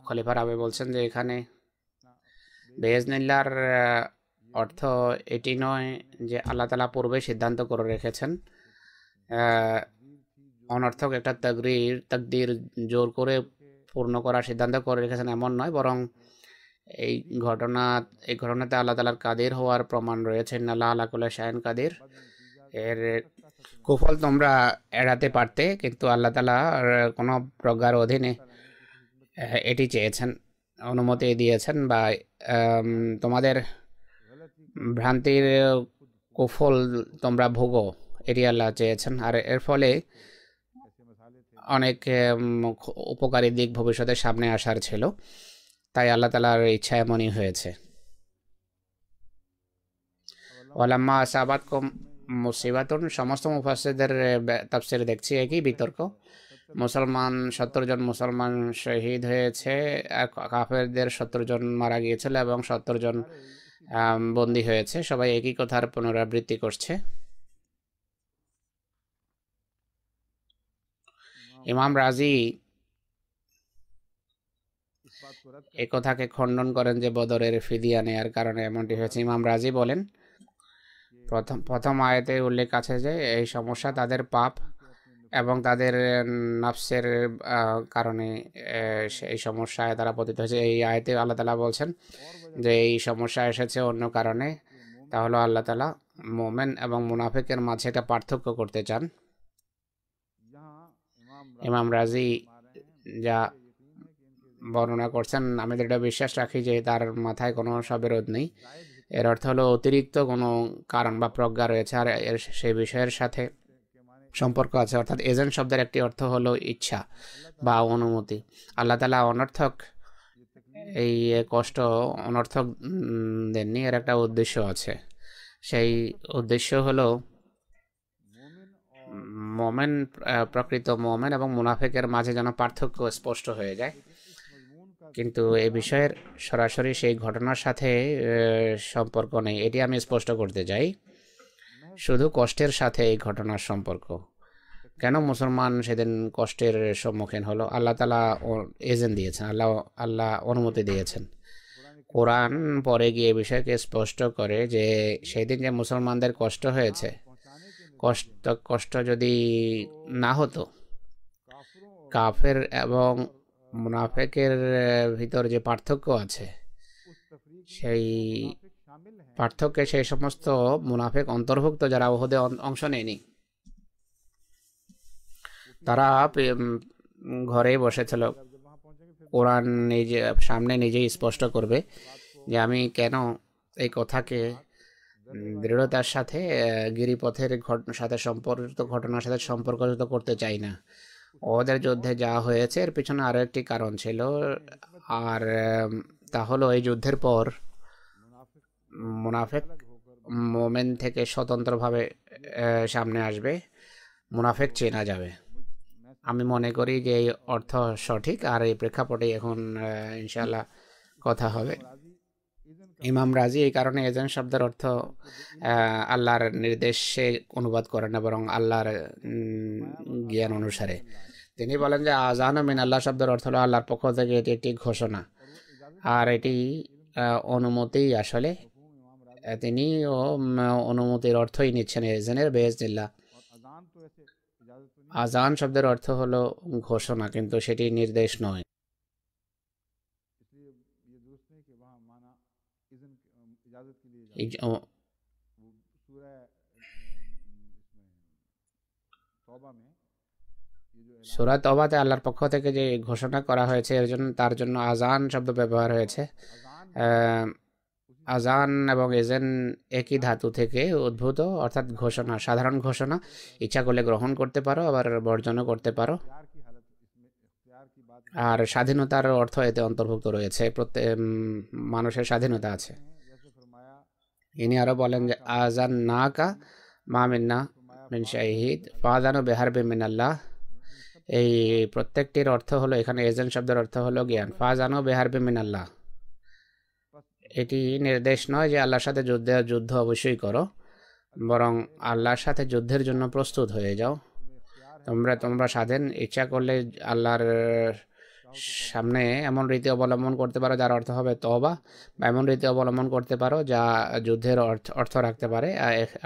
খলিফার আবে বলছেন যে এখানে বেজনিল্লার অর্থ এটি নয় যে আল্লাহ তালা পূর্বে সিদ্ধান্ত করে রেখেছেন অনর্থক একটা তগরির তকদির জোর করে পূর্ণ করার সিদ্ধান্ত করে রেখেছেন এমন নয় বরং এই ঘটনা এই ঘটনাতে আল্লাহ তালার কাদের হওয়ার প্রমাণ রয়েছে আল্লাহ আল্লাহ শায়ন কাদের এর কুফল তোমরা এড়াতে পারতে কিন্তু আল্লাহ তালা কোনো প্রজ্ঞার অধীনে এটি চেয়েছেন অনুমতি দিয়েছেন বা তোমাদের ভ্রান্তির কুফল তোমরা ভোগো এটি আল্লাহ চেয়েছেন আর এর ফলে অনেক উপকারী দিক ভবিষ্যতে সামনে আসার ছিল তাই আল্লাহ তালার ইচ্ছা এমনই হয়েছে ওলাম্মা আসাবাদ কম মুসিবাতুন সমস্ত মুফাসেদের তাফসির দেখছি একই বিতর্ক মুসলমান সত্তর জন মুসলমান শহীদ হয়েছে কাফেরদের সত্তর জন মারা গিয়েছিল এবং সত্তর জন বন্দী হয়েছে সবাই একই কথার পুনরাবৃত্তি করছে ইমাম রাজি এ কথাকে খণ্ডন করেন যে বদরের ফিদিয়া নেয়ার কারণে এমনটি হয়েছে ইমাম রাজি বলেন প্রথম প্রথম আয়তে উল্লেখ আছে যে এই সমস্যা তাদের পাপ এবং তাদের নাফসের কারণে এই সমস্যায় তারা পতিত হয়েছে এই আয়তে আল্লাহ তালা বলছেন যে এই সমস্যা এসেছে অন্য কারণে তাহলে আল্লাহ তালা মোমেন এবং মুনাফেকের মাঝে একটা পার্থক্য করতে চান ইমাম রাজি যা বর্ণনা করছেন আমি তো এটা বিশ্বাস রাখি যে তার মাথায় কোনো সবেরোধ নেই এর অর্থ হলো অতিরিক্ত কোনো কারণ বা প্রজ্ঞা রয়েছে আর এর সেই বিষয়ের সাথে সম্পর্ক আছে অর্থাৎ এজেন্ট শব্দের একটি অর্থ হলো ইচ্ছা বা অনুমতি আল্লাহ তালা অনর্থক এই কষ্ট অনর্থক দেননি এর একটা উদ্দেশ্য আছে সেই উদ্দেশ্য হলো মোমেন প্রকৃত মোমেন এবং মুনাফেকের মাঝে যেন পার্থক্য স্পষ্ট হয়ে যায় কিন্তু এই বিষয়ের সরাসরি সেই ঘটনার সাথে সম্পর্ক নেই এটি আমি স্পষ্ট করতে চাই শুধু কষ্টের সাথে এই ঘটনার সম্পর্ক কেন মুসলমান সেদিন কষ্টের সম্মুখীন হলো আল্লাহ তালা এজেন্ট দিয়েছেন আল্লাহ আল্লাহ অনুমতি দিয়েছেন কোরআন পরে গিয়ে বিষয়কে স্পষ্ট করে যে সেদিন যে মুসলমানদের কষ্ট হয়েছে কষ্ট কষ্ট যদি না হতো কাফের এবং মুনাফেকের ভিতর যে পার্থক্য আছে সেই হ্যাঁ। পার্থক্যে সেই সমস্ত মুনাফেক অন্তর্ভুক্ত যারা ওহদে অংশ নেয়নি তারা ঘরে বসেছিল কোরআন নিজে সামনে নিজেই স্পষ্ট করবে যে আমি কেন এই কথাকে দৃঢ়তার সাথে গিরিপথের ঘটনার সাথে সম্পর্কিত ঘটনার সাথে সম্পর্কিত করতে চাই না ওদের যুদ্ধে যা হয়েছে এর পিছনে আরও একটি কারণ ছিল হ্যাঁ, হ্যাঁ, আর তা হলো এই যুদ্ধের পর মুনাফেক মোমেন থেকে স্বতন্ত্রভাবে সামনে আসবে মুনাফেক চেনা যাবে আমি মনে করি যে এই অর্থ সঠিক আর এই প্রেক্ষাপটে এখন ইনশাল্লাহ কথা হবে ইমাম রাজি এই কারণে এজেন্ট শব্দের অর্থ আল্লাহর নির্দেশে অনুবাদ করেন না বরং আল্লাহর জ্ঞান অনুসারে তিনি বলেন যে আজান মিন আল্লাহ শব্দের অর্থ হলো আল্লাহর পক্ষ থেকে এটি একটি ঘোষণা আর এটি অনুমতি আসলে তিনিও অনুমতির অর্থই নিচ্ছেন এজেনের বেজনিল্লা আজান শব্দের অর্থ হলো ঘোষণা কিন্তু সেটি নির্দেশ নয় সুরাত অবাতে আল্লাহর পক্ষ থেকে যে ঘোষণা করা হয়েছে এর জন্য তার জন্য আজান শব্দ ব্যবহার হয়েছে আজান এবং এজেন একই ধাতু থেকে উদ্ভূত অর্থাৎ ঘোষণা সাধারণ ঘোষণা ইচ্ছা করলে গ্রহণ করতে পারো আবার বর্জনও করতে পারো আর স্বাধীনতার অর্থ এতে অন্তর্ভুক্ত রয়েছে প্রত্যেক মানুষের স্বাধীনতা আছে ইনি আরও বলেন যে আজান না কা মা মিন্না মিন শাহিদ ফাদানো বেহার বে মিনাল্লাহ এই প্রত্যেকটির অর্থ হলো এখানে এজেন্ট শব্দের অর্থ হলো জ্ঞান ফাজানো বেহার বে আল্লাহ এটি নির্দেশ নয় যে আল্লাহর সাথে যুদ্ধে যুদ্ধ অবশ্যই করো বরং আল্লাহর সাথে যুদ্ধের জন্য প্রস্তুত হয়ে যাও তোমরা তোমরা স্বাধীন ইচ্ছা করলে আল্লাহর সামনে এমন রীতি অবলম্বন করতে পারো যার অর্থ হবে তবা বা এমন রীতি অবলম্বন করতে পারো যা যুদ্ধের অর্থ অর্থ রাখতে পারে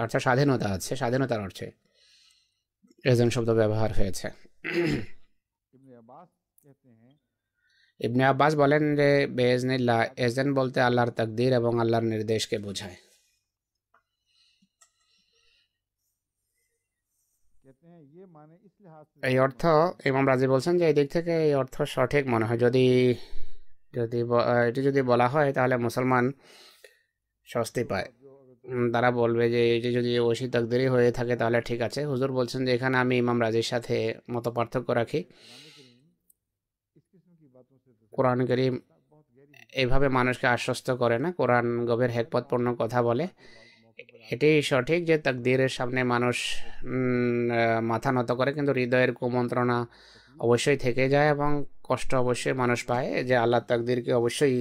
অর্থাৎ স্বাধীনতা আছে স্বাধীনতার অর্থে এজন শব্দ ব্যবহার হয়েছে ইবনে আব্বাস বলেন যে বেজনিল্লা এজেন বলতে আল্লাহর তকদির এবং আল্লাহর নির্দেশকে বোঝায় ইয়ে মানে এই অর্থ ইমাম রাজি বলছেন যে এই দিক থেকে এই অর্থ সঠিক মনে হয় যদি যদি এটি যদি বলা হয় তাহলে মুসলমান স্বস্তি পায় তারা বলবে যে এটি যদি ওষি তাকদেরই হয়ে থাকে তাহলে ঠিক আছে হুজুর বলছেন যে এখানে আমি ইমাম রাজির সাথে মতো পার্থক্য রাখি মানে কোরআন করিম এভাবে মানুষকে আশ্বস্ত করে না কোরআন গভীর হেকপথপূর্ণ কথা বলে এটি সঠিক যে তাকদীরের সামনে মানুষ মাথা নত করে কিন্তু হৃদয়ের কুমন্ত্রণা অবশ্যই থেকে যায় এবং কষ্ট অবশ্যই মানুষ পায় যে আল্লাহ তাকদীরকে অবশ্যই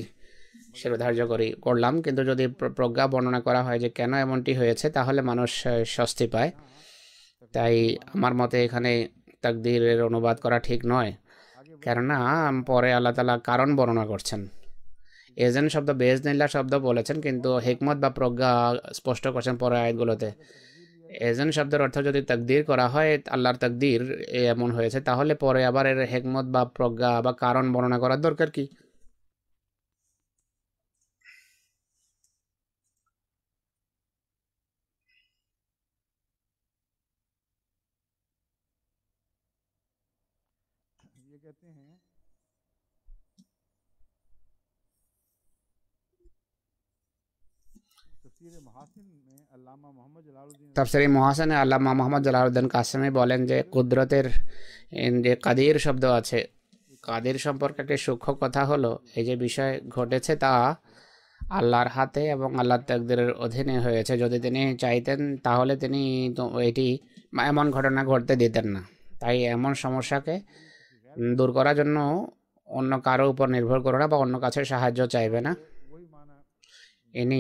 শিরোধার্য করি করলাম কিন্তু যদি প্রজ্ঞা বর্ণনা করা হয় যে কেন এমনটি হয়েছে তাহলে মানুষ স্বস্তি পায় তাই আমার মতে এখানে তাকদীরের অনুবাদ করা ঠিক নয় কেননা পরে আল্লাহ তালা কারণ বর্ণনা করছেন এজেন্ট শব্দ বেজনিল্লা শব্দ বলেছেন কিন্তু হেকমত বা প্রজ্ঞা স্পষ্ট করছেন পরে আয়াতগুলোতে এজেন্ট শব্দের অর্থ যদি তকদির করা হয় আল্লাহর তকদির এমন হয়েছে তাহলে পরে আবার এর হেকমত বা প্রজ্ঞা বা কারণ বর্ণনা করার দরকার কি তাফসিরে মহাসানে আল্লামা মোহাম্মদ জালালউদ্দিন কাসেমি বলেন যে কুদরতের যে কাদির শব্দ আছে কাদির সম্পর্কে একটি সূক্ষ্ম কথা হলো এই যে বিষয় ঘটেছে তা আল্লাহর হাতে এবং আল্লাহর তাকদিরের অধীনে হয়েছে যদি তিনি চাইতেন তাহলে তিনি এটি এমন ঘটনা ঘটতে দিতেন না তাই এমন সমস্যাকে দূর করার জন্য অন্য কারো উপর নির্ভর করে না বা অন্য কাছে সাহায্য চাইবে না ইনি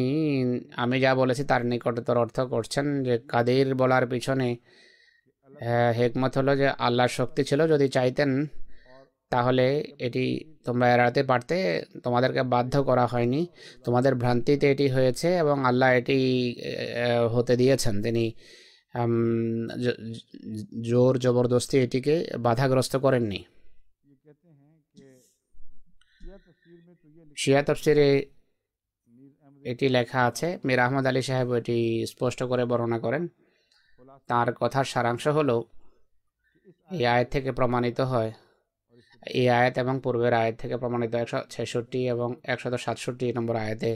আমি যা বলেছি তার নিকটতর অর্থ করছেন যে কাদির বলার পিছনে হেকমত হলো যে আল্লাহর শক্তি ছিল যদি চাইতেন তাহলে এটি তোমরা এড়াতে পারতে তোমাদেরকে বাধ্য করা হয়নি তোমাদের ভ্রান্তিতে এটি হয়েছে এবং আল্লাহ এটি হতে দিয়েছেন তিনি জোর জবরদস্তি এটিকে বাধাগ্রস্ত করেননি শিয়া তফসিরে এটি লেখা আছে মীর আহমদ আলী সাহেব এটি স্পষ্ট করে বর্ণনা করেন তার কথার সারাংশ হল এই আয়াত থেকে প্রমাণিত হয় এই আয়াত এবং পূর্বের আয়াত থেকে প্রমাণিত একশো ছেষট্টি এবং একশত সাতষট্টি নম্বর আয়াতে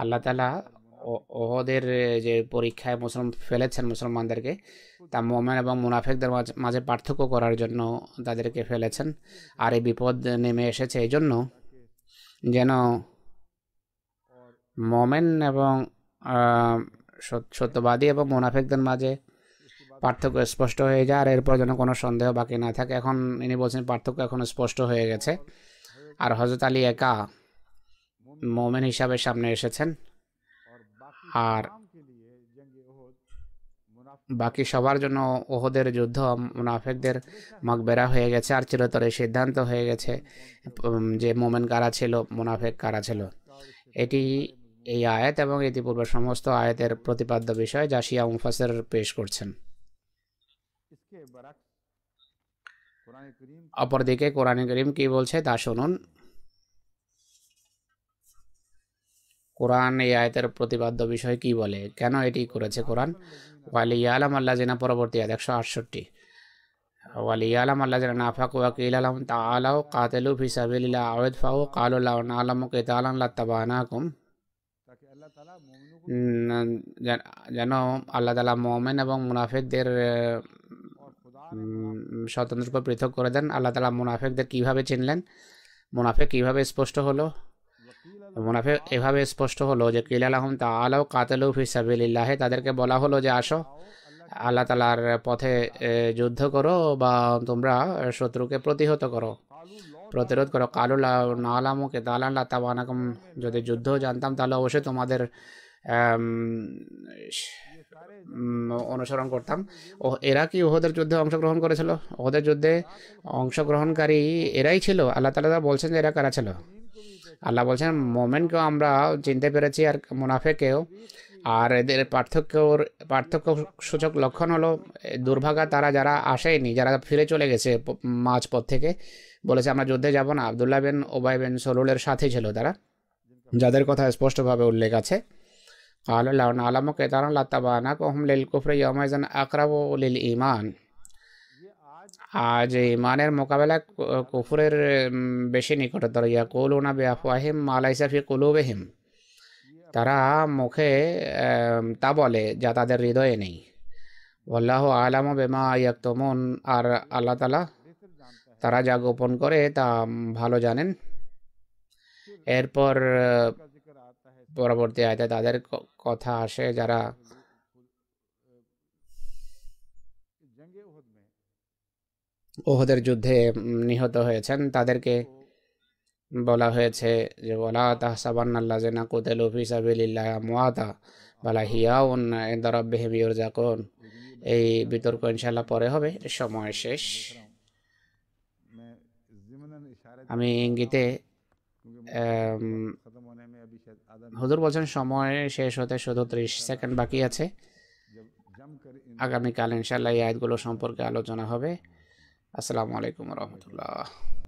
আল্লাহ তালা ওহদের যে পরীক্ষায় মুসলমান ফেলেছেন মুসলমানদেরকে তা মোমেন এবং মুনাফেকদের মাঝে পার্থক্য করার জন্য তাদেরকে ফেলেছেন আর এই বিপদ নেমে এসেছে এই জন্য যেন মমেন এবং সত্যবাদী এবং মোনাফেকদের মাঝে পার্থক্য স্পষ্ট হয়ে যায় আর এরপর যেন কোনো সন্দেহ বাকি না থাকে এখন ইনি বলছেন পার্থক্য এখন স্পষ্ট হয়ে গেছে আর হজরত আলী একা মোমেন হিসাবে সামনে এসেছেন আর বাকি সবার জন্য ওহদের যুদ্ধ মুনাফেকদের মকবেরা হয়ে গেছে আর চিরতরে সিদ্ধান্ত হয়ে গেছে যে মোমেন কারা ছিল মুনাফেক কারা ছিল এটি এই আয়াত এবং ইতিপূর্বে সমস্ত আয়াতের প্রতিপাদ্য বিষয় যা শিয়া মুফাসের পেশ করছেন অপরদিকে কোরআনে করিম কি বলছে তা শুনুন কোরআন এই আয়তের প্রতিপাদ্য বিষয় কি বলে কেন এটি করেছে কোরআন ওয়ালি আলম আল্লাহ জিনা পরবর্তী আয় একশো আটষট্টি ওয়ালি আলম আল্লাহ জিনা নাফাক আকিল আলম তা আলাও কাতেলু ফিসাবিল্লা আওয়েদ ফাউ কালুল্লাহ আলম লাত্তাবা লাত্তাবানাকুম যেন আল্লাহ তালা মোমেন এবং মুনাফেকদের স্বতন্ত্ররূপে পৃথক করে দেন আল্লাহ তালা মুনাফেকদের কিভাবে চিনলেন মুনাফেক কিভাবে স্পষ্ট হলো মুনাফেক এভাবে স্পষ্ট হলো যে কিল আহম তা আলাও কাতেল ফিসাবিল্লাহে তাদেরকে বলা হলো যে আসো আল্লাহ তালার পথে যুদ্ধ করো বা তোমরা শত্রুকে প্রতিহত করো প্রতিরোধ করো কালো না কে দালান লা তাবানাকম যদি যুদ্ধ জানতাম তাহলে অবশ্যই তোমাদের অনুসরণ করতাম ও এরা কি ওহদের যুদ্ধে অংশগ্রহণ করেছিল ওহদের যুদ্ধে অংশগ্রহণকারী এরাই ছিল আল্লাহ তালা বলছেন যে এরা কারা ছিল আল্লাহ বলছেন মোমেনকেও আমরা চিনতে পেরেছি আর মুনাফেকেও আর এদের পার্থক্যর পার্থক্য সূচক লক্ষণ হলো দুর্ভাগা তারা যারা আসেনি যারা ফিরে চলে গেছে মাঝপথ থেকে বলেছে আমরা যুদ্ধে যাব না আবদুল্লাহ বেন ওবাই বেন সলুলের সাথে ছিল তারা যাদের কথা স্পষ্টভাবে উল্লেখ আছে আল্লাহ আলামক এতান কহম ওহমলিল কুফরে ইয়মাইজান লিল ইমান আজ ইমানের মোকাবেলা কুফুরের বেশি নিকটতর ইয়াকুলুনা বেআফওয়াহিম মালাইসাফি কুলুবেহিম তারা মুখে তা বলে যা তাদের হৃদয়ে নেই আল্লাহ আলাম বেমা ইয়াক ইয়াক্তমুন আর আল্লাহ তালা তারা যা গোপন করে তা ভালো জানেন এরপর পরবর্তী আয়তে তাদের কথা আসে যারা ওহদের যুদ্ধে নিহত হয়েছেন তাদেরকে বলা হয়েছে যে তাহ তাহসাবান আল্লাহ জেনা কুতেলু ফিসাবিল্লাহ মোয়াতা বলা হিয়াউন দরাব্বেহিম ইউরজাকুন এই বিতর্ক ইনশাল্লাহ পরে হবে সময় শেষ আমি ইঙ্গিতে হুজুর বলছেন সময় শেষ হতে শুধু ত্রিশ সেকেন্ড বাকি আছে আগামীকাল ইনশাল্লাহ এই আয়াতগুলো সম্পর্কে আলোচনা হবে আসসালামু আলাইকুম রহমতুল্লাহ